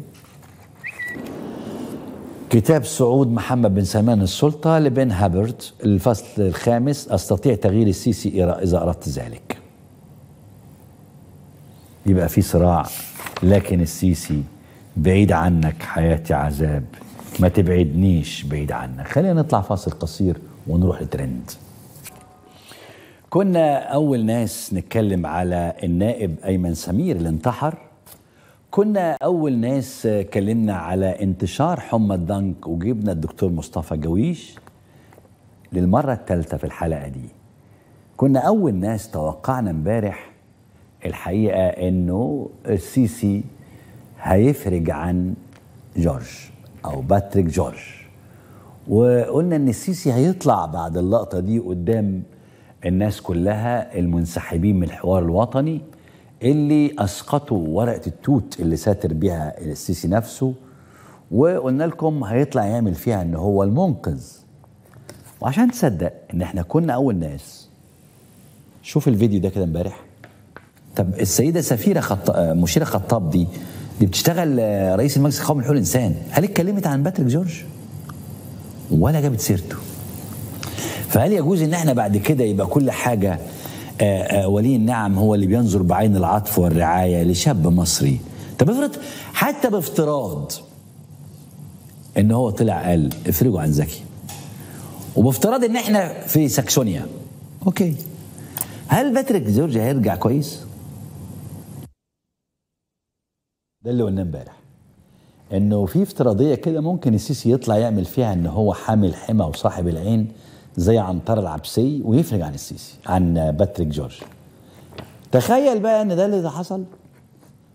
كتاب صعود محمد بن سلمان السلطة لبن هابرت الفصل الخامس أستطيع تغيير السيسي إذا أردت ذلك يبقى في صراع لكن السيسي بعيد عنك حياتي عذاب ما تبعدنيش بعيد عنك خلينا نطلع فاصل قصير ونروح لترند كنا أول ناس نتكلم على النائب أيمن سمير اللي انتحر كنا أول ناس اتكلمنا على انتشار حمى الضنك وجبنا الدكتور مصطفى جويش للمرة الثالثة في الحلقة دي كنا أول ناس توقعنا امبارح الحقيقة إنه السيسي هيفرج عن جورج أو باتريك جورج وقلنا إن السيسي هيطلع بعد اللقطة دي قدام الناس كلها المنسحبين من الحوار الوطني اللي اسقطوا ورقه التوت اللي ساتر بيها السيسي نفسه وقلنا لكم هيطلع يعمل فيها ان هو المنقذ وعشان تصدق ان احنا كنا اول ناس شوف الفيديو ده كده امبارح طب السيده سفيره خط... مشيره خطاب دي دي بتشتغل رئيس المجلس القومي لحقوق الانسان هل اتكلمت عن باتريك جورج ولا جابت سيرته فهل يجوز ان احنا بعد كده يبقى كل حاجه آه، آه، ولي النعم هو اللي بينظر بعين العطف والرعايه لشاب مصري طب افرض حتى بافتراض ان هو طلع قال افرجوا عن زكي وبافتراض ان احنا في ساكسونيا اوكي هل باتريك جورج هيرجع كويس؟ ده اللي قلناه امبارح انه في افتراضيه كده ممكن السيسي يطلع يعمل فيها ان هو حامل حمى وصاحب العين زي عنتر العبسي ويفرج عن السيسي عن باتريك جورج تخيل بقى ان ده اللي حصل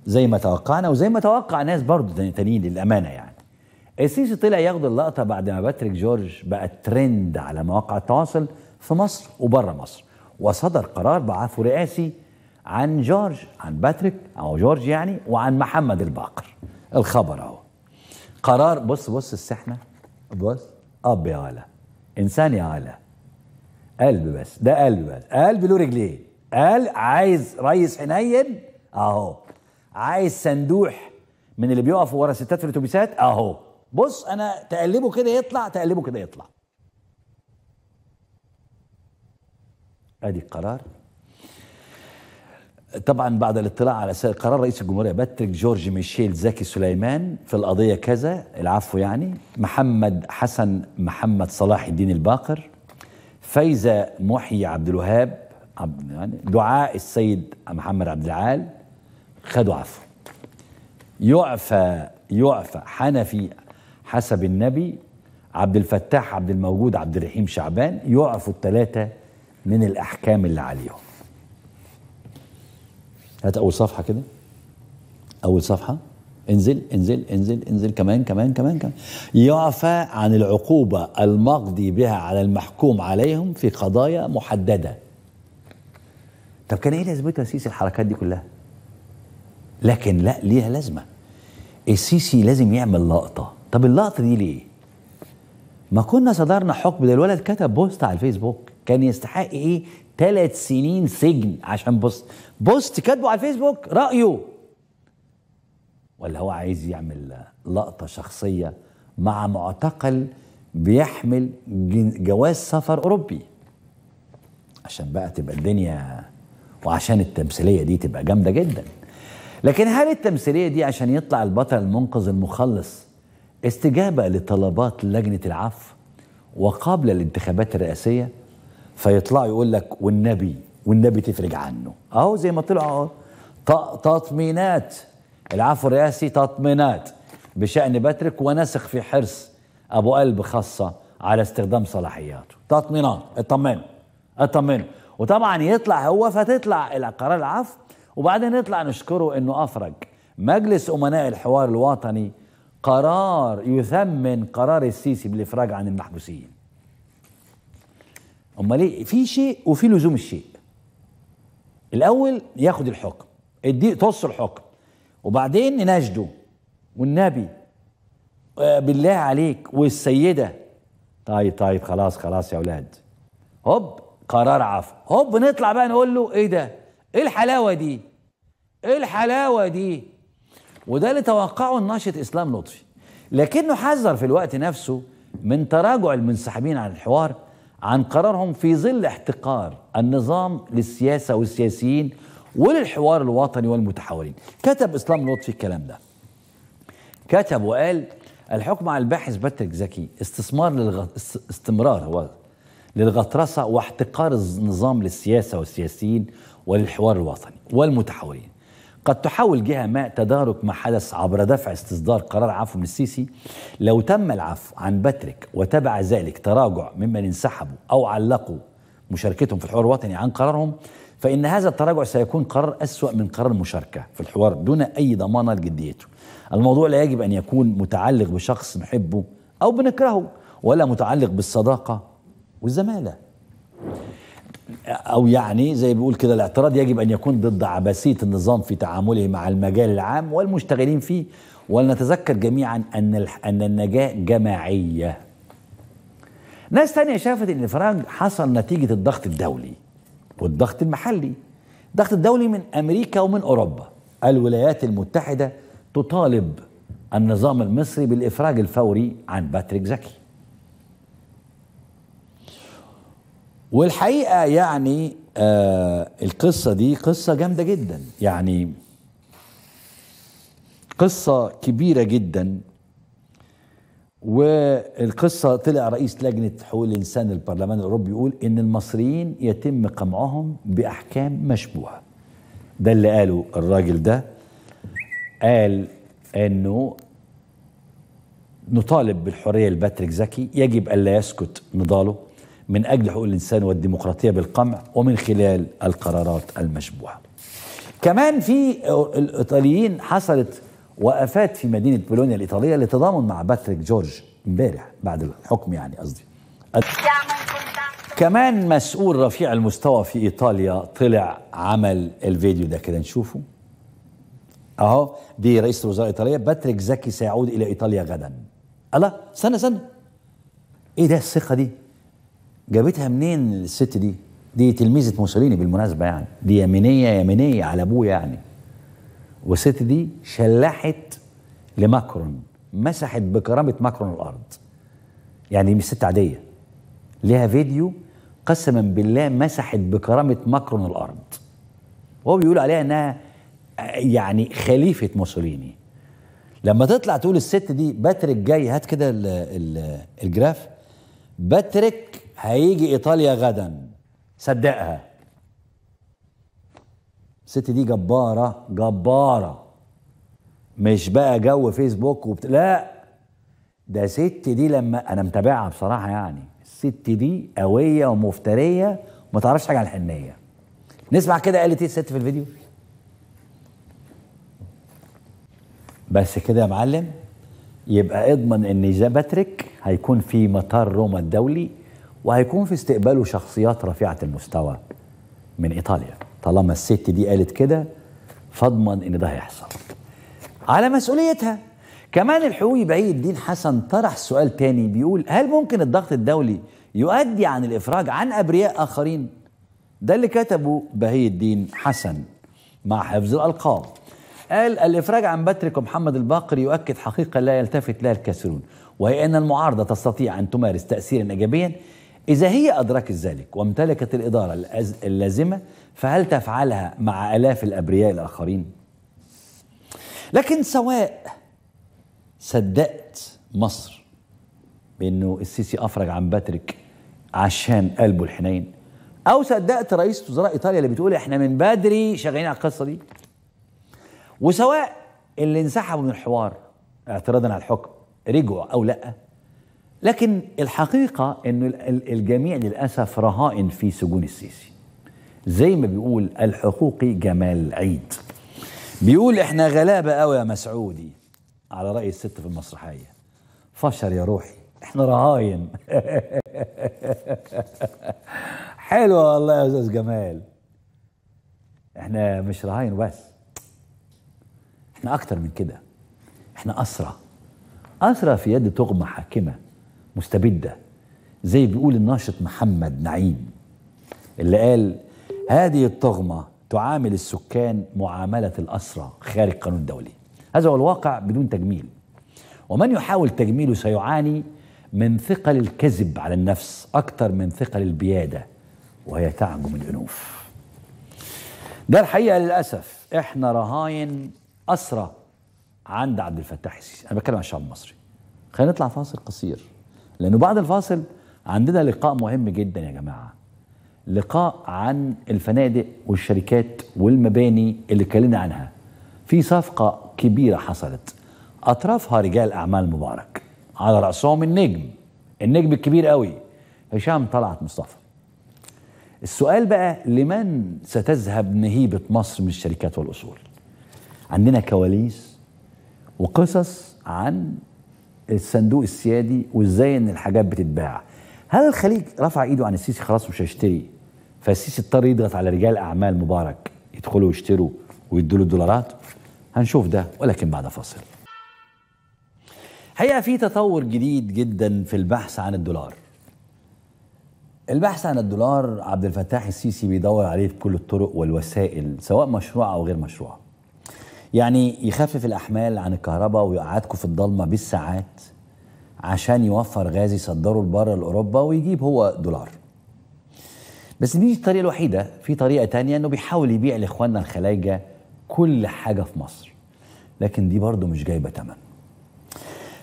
زي ما توقعنا وزي ما توقع ناس برضه تانيين للامانه يعني السيسي طلع ياخد اللقطه بعد ما باتريك جورج بقى ترند على مواقع التواصل في مصر وبره مصر وصدر قرار بعثه رئاسي عن جورج عن باتريك او جورج يعني وعن محمد الباقر الخبر اهو قرار بص بص السحنه بص اب يا ولا انسان يا علا قلب بس ده قلب بس قلب له رجلين قال عايز ريس حنين اهو عايز صندوح من اللي بيقفوا ورا ستات في الاتوبيسات اهو بص انا تقلبه كده يطلع تقلبه كده يطلع ادي القرار طبعا بعد الاطلاع على قرار رئيس الجمهوريه باتريك جورج ميشيل زكي سليمان في القضيه كذا العفو يعني محمد حسن محمد صلاح الدين الباقر فايزه محيي عبد الوهاب يعني دعاء السيد محمد عبد العال خدوا عفو يعفى يعفى حنفي حسب النبي عبد الفتاح عبد الموجود عبد الرحيم شعبان يعفوا الثلاثه من الاحكام اللي عليهم هات اول صفحه كده اول صفحه انزل انزل انزل انزل كمان كمان كمان كمان يعفى عن العقوبة المقضي بها على المحكوم عليهم في قضايا محددة طب كان ايه لازمتها السيسي الحركات دي كلها لكن لا ليها لازمة السيسي لازم يعمل لقطة طب اللقطة دي ليه ما كنا صدرنا حكم ده الولد كتب بوست على الفيسبوك كان يستحق ايه ثلاث سنين سجن عشان بوست بوست كاتبه على الفيسبوك رأيه ولا هو عايز يعمل لقطة شخصية مع معتقل بيحمل جواز سفر أوروبي عشان بقى تبقى الدنيا وعشان التمثيلية دي تبقى جامدة جدا لكن هل التمثيلية دي عشان يطلع البطل المنقذ المخلص استجابة لطلبات لجنة العفو وقابله للانتخابات الرئاسية فيطلع يقول لك والنبي والنبي تفرج عنه اهو زي ما طلع اهو تطمينات العفو الرئاسي تطمينات بشأن باتريك ونسخ في حرص أبو قلب خاصة على استخدام صلاحياته تطمينات اطمنوا اطمنوا وطبعا يطلع هو فتطلع قرار العفو وبعدين نطلع نشكره انه افرج مجلس امناء الحوار الوطني قرار يثمن قرار السيسي بالافراج عن المحبوسين امال ايه في شيء وفي لزوم الشيء الاول ياخد الحكم ادي طص الحكم وبعدين نناشده والنبي آه، بالله عليك والسيده طيب طيب خلاص خلاص يا اولاد هوب قرار عفو هوب نطلع بقى نقول له ايه ده ايه الحلاوه دي ايه الحلاوه دي وده اللي توقعه الناشط اسلام لطفي لكنه حذر في الوقت نفسه من تراجع المنسحبين عن الحوار عن قرارهم في ظل احتقار النظام للسياسة والسياسيين وللحوار الوطني والمتحولين كتب إسلام لطفي الكلام ده كتب وقال الحكم على الباحث باتريك زكي استثمار للغ... استمرار هو للغطرسة واحتقار النظام للسياسة والسياسيين وللحوار الوطني والمتحولين قد تحاول جهة ما تدارك ما حدث عبر دفع استصدار قرار عفو من السيسي لو تم العفو عن باتريك وتبع ذلك تراجع ممن انسحبوا أو علقوا مشاركتهم في الحوار الوطني عن قرارهم فإن هذا التراجع سيكون قرار أسوأ من قرار المشاركة في الحوار دون أي ضمانة لجديته الموضوع لا يجب أن يكون متعلق بشخص نحبه أو بنكرهه ولا متعلق بالصداقة والزمالة أو يعني زي بيقول كده الاعتراض يجب أن يكون ضد عبثية النظام في تعامله مع المجال العام والمشتغلين فيه ولنتذكر جميعا أن أن النجاة جماعية. ناس تانية شافت أن الانفراج حصل نتيجة الضغط الدولي والضغط المحلي. الضغط الدولي من أمريكا ومن أوروبا. الولايات المتحدة تطالب النظام المصري بالإفراج الفوري عن باتريك زكي. والحقيقه يعني آه القصه دي قصه جامده جدا يعني قصه كبيره جدا والقصه طلع رئيس لجنه حقوق الانسان البرلمان الاوروبي يقول ان المصريين يتم قمعهم باحكام مشبوهه ده اللي قاله الراجل ده قال انه نطالب بالحريه لباتريك زكي يجب الا يسكت نضاله من أجل حقوق الإنسان والديمقراطية بالقمع ومن خلال القرارات المشبوهة كمان في الإيطاليين حصلت وقفات في مدينة بولونيا الإيطالية للتضامن مع باتريك جورج امبارح بعد الحكم يعني قصدي كمان مسؤول رفيع المستوى في إيطاليا طلع عمل الفيديو ده كده نشوفه اهو دي رئيس الوزراء الايطاليه باتريك زكي سيعود الى ايطاليا غدا الله استنى استنى ايه ده الثقه دي جابتها منين الست دي دي تلميذة موسوليني بالمناسبة يعني دي يمينية يمينية على أبوه يعني والست دي شلحت لماكرون مسحت بكرامة ماكرون الأرض يعني مش ست عادية ليها فيديو قسما بالله مسحت بكرامة ماكرون الأرض وهو بيقول عليها إنها يعني خليفة موسوليني لما تطلع تقول الست دي باتريك جاي هات كده الجراف باتريك هيجي ايطاليا غدا صدقها الست دي جباره جباره مش بقى جو فيسبوك وبت... لا ده ست دي لما انا متابعها بصراحه يعني الست دي قويه ومفتريه ما تعرفش حاجه عن الحنيه نسمع كده قالت ايه الست في الفيديو بس كده يا معلم يبقى اضمن ان باتريك هيكون في مطار روما الدولي وهيكون في استقباله شخصيات رفيعة المستوى من إيطاليا طالما الست دي قالت كده فاضمن إن ده هيحصل على مسؤوليتها كمان الحقوقي بعيد الدين حسن طرح سؤال تاني بيقول هل ممكن الضغط الدولي يؤدي عن الإفراج عن أبرياء آخرين ده اللي كتبه بهي الدين حسن مع حفظ الألقاب قال الإفراج عن باتريك ومحمد الباقر يؤكد حقيقة لا يلتفت لها الكثيرون وهي أن المعارضة تستطيع أن تمارس تأثيرا إيجابيا إذا هي أدركت ذلك وامتلكت الإدارة اللازمة فهل تفعلها مع آلاف الأبرياء الآخرين؟ لكن سواء صدقت مصر بأنه السيسي أفرج عن باتريك عشان قلبه الحنين أو صدقت رئيس وزراء إيطاليا اللي بتقول إحنا من بدري شغالين على القصة دي وسواء اللي انسحبوا من الحوار اعتراضا على الحكم رجعوا أو لأ لكن الحقيقة أن الجميع للأسف رهائن في سجون السيسي زي ما بيقول الحقوقي جمال عيد بيقول احنا غلابة قوي يا مسعودي على رأي الست في المسرحية فشر يا روحي احنا رهاين حلوة والله يا أستاذ جمال احنا مش رهاين بس احنا أكتر من كده احنا أسرى أسرى في يد تغمة حاكمة مستبدة زي بيقول الناشط محمد نعيم اللي قال هذه الطغمة تعامل السكان معاملة الأسرة خارج قانون الدولي هذا هو الواقع بدون تجميل ومن يحاول تجميله سيعاني من ثقل الكذب على النفس أكثر من ثقل البيادة وهي تعجم الأنوف ده الحقيقة للأسف إحنا رهاين أسرة عند عبد الفتاح السيسي أنا بتكلم عن الشعب المصري خلينا نطلع فاصل قصير لأنه بعد الفاصل عندنا لقاء مهم جدا يا جماعة لقاء عن الفنادق والشركات والمباني اللي اتكلمنا عنها في صفقة كبيرة حصلت أطرافها رجال أعمال مبارك على رأسهم النجم النجم الكبير قوي هشام طلعت مصطفى السؤال بقى لمن ستذهب نهيبة مصر من الشركات والأصول عندنا كواليس وقصص عن الصندوق السيادي وازاي ان الحاجات بتتباع هل الخليج رفع ايده عن السيسي خلاص مش هيشتري فالسيسي اضطر يضغط على رجال اعمال مبارك يدخلوا يشتروا ويدوا له الدولارات هنشوف ده ولكن بعد فاصل هيئة في تطور جديد جدا في البحث عن الدولار البحث عن الدولار عبد الفتاح السيسي بيدور عليه بكل الطرق والوسائل سواء مشروع او غير مشروع يعني يخفف الأحمال عن الكهرباء ويقعدكم في الضلمة بالساعات عشان يوفر غاز يصدره لبره لأوروبا ويجيب هو دولار بس دي الطريقة الوحيدة في طريقة تانية أنه بيحاول يبيع لإخواننا الخلايجة كل حاجة في مصر لكن دي برضه مش جايبة تمن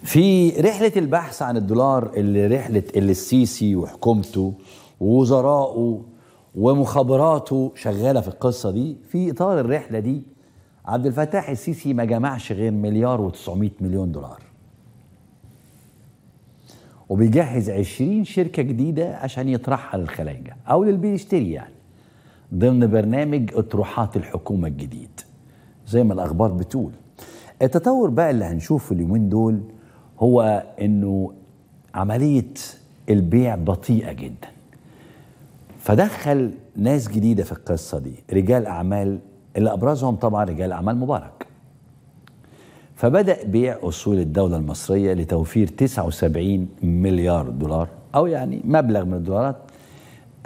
في رحلة البحث عن الدولار اللي رحلة اللي السيسي وحكومته ووزرائه ومخابراته شغالة في القصة دي في إطار الرحلة دي عبد الفتاح السيسي ما جمعش غير مليار و900 مليون دولار وبيجهز 20 شركة جديدة عشان يطرحها للخلايجة أو للي بيشتري يعني ضمن برنامج أطروحات الحكومة الجديد زي ما الأخبار بتقول التطور بقى اللي هنشوفه اليومين دول هو أنه عملية البيع بطيئة جدا فدخل ناس جديدة في القصة دي رجال أعمال اللي أبرزهم طبعا رجال أعمال مبارك فبدأ بيع أصول الدولة المصرية لتوفير 79 مليار دولار أو يعني مبلغ من الدولارات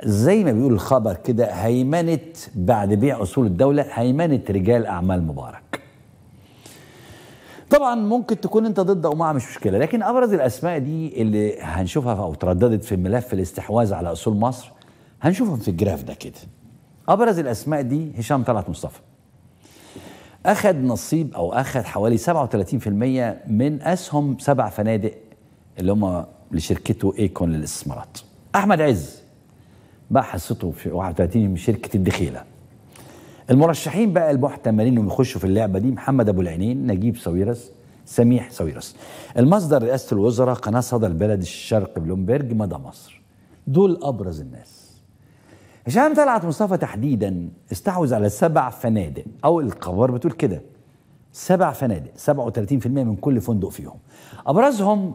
زي ما بيقول الخبر كده هيمنة بعد بيع أصول الدولة هيمنة رجال أعمال مبارك طبعا ممكن تكون انت ضد او مع مش مشكله لكن ابرز الاسماء دي اللي هنشوفها او ترددت في ملف الاستحواذ على اصول مصر هنشوفهم في الجراف ده كده أبرز الأسماء دي هشام طلعت مصطفى أخذ نصيب أو أخذ حوالي 37% من أسهم سبع فنادق اللي هم لشركته ايكون للاستثمارات أحمد عز باع حصته في 31 من شركة الدخيلة المرشحين بقى المحتملين انهم يخشوا في اللعبه دي محمد ابو العينين نجيب ساويرس سميح ساويرس المصدر رئاسه الوزراء قناه صدى البلد الشرق بلومبرج مدى مصر دول ابرز الناس هشام طلعت مصطفى تحديدا استحوذ على سبع فنادق او الخبر بتقول كده سبع فنادق 37% من كل فندق فيهم ابرزهم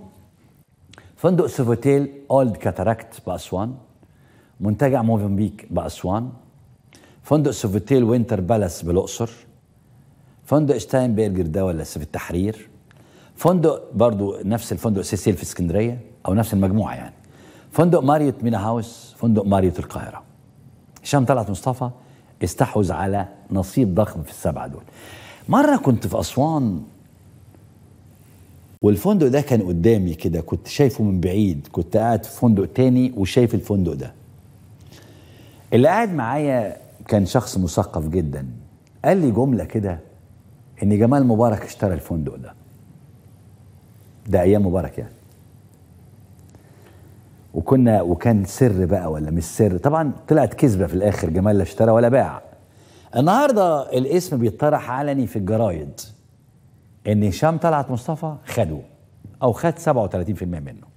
فندق سوفوتيل اولد كاتراكت باسوان منتجع موفنبيك باسوان فندق سوفوتيل وينتر بالاس بالاقصر فندق شتاينبرجر ده ولا في التحرير فندق برضو نفس الفندق سيسيل في اسكندريه او نفس المجموعه يعني فندق ماريوت مينا هاوس فندق ماريوت القاهره هشام طلعت مصطفى استحوذ على نصيب ضخم في السبعه دول مره كنت في اسوان والفندق ده كان قدامي كده كنت شايفه من بعيد كنت قاعد في فندق تاني وشايف الفندق ده اللي قاعد معايا كان شخص مثقف جدا قال لي جملة كده ان جمال مبارك اشترى الفندق ده ده ايام مبارك يعني وكنا وكان سر بقى ولا مش سر طبعا طلعت كذبه في الاخر جمال لا اشترى ولا باع النهارده الاسم بيطرح علني في الجرايد ان هشام طلعت مصطفى خده او خد 37% منه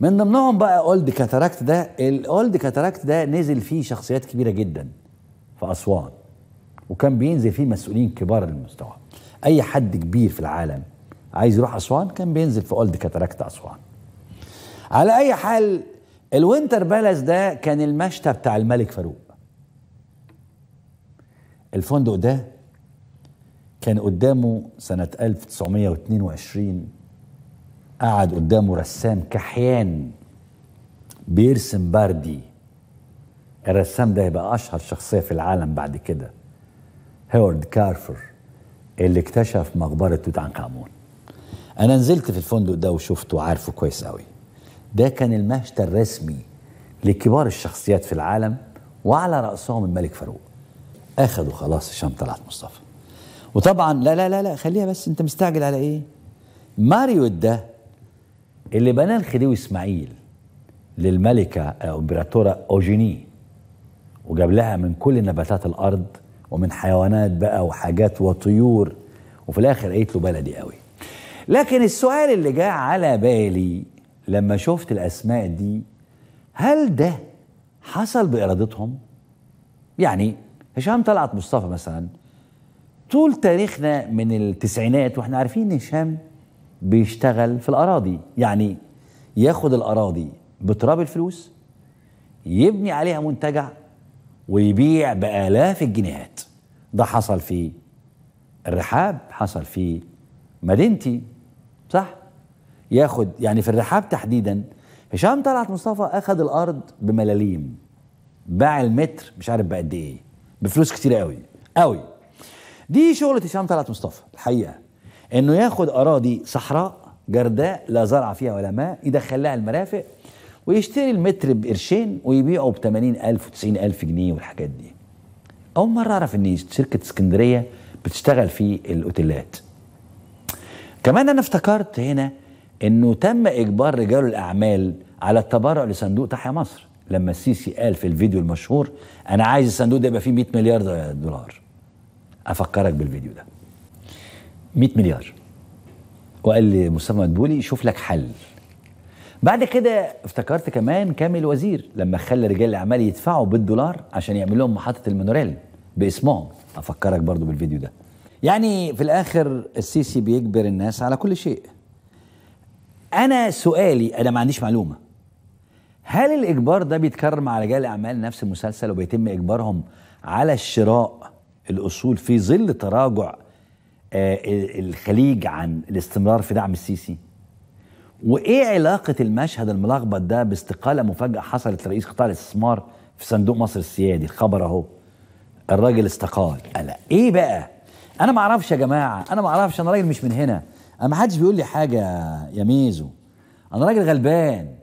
من ضمنهم بقى اولد كاتاراكت ده الاولد كاتاراكت ده نزل فيه شخصيات كبيره جدا في اسوان وكان بينزل فيه مسؤولين كبار المستوى اي حد كبير في العالم عايز يروح اسوان كان بينزل في اولد كاتاراكت اسوان على اي حال الوينتر بالاس ده كان المشتى بتاع الملك فاروق الفندق ده كان قدامه سنة 1922 قعد قدامه رسام كحيان بيرسم باردي الرسام ده يبقى أشهر شخصية في العالم بعد كده هوارد كارفر اللي اكتشف مقبرة توت عنخ آمون أنا نزلت في الفندق ده وشفته وعارفه كويس قوي ده كان المشتى الرسمي لكبار الشخصيات في العالم وعلى رأسهم الملك فاروق أخدوا خلاص هشام طلعت مصطفى وطبعا لا لا لا لا خليها بس أنت مستعجل على إيه ماريوت ده اللي بناه الخديوي إسماعيل للملكة أو إمبراطورة أوجيني وجاب لها من كل نباتات الأرض ومن حيوانات بقى وحاجات وطيور وفي الآخر قالت له بلدي قوي لكن السؤال اللي جاء على بالي لما شفت الاسماء دي هل ده حصل بارادتهم يعني هشام طلعت مصطفى مثلا طول تاريخنا من التسعينات واحنا عارفين ان هشام بيشتغل في الاراضي يعني ياخد الاراضي بتراب الفلوس يبني عليها منتجع ويبيع بالاف الجنيهات ده حصل في الرحاب حصل في مدينتي صح ياخد يعني في الرحاب تحديدا هشام طلعت مصطفى اخد الارض بملاليم باع المتر مش عارف بقد ايه بفلوس كتير قوي قوي دي شغله هشام طلعت مصطفى الحقيقه انه ياخد اراضي صحراء جرداء لا زرع فيها ولا ماء يدخل لها المرافق ويشتري المتر بقرشين ويبيعه ب 80000 و90000 جنيه والحاجات دي اول مره اعرف ان شركه اسكندريه بتشتغل في الاوتيلات كمان انا افتكرت هنا انه تم اجبار رجال الاعمال على التبرع لصندوق تحيا مصر لما السيسي قال في الفيديو المشهور انا عايز الصندوق ده يبقى فيه 100 مليار دولار افكرك بالفيديو ده 100 مليار وقال لمصطفى مدبولي شوف لك حل بعد كده افتكرت كمان كامل وزير لما خلى رجال الاعمال يدفعوا بالدولار عشان يعمل لهم محطه المونوريل باسمهم افكرك برضو بالفيديو ده يعني في الاخر السيسي بيجبر الناس على كل شيء انا سؤالي انا ما عنديش معلومه هل الاجبار ده بيتكرر مع رجال الاعمال نفس المسلسل وبيتم اجبارهم على الشراء الاصول في ظل تراجع آه، الخليج عن الاستمرار في دعم السيسي وايه علاقه المشهد الملخبط ده باستقاله مفاجاه حصلت لرئيس قطاع الاستثمار في صندوق مصر السيادي الخبر اهو الراجل استقال قال ايه بقى انا ما اعرفش يا جماعه انا ما اعرفش انا راجل مش من هنا انا ما حدش بيقول لي حاجه يا ميزو انا راجل غلبان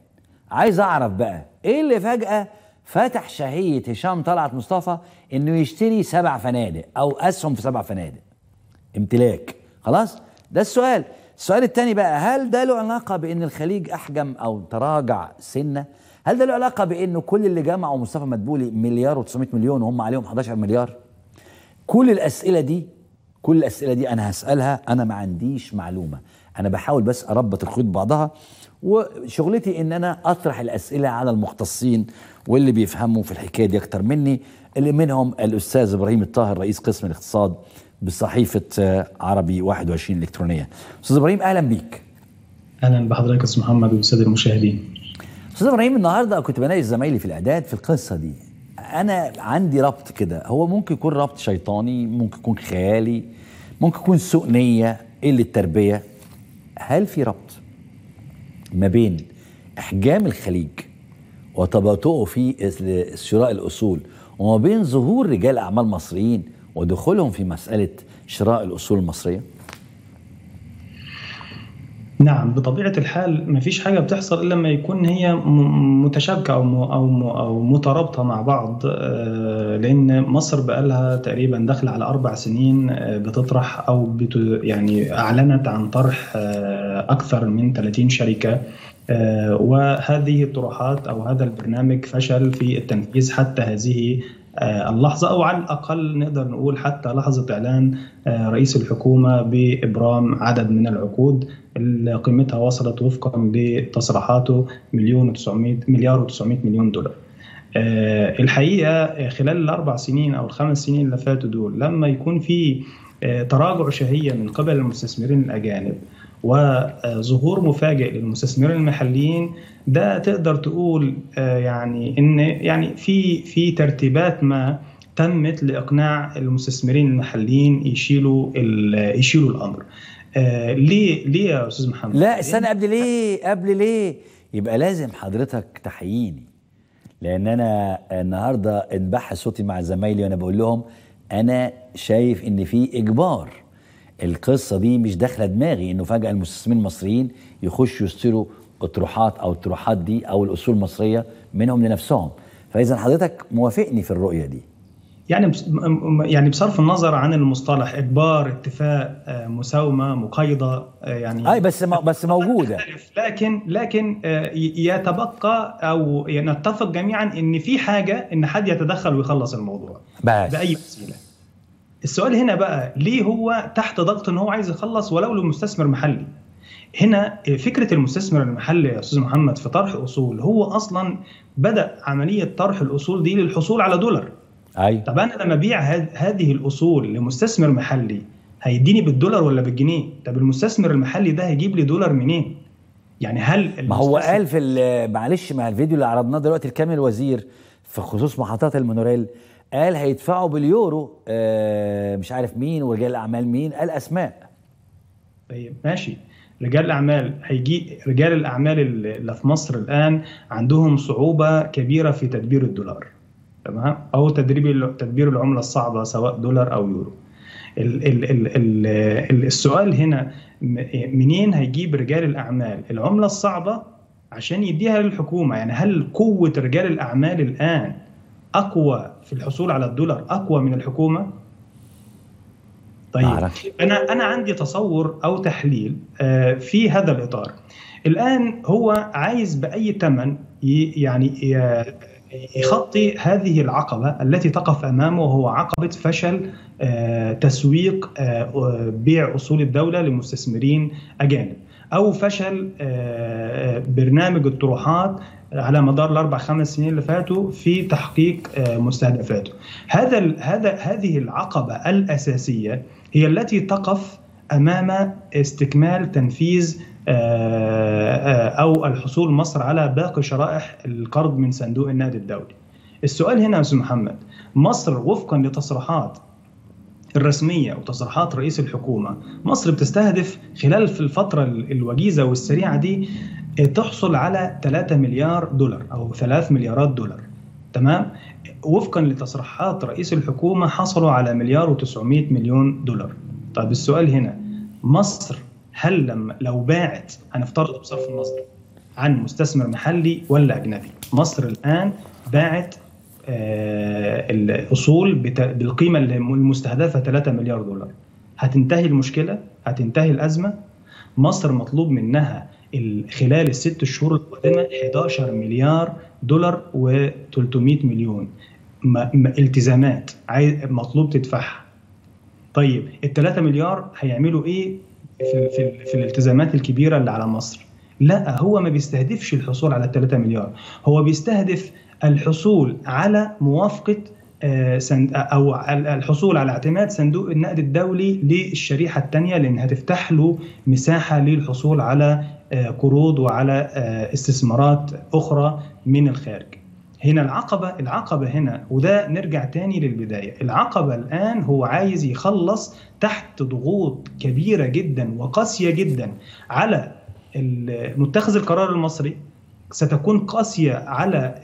عايز اعرف بقى ايه اللي فجاه فتح شهيه هشام طلعت مصطفى انه يشتري سبع فنادق او اسهم في سبع فنادق امتلاك خلاص ده السؤال السؤال الثاني بقى هل ده له علاقه بان الخليج احجم او تراجع سنه هل ده له علاقه بانه كل اللي جمعه مصطفى مدبولي مليار و900 مليون وهم عليهم 11 مليار كل الاسئله دي كل الاسئله دي انا هسالها انا ما عنديش معلومه انا بحاول بس اربط الخيوط ببعضها وشغلتي ان انا اطرح الاسئله على المختصين واللي بيفهموا في الحكايه دي اكتر مني اللي منهم الاستاذ ابراهيم الطاهر رئيس قسم الاقتصاد بصحيفه عربي 21 الكترونيه استاذ ابراهيم اهلا بيك اهلا بحضرتك يا استاذ محمد والساده المشاهدين استاذ ابراهيم النهارده كنت بناقش زمايلي في الاعداد في القصه دي انا عندي ربط كده هو ممكن يكون ربط شيطاني ممكن يكون خيالي ممكن يكون سوء نيه قله تربيه هل في ربط ما بين احجام الخليج وتباطؤه في شراء الاصول وما بين ظهور رجال اعمال مصريين ودخولهم في مساله شراء الاصول المصريه نعم بطبيعة الحال ما فيش حاجة بتحصل إلا لما يكون هي متشابكة أو أو أو مترابطة مع بعض آه، لأن مصر بقالها تقريبا داخلة على أربع سنين آه، بتطرح أو بت يعني أعلنت عن طرح آه، أكثر من 30 شركة وهذه الطروحات أو هذا البرنامج فشل في التنفيذ حتى هذه اللحظة أو على الأقل نقدر نقول حتى لحظة إعلان رئيس الحكومة بإبرام عدد من العقود اللي قيمتها وصلت وفقا لتصريحاته مليون و900 مليار و900 مليون دولار. آه، الحقيقه خلال الاربع سنين او الخمس سنين اللي فاتوا دول لما يكون في آه، تراجع شهيه من قبل المستثمرين الاجانب وظهور مفاجئ للمستثمرين المحليين ده تقدر تقول آه، يعني ان يعني في في ترتيبات ما تمت لاقناع المستثمرين المحليين يشيلوا يشيلوا الامر آه، ليه ليه يا استاذ محمد لا استنى قبل ليه قبل ليه يبقى لازم حضرتك تحييني لان انا النهارده انبح صوتي مع زمايلي وانا بقول لهم انا شايف ان في اجبار القصه دي مش داخله دماغي انه فجاه المستثمرين المصريين يخشوا يشتروا اطروحات او الطروحات دي او الاصول المصريه منهم لنفسهم فاذا حضرتك موافقني في الرؤيه دي يعني يعني بصرف النظر عن المصطلح اجبار اتفاق آه، مساومه مقايضه آه، يعني اي بس بس موجوده لكن لكن آه، يتبقى او نتفق جميعا ان في حاجه ان حد يتدخل ويخلص الموضوع بس باي وسيله السؤال هنا بقى ليه هو تحت ضغط ان هو عايز يخلص ولو لمستثمر محلي هنا فكره المستثمر المحلي يا استاذ محمد في طرح اصول هو اصلا بدا عمليه طرح الاصول دي للحصول على دولار ايوه طب انا لما ابيع هذه الاصول لمستثمر محلي هيديني بالدولار ولا بالجنيه؟ طب المستثمر المحلي ده هيجيب لي دولار منين؟ يعني هل ما هو قال في معلش مع الفيديو اللي عرضناه دلوقتي لكامل الوزير في خصوص محطات المونوريل قال هيدفعوا باليورو آه مش عارف مين ورجال الاعمال مين قال اسماء طيب ماشي رجال الاعمال هيجي رجال الاعمال اللي في مصر الان عندهم صعوبه كبيره في تدبير الدولار تمام او تدريب تدبير العمله الصعبه سواء دولار او يورو ال ال ال السؤال هنا منين هيجيب رجال الاعمال العمله الصعبه عشان يديها للحكومه يعني هل قوه رجال الاعمال الان اقوى في الحصول على الدولار اقوى من الحكومه طيب أعرف. انا انا عندي تصور او تحليل آه، في هذا الاطار الان هو عايز باي ثمن يعني يخطي هذه العقبة التي تقف أمامه وهو عقبة فشل آه، تسويق آه، بيع أصول الدولة لمستثمرين أجانب أو فشل آه، برنامج الطروحات على مدار الاربع خمس سنين اللي فاتوا في تحقيق مستهدفاته. هذا هذا هذه العقبه الاساسيه هي التي تقف امام استكمال تنفيذ آه، آه، او الحصول مصر على باقي شرائح القرض من صندوق النقد الدولي. السؤال هنا يا استاذ محمد مصر وفقا لتصريحات الرسميه وتصريحات رئيس الحكومه مصر بتستهدف خلال في الفتره الوجيزه والسريعه دي تحصل على 3 مليار دولار او 3 مليارات دولار تمام وفقا لتصريحات رئيس الحكومه حصلوا على مليار و900 مليون دولار طيب السؤال هنا مصر هل لما لو باعت هنفترض بصرف النظر عن مستثمر محلي ولا اجنبي مصر الان باعت آه، الاصول بالقيمه المستهدفه 3 مليار دولار هتنتهي المشكله هتنتهي الازمه مصر مطلوب منها خلال الست شهور القادمه 11 مليار دولار و300 مليون التزامات مطلوب تدفعها طيب ال 3 مليار هيعملوا ايه في, في, في الالتزامات الكبيره اللي على مصر لا هو ما بيستهدفش الحصول على 3 مليار هو بيستهدف الحصول على موافقه آه، او الحصول على اعتماد صندوق النقد الدولي للشريحه الثانيه لانها تفتح له مساحه للحصول على آه، قروض وعلى آه، استثمارات اخرى من الخارج هنا العقبة العقبة هنا وده نرجع تاني للبداية العقبة الآن هو عايز يخلص تحت ضغوط كبيرة جدا وقاسية جدا على متخذ القرار المصري ستكون قاسية على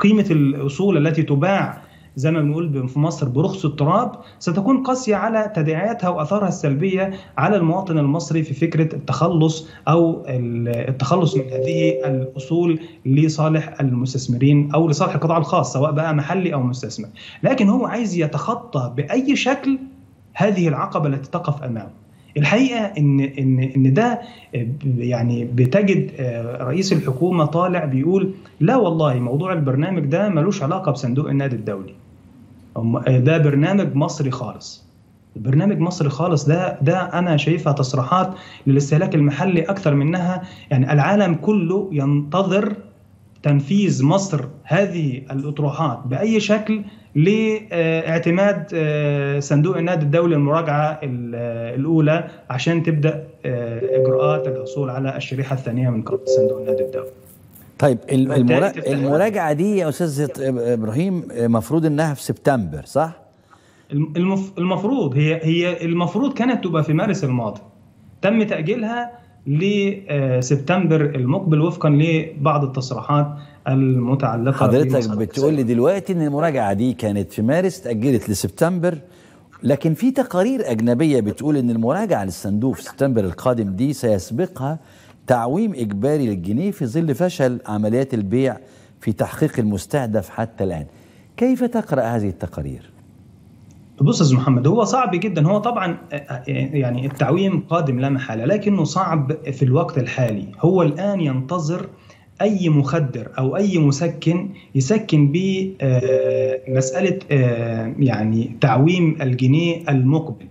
قيمة الأصول التي تباع زي ما بنقول في مصر برخص التراب ستكون قاسية على تداعياتها وأثارها السلبية على المواطن المصري في فكرة التخلص أو التخلص من هذه الأصول لصالح المستثمرين أو لصالح القطاع الخاص سواء بقى محلي أو مستثمر لكن هو عايز يتخطى بأي شكل هذه العقبة التي تقف أمامه الحقيقه ان ان ان ده يعني بتجد آه، رئيس الحكومه طالع بيقول لا والله موضوع البرنامج ده ملوش علاقه بصندوق النقد الدولي آه، ده برنامج مصري خالص برنامج مصري خالص ده ده انا شايفها تصريحات للاستهلاك المحلي اكثر منها يعني العالم كله ينتظر تنفيذ مصر هذه الاطروحات باي شكل لاعتماد آه، صندوق النقد الدولي للمراجعه آه، الاولى عشان تبدا اجراءات الحصول على الشريحه الثانيه من قرض صندوق النقد الدولي طيب المراجعه دي يا استاذ ابراهيم المفروض انها في سبتمبر صح المفروض هي هي المفروض كانت تبقى في مارس الماضي تم تاجيلها لسبتمبر آه، المقبل وفقا لبعض التصريحات المتعلقه حضرتك بتقول لي دلوقتي ان المراجعه دي كانت في مارس تاجلت لسبتمبر لكن في تقارير اجنبيه بتقول ان المراجعه للصندوق في سبتمبر القادم دي سيسبقها تعويم إجباري للجنيه في ظل فشل عمليات البيع في تحقيق المستهدف حتى الآن كيف تقرأ هذه التقارير؟ بص استاذ محمد هو صعب جدا هو طبعا يعني التعويم قادم لا محاله لكنه صعب في الوقت الحالي هو الان ينتظر اي مخدر او اي مسكن يسكن به مساله آه، يعني تعويم الجنيه المقبل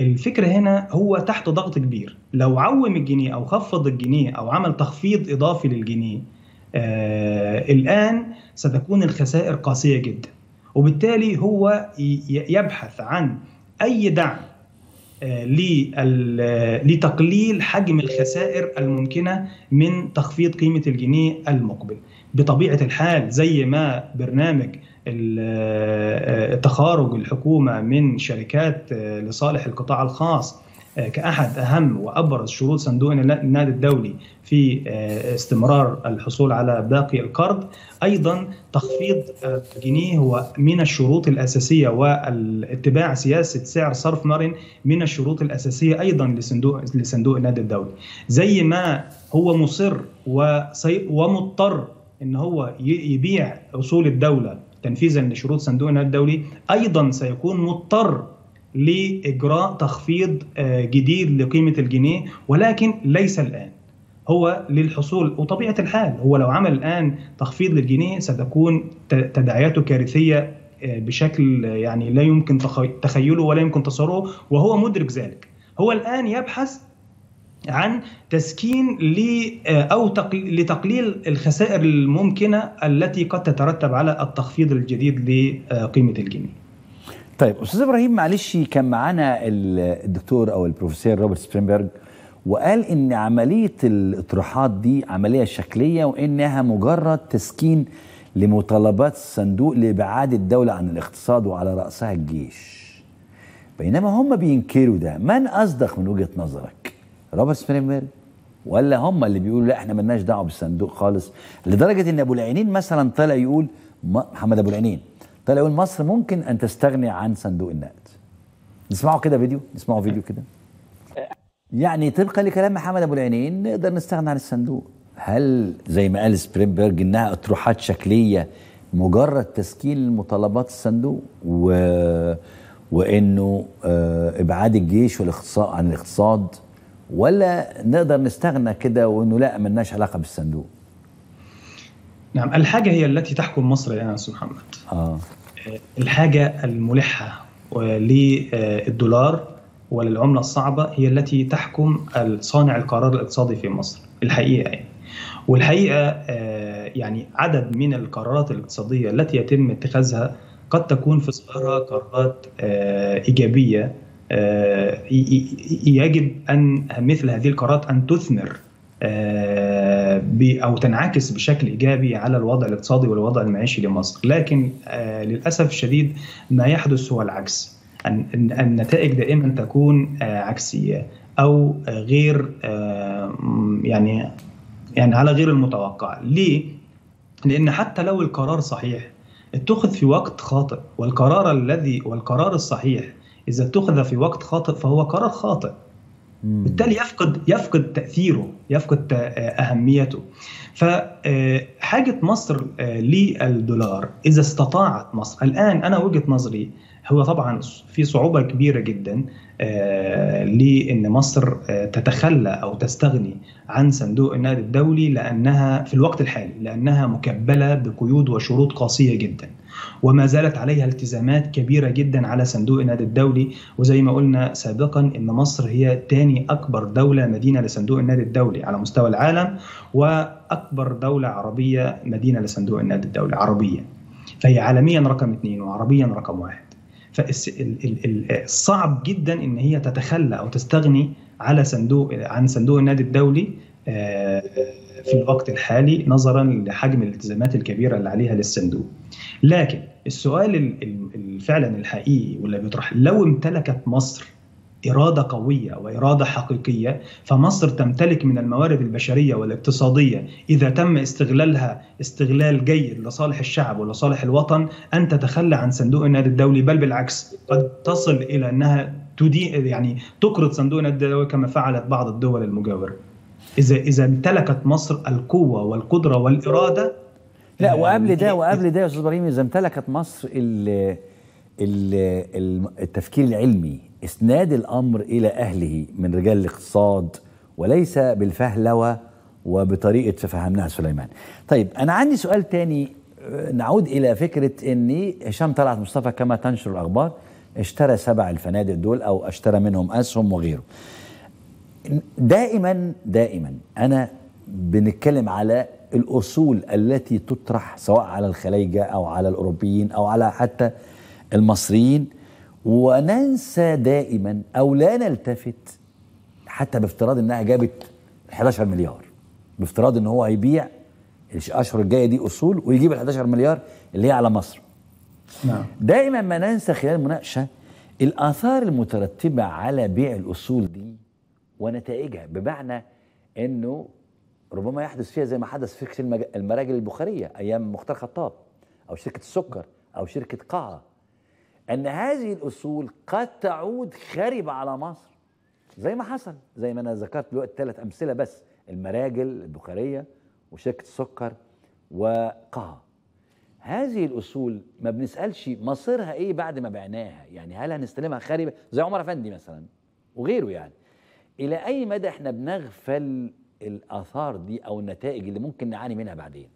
الفكرة هنا هو تحت ضغط كبير لو عوم الجنيه أو خفض الجنيه أو عمل تخفيض إضافي للجنيه آه الآن ستكون الخسائر قاسية جدا وبالتالي هو يبحث عن أي دعم آه، لتقليل حجم الخسائر الممكنة من تخفيض قيمة الجنيه المقبل بطبيعة الحال زي ما برنامج آه، تخارج الحكومه من شركات آه، لصالح القطاع الخاص آه، كأحد أهم وأبرز شروط صندوق النادي الدولي في استمرار الحصول على باقي القرض أيضا تخفيض الجنيه هو من الشروط الأساسية واتباع سياسة سعر صرف مرن من الشروط الأساسية أيضا لصندوق لصندوق النادي الدولي زي ما هو مصر ومضطر ان هو يبيع اصول الدوله تنفيذا لشروط صندوق النقد الدولي ايضا سيكون مضطر لاجراء تخفيض آه، جديد لقيمه الجنيه ولكن ليس الان هو للحصول وطبيعه الحال هو لو عمل الان تخفيض للجنيه ستكون تداعياته كارثيه آه، بشكل آه، يعني لا يمكن تخيله ولا يمكن تصوره وهو مدرك ذلك هو الان يبحث عن تسكين آه، أو لتقليل الخسائر الممكنة التي قد تترتب على التخفيض الجديد لقيمة آه، الجنيه طيب استاذ ابراهيم معلش كان معانا الدكتور او البروفيسور روبرت سبرينبرج وقال ان عمليه الاطروحات دي عمليه شكليه وانها مجرد تسكين لمطالبات الصندوق لابعاد الدوله عن الاقتصاد وعلى راسها الجيش بينما هم بينكروا ده من اصدق من وجهه نظرك روبرت سبرينغفيلد ولا هم اللي بيقولوا لا احنا مالناش دعوه بالصندوق خالص لدرجه ان ابو العينين مثلا طلع يقول محمد ابو العينين طلع يقول مصر ممكن ان تستغني عن صندوق النقد نسمعه كده فيديو نسمعه فيديو كده يعني طبقا لكلام محمد ابو العينين نقدر نستغنى عن الصندوق هل زي ما قال سبرينبرج انها اطروحات شكليه مجرد تسكين مطالبات الصندوق و... وانه آه، ابعاد الجيش والاقتصاد عن الاقتصاد ولا نقدر نستغنى كده وانه لا لناش علاقه بالصندوق نعم الحاجه هي التي تحكم مصر يا أستاذ محمد اه, آه، الحاجه الملحه آه، للدولار وللعمله الصعبه هي التي تحكم صانع القرار الاقتصادي في مصر الحقيقه يعني. والحقيقه آه، يعني عدد من القرارات الاقتصاديه التي يتم اتخاذها قد تكون في صدارها قرارات ايجابيه آه، يجب ان مثل هذه القرارات ان تثمر آه، او تنعكس بشكل ايجابي على الوضع الاقتصادي والوضع المعيشي لمصر، لكن آه، للاسف الشديد ما يحدث هو العكس. النتائج دائما تكون عكسيه او غير يعني يعني على غير المتوقع، ليه؟ لان حتى لو القرار صحيح اتخذ في وقت خاطئ والقرار الذي والقرار الصحيح اذا اتخذ في وقت خاطئ فهو قرار خاطئ بالتالي يفقد يفقد تاثيره يفقد آه، اهميته فحاجه آه، مصر آه، للدولار اذا استطاعت مصر الان انا وجهه نظري هو طبعا في صعوبه كبيره جدا لان مصر تتخلى او تستغني عن صندوق النقد الدولي لانها في الوقت الحالي لانها مكبله بقيود وشروط قاسيه جدا وما زالت عليها التزامات كبيره جدا على صندوق النقد الدولي وزي ما قلنا سابقا ان مصر هي ثاني اكبر دوله مدينه لصندوق النقد الدولي على مستوى العالم واكبر دوله عربيه مدينه لصندوق النقد الدولي عربيا فهي عالميا رقم اثنين وعربيا رقم واحد فصعب جدا ان هي تتخلى او تستغني على صندوق عن صندوق النادي الدولي آه، في الوقت الحالي نظرا لحجم الالتزامات الكبيره اللي عليها للصندوق لكن السؤال فعلا الحقيقي واللي بيطرح لو امتلكت مصر إرادة قوية وإرادة حقيقية فمصر تمتلك من الموارد البشرية والاقتصادية إذا تم استغلالها استغلال جيد لصالح الشعب ولصالح الوطن أن تتخلى عن صندوق النقد الدولي بل بالعكس قد تصل إلى أنها تدي يعني تقرض صندوق النقد الدولي كما فعلت بعض الدول المجاورة إذا إذا امتلكت مصر القوة والقدرة والإرادة لا يعني وقبل ده وقبل إيه؟ ده يا استاذ ابراهيم اذا امتلكت مصر الـ التفكير العلمي اسناد الامر الى اهله من رجال الاقتصاد وليس بالفهلوه وبطريقه فهمناها سليمان. طيب انا عندي سؤال تاني آه، نعود الى فكره ان هشام طلعت مصطفى كما تنشر الاخبار اشترى سبع الفنادق دول او اشترى منهم اسهم وغيره. دائما دائما انا بنتكلم على الأصول التي تطرح سواء على الخليجة أو على الأوروبيين أو على حتى المصريين وننسى دائما أو لا نلتفت حتى بافتراض إنها جابت 11 مليار بافتراض إن هو هيبيع الأشهر الجاية دي أصول ويجيب ال 11 مليار اللي هي على مصر نعم. دائما ما ننسى خلال المناقشة الآثار المترتبة على بيع الأصول دي ونتائجها بمعنى إنه ربما يحدث فيها زي ما حدث في المراجل البخارية أيام مختار خطاب أو شركة السكر أو شركة قاعة أن هذه الأصول قد تعود خربة على مصر زي ما حصل زي ما أنا ذكرت دلوقتي ثلاث أمثلة بس المراجل البخارية وشركة السكر وقاعة هذه الأصول ما بنسألش مصيرها إيه بعد ما بعناها يعني هل هنستلمها خاربة زي عمر أفندي مثلا وغيره يعني إلى أي مدى إحنا بنغفل الاثار دي او النتائج اللي ممكن نعاني منها بعدين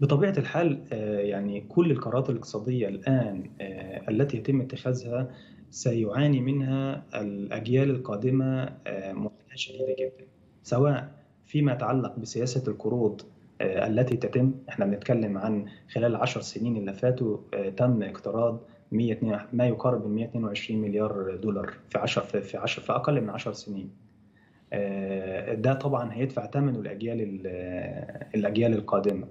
بطبيعه الحال آه، يعني كل القرارات الاقتصاديه الان آه، التي يتم اتخاذها سيعاني منها الاجيال القادمه معاناه شديده جدا سواء فيما يتعلق بسياسه القروض آه، التي تتم احنا بنتكلم عن خلال 10 سنين اللي فاتوا تم اقتراض 100 ما يقارب من 122 مليار دولار في 10 في 10 في اقل من 10 سنين آه، ده طبعا هيدفع ثمنه الاجيال آه، الاجيال القادمه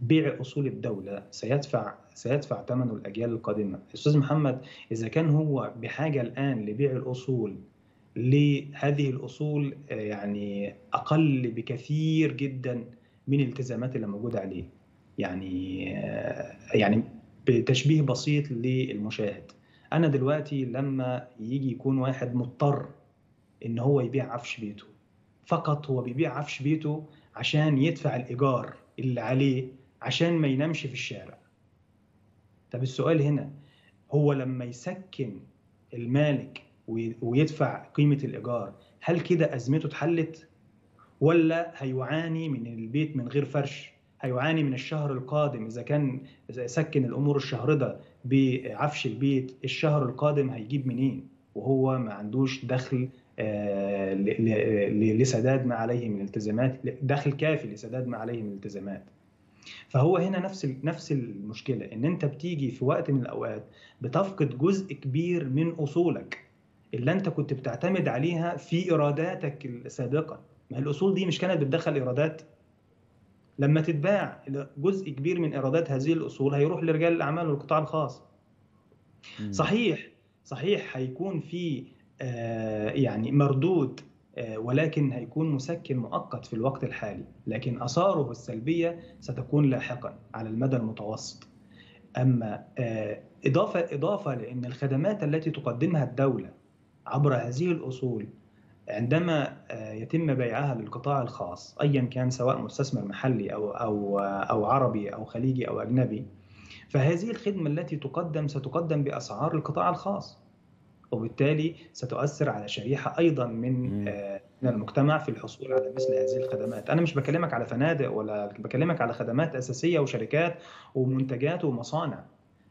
بيع اصول الدوله سيدفع سيدفع ثمنه الاجيال القادمه استاذ محمد اذا كان هو بحاجه الان لبيع الاصول لهذه الاصول آه، يعني اقل بكثير جدا من الالتزامات اللي موجوده عليه يعني يعني بتشبيه بسيط للمشاهد انا دلوقتي لما يجي يكون واحد مضطر ان هو يبيع عفش بيته فقط هو بيبيع عفش بيته عشان يدفع الايجار اللي عليه عشان ما ينامش في الشارع طب السؤال هنا هو لما يسكن المالك ويدفع قيمه الايجار هل كده ازمته اتحلت ولا هيعاني من البيت من غير فرش هيعاني من الشهر القادم اذا كان سكن الامور الشهر ده بعفش البيت الشهر القادم هيجيب منين وهو ما عندوش دخل آه، لسداد ما عليه من التزامات دخل كافي لسداد ما عليه من التزامات فهو هنا نفس نفس المشكله ان انت بتيجي في وقت من الاوقات بتفقد جزء كبير من اصولك اللي انت كنت بتعتمد عليها في ايراداتك السابقه ما الاصول دي مش كانت بتدخل ايرادات لما تتباع جزء كبير من ايرادات هذه الاصول هيروح لرجال الاعمال والقطاع الخاص صحيح صحيح هيكون في آه، يعني مردود آه، ولكن هيكون مسكن مؤقت في الوقت الحالي لكن اثاره السلبيه ستكون لاحقا على المدى المتوسط اما آه، اضافه اضافه لان الخدمات التي تقدمها الدوله عبر هذه الاصول عندما يتم بيعها للقطاع الخاص ايا كان سواء مستثمر محلي او او او عربي او خليجي او اجنبي فهذه الخدمه التي تقدم ستقدم باسعار القطاع الخاص وبالتالي ستؤثر على شريحه ايضا من آه، من المجتمع في الحصول على مثل هذه الخدمات انا مش بكلمك على فنادق ولا بكلمك على خدمات اساسيه وشركات ومنتجات ومصانع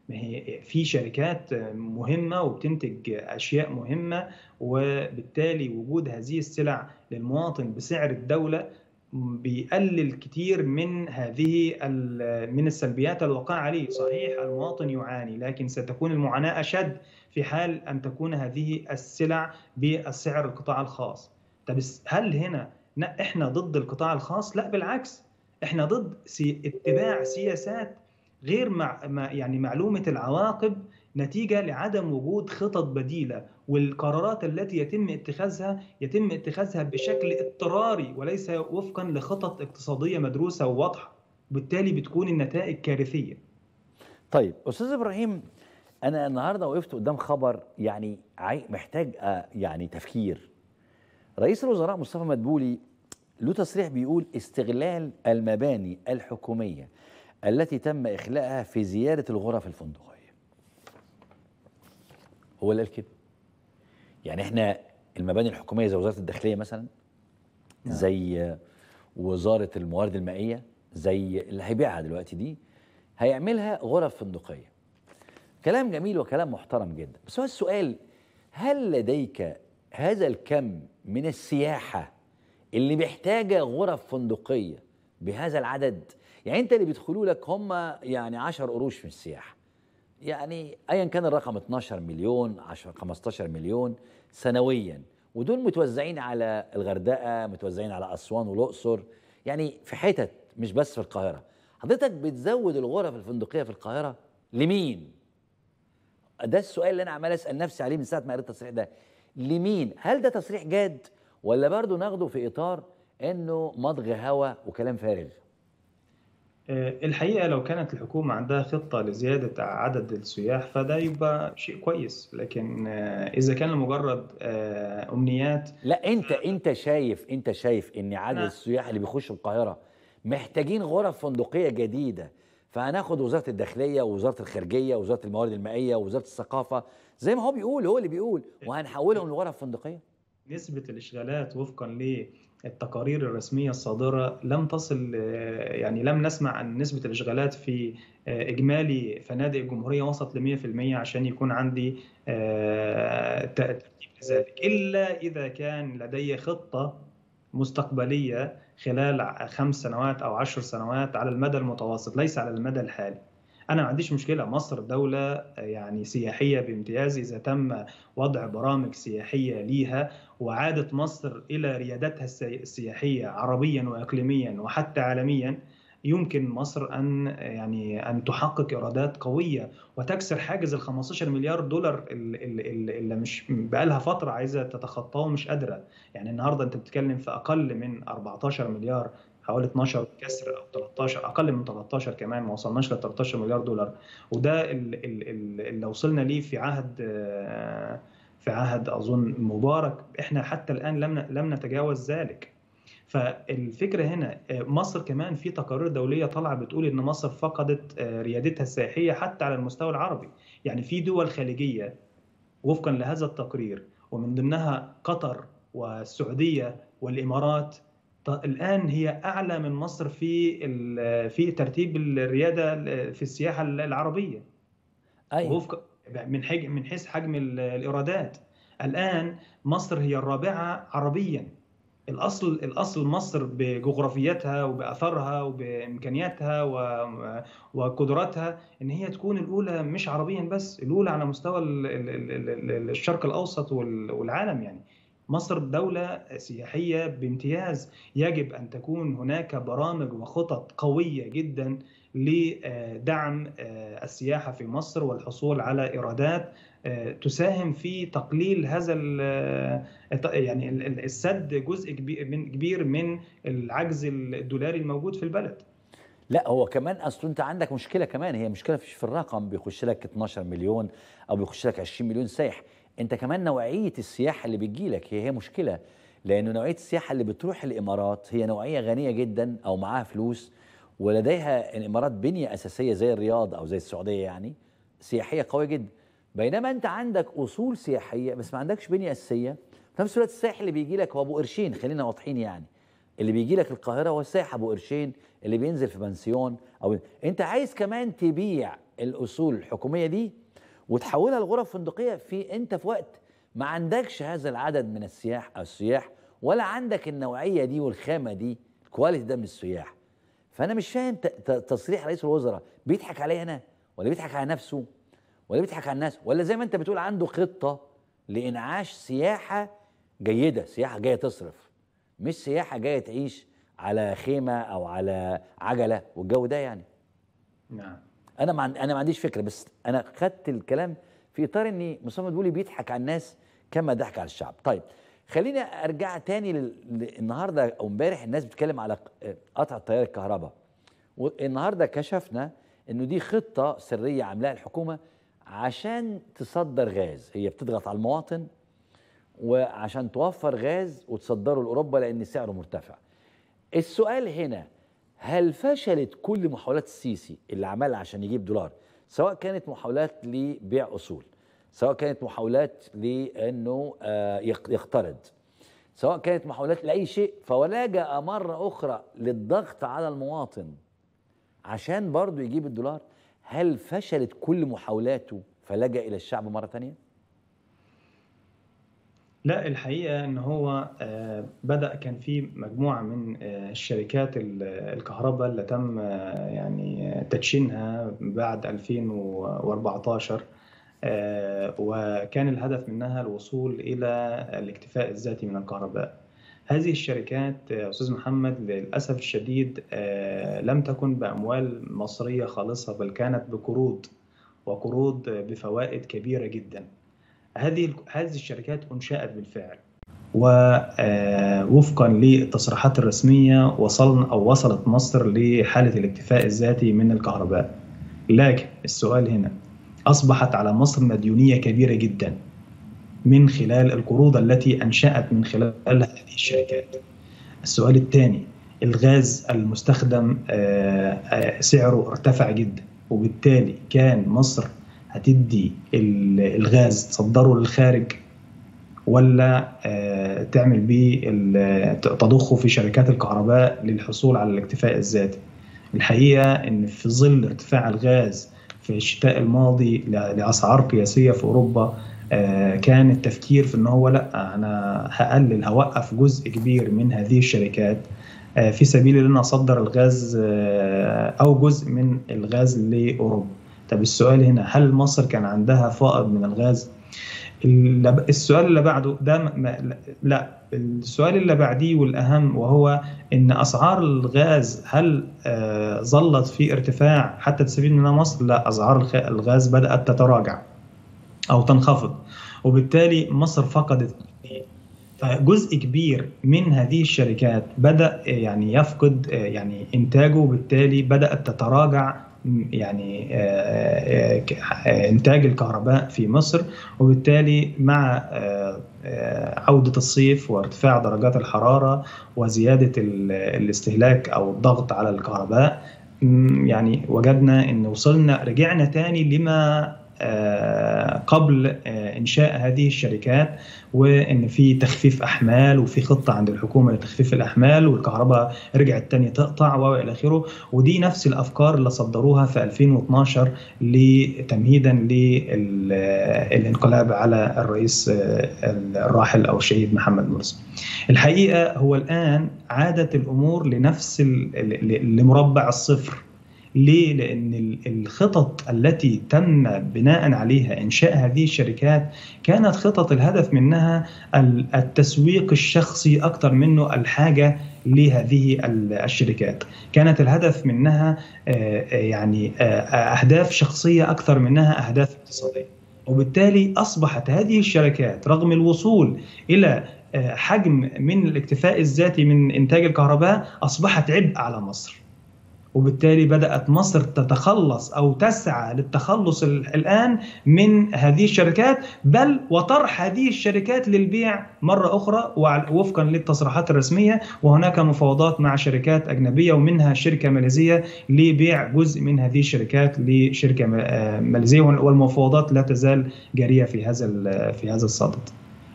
ما هي في شركات مهمه وبتنتج اشياء مهمه وبالتالي وجود هذه السلع للمواطن بسعر الدوله بيقلل كتير من هذه من السلبيات الواقعة عليه صحيح المواطن يعاني لكن ستكون المعاناة أشد في حال أن تكون هذه السلع بسعر القطاع الخاص طب هل هنا احنا ضد القطاع الخاص لا بالعكس احنا ضد اتباع سياسات غير مع... يعني معلومه العواقب نتيجه لعدم وجود خطط بديله والقرارات التي يتم اتخاذها يتم اتخاذها بشكل اضطراري وليس وفقا لخطط اقتصاديه مدروسه وواضحه وبالتالي بتكون النتائج كارثيه طيب استاذ ابراهيم انا النهارده وقفت قدام خبر يعني محتاج آه، يعني تفكير رئيس الوزراء مصطفى مدبولي له تصريح بيقول استغلال المباني الحكوميه التي تم اخلاءها في زياده الغرف الفندقيه هو اللي قال كده يعني احنا المباني الحكوميه زي وزاره الداخليه مثلا نعم. زي وزاره الموارد المائيه زي اللي هيبيعها دلوقتي دي هيعملها غرف فندقيه كلام جميل وكلام محترم جدا بس هو السؤال هل لديك هذا الكم من السياحة اللي محتاجة غرف فندقية بهذا العدد يعني انت اللي بيدخلوا لك هم يعني 10 قروش من السياحة يعني ايا كان الرقم 12 مليون 10 15 مليون سنويا ودول متوزعين على الغردقة متوزعين على أسوان والأقصر يعني في حتت مش بس في القاهرة حضرتك بتزود الغرف الفندقية في القاهرة لمين؟ ده السؤال اللي انا عمال اسال نفسي عليه من ساعه ما قريت التصريح ده لمين هل ده تصريح جاد ولا برضه ناخده في اطار انه مضغ هوا وكلام فارغ آه، الحقيقه لو كانت الحكومه عندها خطه لزياده عدد السياح فده يبقى شيء كويس لكن آه، اذا كان لمجرد آه، امنيات لا انت انت شايف انت شايف ان عدد السياح اللي بيخشوا القاهره محتاجين غرف فندقيه جديده فهناخد وزاره الداخليه ووزاره الخارجيه ووزاره الموارد المائيه ووزاره الثقافه زي ما هو بيقول هو اللي بيقول وهنحولهم لغرف فندقيه نسبه الاشغالات وفقا للتقارير الرسميه الصادره لم تصل يعني لم نسمع عن نسبه الاشغالات في آه، اجمالي فنادق الجمهوريه وصلت ل 100% عشان يكون عندي آه، ترتيب لذلك الا اذا كان لدي خطه مستقبليه خلال خمس سنوات او عشر سنوات على المدى المتوسط ليس على المدى الحالي انا ما عنديش مشكله مصر دوله آه، يعني سياحيه بامتياز اذا تم وضع برامج سياحيه ليها وعادت مصر الى ريادتها السياحيه عربيا واقليميا وحتى عالميا يمكن مصر ان يعني ان تحقق ايرادات قويه وتكسر حاجز ال 15 مليار دولار اللي مش بقى لها فتره عايزه تتخطاه ومش قادره يعني النهارده انت بتتكلم في اقل من 14 مليار حوالي 12 كسر او 13 اقل من 13 كمان ما وصلناش ل 13 مليار دولار وده اللي وصلنا ليه في عهد في عهد اظن مبارك احنا حتى الان لم لم نتجاوز ذلك فالفكره هنا آه، مصر كمان في تقارير دوليه طالعه بتقول ان مصر فقدت آه، ريادتها السياحيه حتى على المستوى العربي يعني في دول خليجيه وفقا لهذا التقرير ومن ضمنها قطر والسعوديه والامارات الان هي اعلى من مصر في في ترتيب الرياده آه، في السياحه العربيه ايوه وفق من من حيث حجم الايرادات الان مصر هي الرابعه عربيا الاصل الاصل مصر بجغرافيتها وباثارها وبامكانياتها وقدراتها ان هي تكون الاولى مش عربيا بس الاولى على مستوى الشرق الاوسط والعالم يعني مصر دولة سياحية بامتياز يجب أن تكون هناك برامج وخطط قوية جدا لدعم آه، السياحة في مصر والحصول على إيرادات تساهم في تقليل هذا آه، يعني السد جزء كبير من العجز الدولاري الموجود في البلد لا هو كمان اصل انت عندك مشكله كمان هي مشكله في الرقم بيخش لك 12 مليون او بيخش لك 20 مليون سايح انت كمان نوعيه السياحه اللي بتجي لك هي هي مشكله لانه نوعيه السياحه اللي بتروح الامارات هي نوعيه غنيه جدا او معاها فلوس ولديها الامارات بنيه اساسيه زي الرياض او زي السعوديه يعني سياحيه قويه جدا بينما انت عندك اصول سياحيه بس ما عندكش بنيه اساسيه في نفس الوقت السائح اللي بيجي لك هو ابو قرشين خلينا واضحين يعني اللي بيجي لك القاهره هو السائح ابو قرشين اللي بينزل في بنسيون او انت عايز كمان تبيع الاصول الحكوميه دي وتحولها لغرف فندقيه في انت في وقت ما عندكش هذا العدد من السياح او السياح ولا عندك النوعيه دي والخامه دي الكواليتي ده من السياح فانا مش فاهم تصريح رئيس الوزراء بيضحك عليا انا ولا بيضحك على نفسه ولا بيضحك على الناس ولا زي ما انت بتقول عنده خطه لانعاش سياحه جيده سياحه جايه تصرف مش سياحه جايه تعيش على خيمه او على عجله والجو ده يعني نعم انا ما انا ما عنديش فكره بس انا خدت الكلام في اطار ان مصمم بولي بيضحك على الناس كما ضحك على الشعب طيب خليني ارجع تاني النهارده او امبارح الناس بتتكلم على قطع التيار الكهرباء والنهارده كشفنا انه دي خطه سريه عاملاها الحكومه عشان تصدر غاز هي بتضغط على المواطن وعشان توفر غاز وتصدره لاوروبا لان سعره مرتفع. السؤال هنا هل فشلت كل محاولات السيسي اللي عملها عشان يجيب دولار سواء كانت محاولات لبيع اصول سواء كانت محاولات لانه آه، يقترض سواء كانت محاولات لاي شيء فولجأ مره اخرى للضغط على المواطن عشان برضه يجيب الدولار هل فشلت كل محاولاته فلجأ إلى الشعب مرة ثانية؟ لا الحقيقة أن هو آه، بدأ كان في مجموعة من آه، الشركات الكهرباء اللي تم آه، يعني تدشينها بعد 2014 وكان الهدف منها الوصول إلى الاكتفاء الذاتي من الكهرباء هذه الشركات آه، استاذ محمد للاسف الشديد آه، لم تكن باموال مصريه خالصه بل كانت بقروض وقروض بفوائد كبيره جدا هذه هذه الشركات انشات بالفعل ووفقا آه، للتصريحات الرسميه وصلنا او وصلت مصر لحاله الاكتفاء الذاتي من الكهرباء لكن السؤال هنا اصبحت على مصر مديونيه كبيره جدا من خلال القروض التي انشات من خلال هذه الشركات. السؤال الثاني الغاز المستخدم آه، آه، سعره ارتفع جدا وبالتالي كان مصر هتدي الغاز تصدره للخارج ولا آه، تعمل بيه تضخه في شركات الكهرباء للحصول على الاكتفاء الذاتي الحقيقه ان في ظل ارتفاع الغاز في الشتاء الماضي لاسعار قياسيه في اوروبا آه، كان التفكير في ان هو لا انا هقلل هوقف جزء كبير من هذه الشركات آه، في سبيل ان انا اصدر الغاز آه، او جزء من الغاز لاوروبا طب السؤال هنا هل مصر كان عندها فائض من الغاز السؤال اللي بعده ده ما لا السؤال اللي بعديه والاهم وهو ان اسعار الغاز هل ظلت في ارتفاع حتى تستفيد منها مصر لا اسعار الغاز بدات تتراجع او تنخفض وبالتالي مصر فقدت فجزء كبير من هذه الشركات بدا يعني يفقد يعني انتاجه وبالتالي بدات تتراجع يعني آه، آه، انتاج الكهرباء في مصر وبالتالي مع آه، عودة الصيف وارتفاع درجات الحرارة وزيادة الاستهلاك أو الضغط على الكهرباء يعني وجدنا أن وصلنا رجعنا تاني لما آه، قبل آه، انشاء هذه الشركات وان في تخفيف احمال وفي خطه عند الحكومه لتخفيف الاحمال والكهرباء رجعت تاني تقطع والى اخره ودي نفس الافكار اللي صدروها في 2012 لتمهيدا للانقلاب على الرئيس آه، الراحل او الشهيد محمد مرسي. الحقيقه هو الان عادت الامور لنفس لمربع الصفر ليه؟ لأن الخطط التي تم بناء عليها إنشاء هذه الشركات كانت خطط الهدف منها التسويق الشخصي أكثر منه الحاجة لهذه الشركات كانت الهدف منها آه، آه، يعني آه، أهداف شخصية أكثر منها أهداف اقتصادية وبالتالي أصبحت هذه الشركات رغم الوصول إلى حجم من الاكتفاء الذاتي من إنتاج الكهرباء أصبحت عبء على مصر وبالتالي بدأت مصر تتخلص أو تسعى للتخلص الآن من هذه الشركات بل وطرح هذه الشركات للبيع مرة أخرى وفقا للتصريحات الرسمية وهناك مفاوضات مع شركات أجنبية ومنها شركة ماليزية لبيع جزء من هذه الشركات لشركة آه، ماليزية والمفاوضات لا تزال جارية في هذا في هذا الصدد.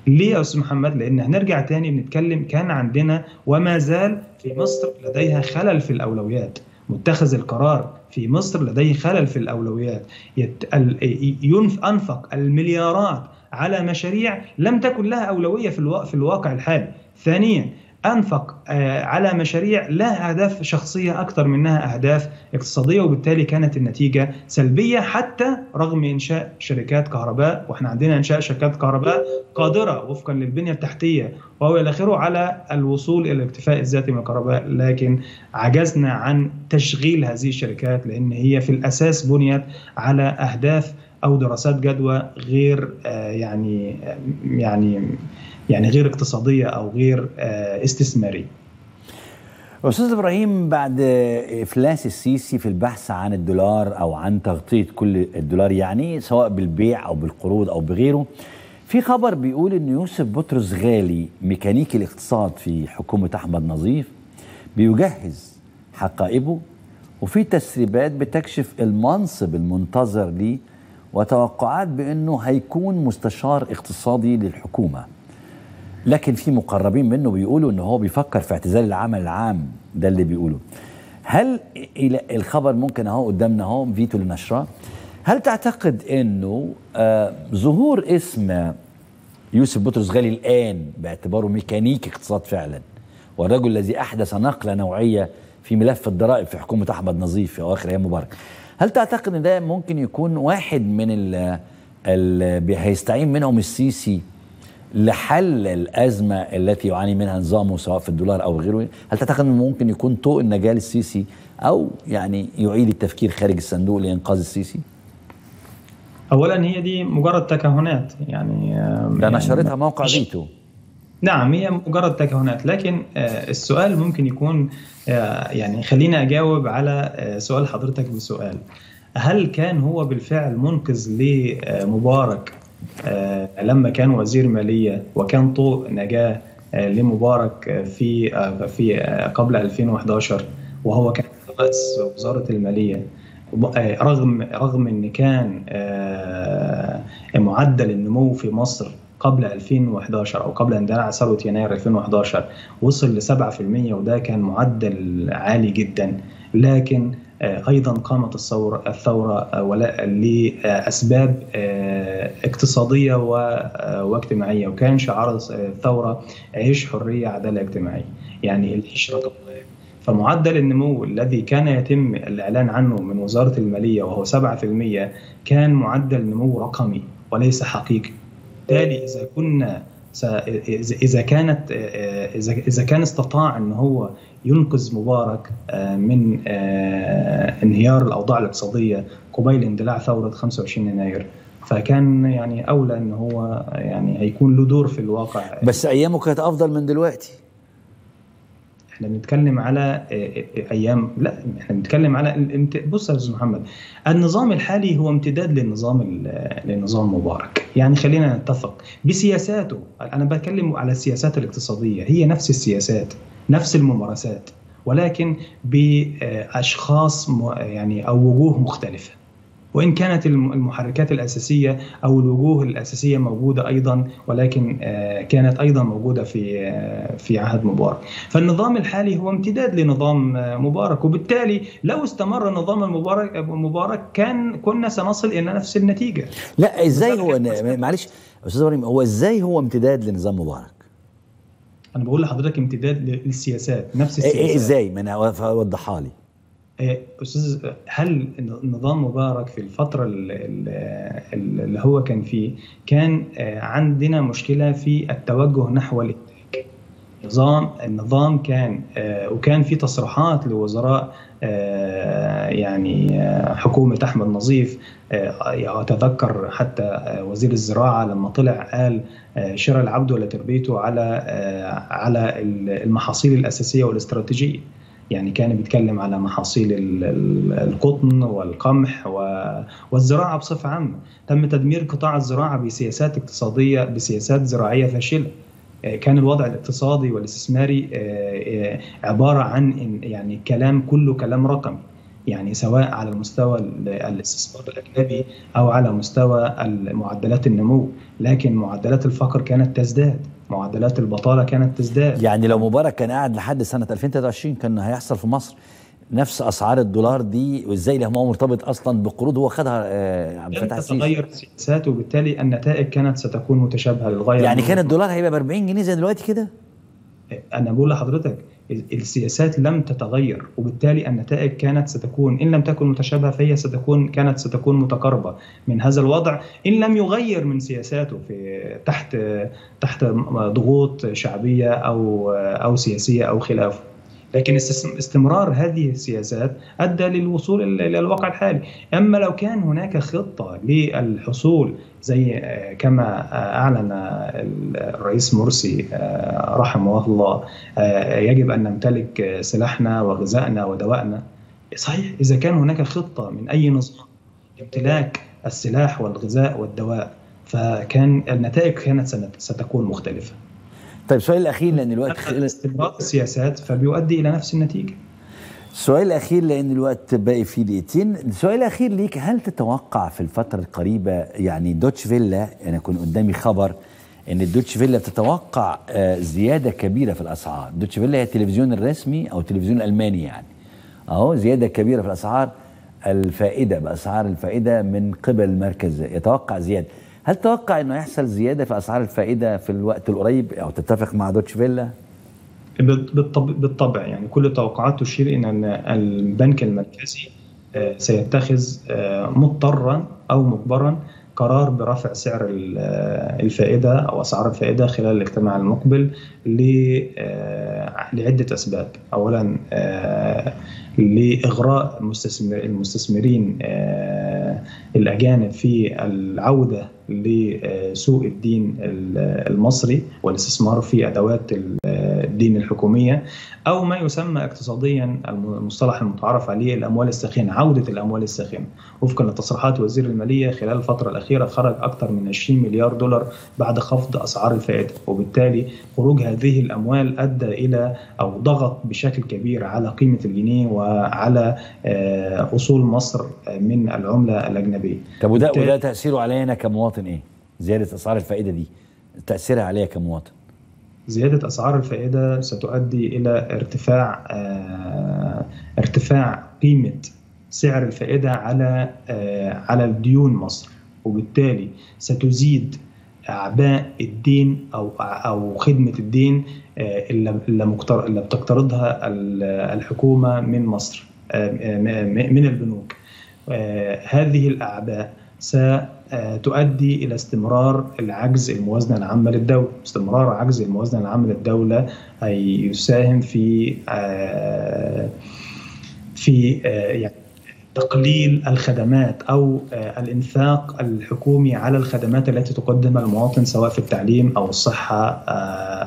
ليه يا استاذ محمد؟ لان هنرجع تاني بنتكلم كان عندنا وما زال في مصر لديها خلل في الاولويات، متخذ القرار في مصر لديه خلل في الأولويات انفق المليارات على مشاريع لم تكن لها أولوية في الواقع الحالي ثانيا انفق آه، على مشاريع لها اهداف شخصيه اكثر منها اهداف اقتصاديه وبالتالي كانت النتيجه سلبيه حتى رغم انشاء شركات كهرباء واحنا عندنا انشاء شركات كهرباء قادره وفقا للبنيه التحتيه وهو الى اخره على الوصول الى الاكتفاء الذاتي من الكهرباء لكن عجزنا عن تشغيل هذه الشركات لان هي في الاساس بنيت على اهداف او دراسات جدوى غير آه، يعني آه، يعني يعني غير اقتصاديه او غير آه، استثماريه استاذ ابراهيم بعد افلاس السيسي في البحث عن الدولار او عن تغطيه كل الدولار يعني سواء بالبيع او بالقروض او بغيره في خبر بيقول ان يوسف بطرس غالي ميكانيكي الاقتصاد في حكومه احمد نظيف بيجهز حقائبه وفي تسريبات بتكشف المنصب المنتظر ليه وتوقعات بانه هيكون مستشار اقتصادي للحكومه لكن في مقربين منه بيقولوا ان هو بيفكر في اعتزال العمل العام ده اللي بيقوله هل الخبر ممكن اهو قدامنا اهو فيتو لنشره هل تعتقد انه آه ظهور اسم يوسف بطرس غالي الان باعتباره ميكانيكي اقتصاد فعلا والرجل الذي احدث نقله نوعيه في ملف الضرائب في حكومه احمد نظيف في اواخر ايام مبارك هل تعتقد ان ده ممكن يكون واحد من ال هيستعين منهم السيسي لحل الأزمة التي يعاني منها نظامه سواء في الدولار أو غيره هل تعتقد أنه ممكن يكون طوق النجاة للسيسي أو يعني يعيد التفكير خارج الصندوق لإنقاذ السيسي؟ أولا هي دي مجرد تكهنات يعني ده نشرتها يعني موقع فيتو نعم هي مجرد تكهنات لكن آه، السؤال ممكن يكون آه، يعني خليني أجاوب على آه، سؤال حضرتك بسؤال هل كان هو بالفعل منقذ لمبارك آه، لما كان وزير ماليه وكان طوق نجاه آه، لمبارك آه، في في قبل 2011 وهو كان رئيس وزاره الماليه رغم رغم ان كان معدل النمو في مصر قبل 2011 او قبل اندلاع ثوره يناير 2011 وصل ل 7% وده كان معدل عالي جدا لكن آه، ايضا قامت الثوره الثوره آه، ولاء لاسباب آه، اقتصاديه واجتماعيه وكان شعار الثوره عيش حريه عداله اجتماعيه يعني العيش رقم فمعدل النمو الذي كان يتم الإعلان عنه من وزارة المالية وهو 7% كان معدل نمو رقمي وليس حقيقي بالتالي إذا كنا اذا كانت اذا كان استطاع ان هو ينقذ مبارك آه، من آه، انهيار الاوضاع الاقتصاديه قبيل اندلاع ثوره 25 يناير فكان يعني اولى ان هو يعني هيكون له دور في الواقع بس ايامه كانت افضل من دلوقتي احنا بنتكلم على آه، آه، ايام لا احنا بنتكلم على بص يا استاذ محمد النظام الحالي هو امتداد للنظام لنظام مبارك يعني خلينا نتفق بسياساته انا بتكلم على السياسات الاقتصاديه هي نفس السياسات نفس الممارسات ولكن باشخاص يعني او وجوه مختلفه وإن كانت المحركات الأساسية أو الوجوه الأساسية موجودة أيضا ولكن آه، كانت أيضا موجودة في آه، في عهد مبارك فالنظام الحالي هو امتداد لنظام آه، مبارك وبالتالي لو استمر نظام المبارك مبارك كان كنا سنصل إلى نفس النتيجة لا إزاي هو معلش أستاذ إبراهيم هو إزاي هو امتداد لنظام مبارك أنا بقول لحضرتك امتداد للسياسات نفس السياسات إزاي ما أنا وضحها لي إيه، استاذ هل نظام مبارك في الفتره اللي هو كان فيه كان آه، عندنا مشكله في التوجه نحو الانتاج نظام النظام كان آه، وكان في تصريحات لوزراء آه، يعني حكومه احمد نظيف اتذكر حتى وزير الزراعه لما طلع قال شراء العبد ولا تربيته على على المحاصيل الاساسيه والاستراتيجيه يعني كان بيتكلم على محاصيل القطن والقمح والزراعه بصفه عامه، تم تدمير قطاع الزراعه بسياسات اقتصاديه بسياسات زراعيه فاشله. آه، كان الوضع الاقتصادي والاستثماري آه، آه، عباره عن يعني كلام كله كلام رقمي. يعني سواء على مستوى الاستثمار الاجنبي او على مستوى معدلات النمو، لكن معدلات الفقر كانت تزداد. معدلات البطاله كانت تزداد يعني لو مبارك كان قاعد لحد سنه 2023 كان هيحصل في مصر نفس اسعار الدولار دي وازاي اللي هو مرتبط اصلا بقروض هو خدها آه، عبد الفتاح السيسي تتغير السياسات وبالتالي النتائج كانت ستكون متشابهه للغايه يعني كان الدولار هيبقى ب 40 جنيه زي دلوقتي كده انا بقول لحضرتك السياسات لم تتغير وبالتالي النتائج كانت ستكون إن لم تكن متشابهة فهي ستكون كانت ستكون متقاربة من هذا الوضع إن لم يغير من سياساته في تحت تحت ضغوط شعبية أو أو سياسية أو خلافه لكن استمرار هذه السياسات ادى للوصول الى الواقع الحالي، اما لو كان هناك خطه للحصول زي آه، كما آه، اعلن الرئيس مرسي آه، رحمه الله يجب ان نمتلك سلاحنا وغذائنا ودوائنا صحيح اذا كان هناك خطه من اي نظام امتلاك السلاح والغذاء والدواء فكان النتائج كانت ستكون مختلفه طيب السؤال الاخير لان الوقت استنباط السياسات فبيؤدي الى نفس النتيجه السؤال الاخير لان الوقت باقي فيه دقيقتين السؤال الاخير ليك هل تتوقع في الفتره القريبه يعني دوتش فيلا انا يعني كنت قدامي خبر ان الدوتش فيلا تتوقع آه، زياده كبيره في الاسعار دوتش فيلا هي التلفزيون الرسمي او التلفزيون الالماني يعني اهو زياده كبيره في الاسعار الفائده باسعار الفائده من قبل المركز يتوقع زياده هل تتوقع انه يحصل زياده في اسعار الفائده في الوقت القريب او تتفق مع دوتش فيلا؟ بالطبع يعني كل التوقعات تشير الى ان البنك المركزي آه، سيتخذ آه، مضطرا او مجبرا قرار برفع سعر آه، الفائده او اسعار الفائده خلال الاجتماع المقبل لعده اسباب، اولا لاغراء المستثمرين الاجانب في العوده لسوق الدين المصري والاستثمار في ادوات الدين الحكوميه او ما يسمى اقتصاديا المصطلح المتعارف عليه الاموال الساخنه عوده الاموال الساخنه وفقا لتصريحات وزير الماليه خلال الفتره الاخيره خرج اكثر من 20 مليار دولار بعد خفض اسعار الفائده وبالتالي خروج هذه الاموال ادى الى او ضغط بشكل كبير على قيمه الجنيه وعلى آه، اصول مصر آه، من العمله الاجنبيه طب وده وده تاثيره علينا كمواطن كمواطن ايه؟ زياده اسعار الفائده دي تاثيرها عليا كمواطن؟ زياده اسعار الفائده ستؤدي الى ارتفاع آه، ارتفاع قيمه سعر الفائده على آه، على ديون مصر وبالتالي ستزيد اعباء الدين او او خدمه الدين آه، اللي بتقترضها الحكومه من مصر من البنوك هذه الاعباء ستؤدي الى استمرار العجز الموازنه العامه للدوله، استمرار عجز الموازنه العامه للدوله يساهم في آه، في آه، يعني تقليل الخدمات او آه، الانفاق الحكومي على الخدمات التي تقدمها المواطن سواء في التعليم او الصحه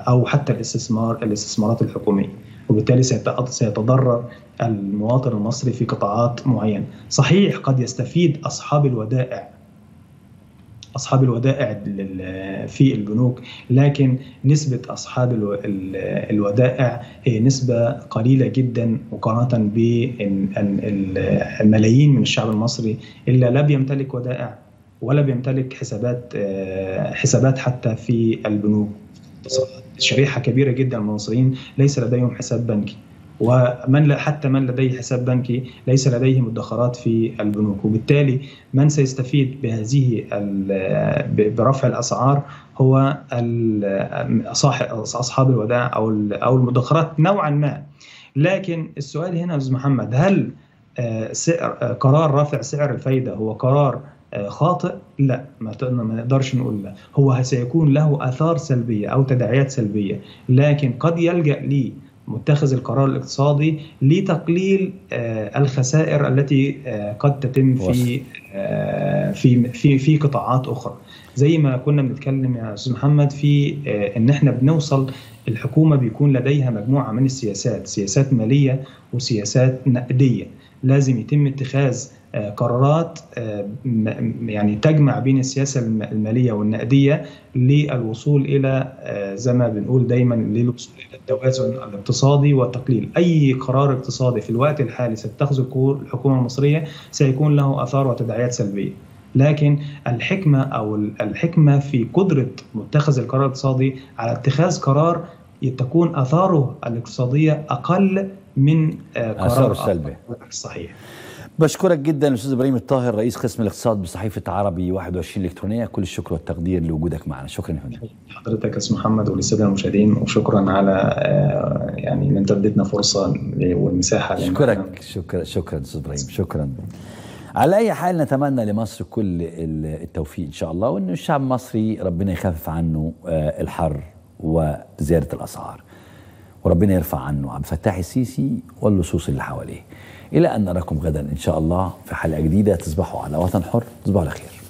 او حتى الاستثمار الاستثمارات الحكوميه. وبالتالي سيتضرر المواطن المصري في قطاعات معينة صحيح قد يستفيد أصحاب الودائع أصحاب الودائع في البنوك لكن نسبة أصحاب الودائع هي نسبة قليلة جدا مقارنة بالملايين من الشعب المصري إلا لا بيمتلك ودائع ولا بيمتلك حسابات آه، حسابات حتى في البنوك شريحه كبيره جدا من المصريين ليس لديهم حساب بنكي ومن حتى من لديه حساب بنكي ليس لديه مدخرات في البنوك وبالتالي من سيستفيد بهذه برفع الاسعار هو اصحاب الودائع او او المدخرات نوعا ما لكن السؤال هنا يا استاذ محمد هل آه، آه، قرار رفع سعر الفايده هو قرار آه، خاطئ لا ما نقدرش نقول لا هو سيكون له اثار سلبيه او تداعيات سلبيه لكن قد يلجا لي متخذ القرار الاقتصادي لتقليل آه، الخسائر التي آه، قد تتم في في في في قطاعات اخرى زي ما كنا بنتكلم يا استاذ محمد في ان احنا بنوصل الحكومه بيكون لديها مجموعه من السياسات سياسات ماليه وسياسات نقديه لازم يتم اتخاذ قرارات آه، يعني تجمع بين السياسه الماليه والنقديه للوصول الى آه، زي ما بنقول دايما للوصول الى التوازن الاقتصادي وتقليل اي قرار اقتصادي في الوقت الحالي ستتخذه الحكومه المصريه سيكون له اثار وتداعيات سلبيه لكن الحكمه او الحكمه في قدره متخذ القرار الاقتصادي على اتخاذ قرار تكون اثاره الاقتصاديه اقل من آه، قرار السلبي صحيح بشكرك جدا استاذ ابراهيم الطاهر رئيس قسم الاقتصاد بصحيفه عربي 21 الكترونيه كل الشكر والتقدير لوجودك معنا شكرا يا فندم حضرتك يا استاذ محمد وللساده المشاهدين وشكرا على آه، يعني ان انت اديتنا فرصه والمساحه شكرك شكرا شكرا استاذ ابراهيم شكرا على اي حال نتمنى لمصر كل التوفيق ان شاء الله وان الشعب المصري ربنا يخفف عنه آه، الحر وزياده الاسعار وربنا يرفع عنه عبد الفتاح السيسي واللصوص اللي حواليه إلى أن نراكم غدا إن شاء الله في حلقة جديدة تصبحوا على وطن حر تصبحوا على خير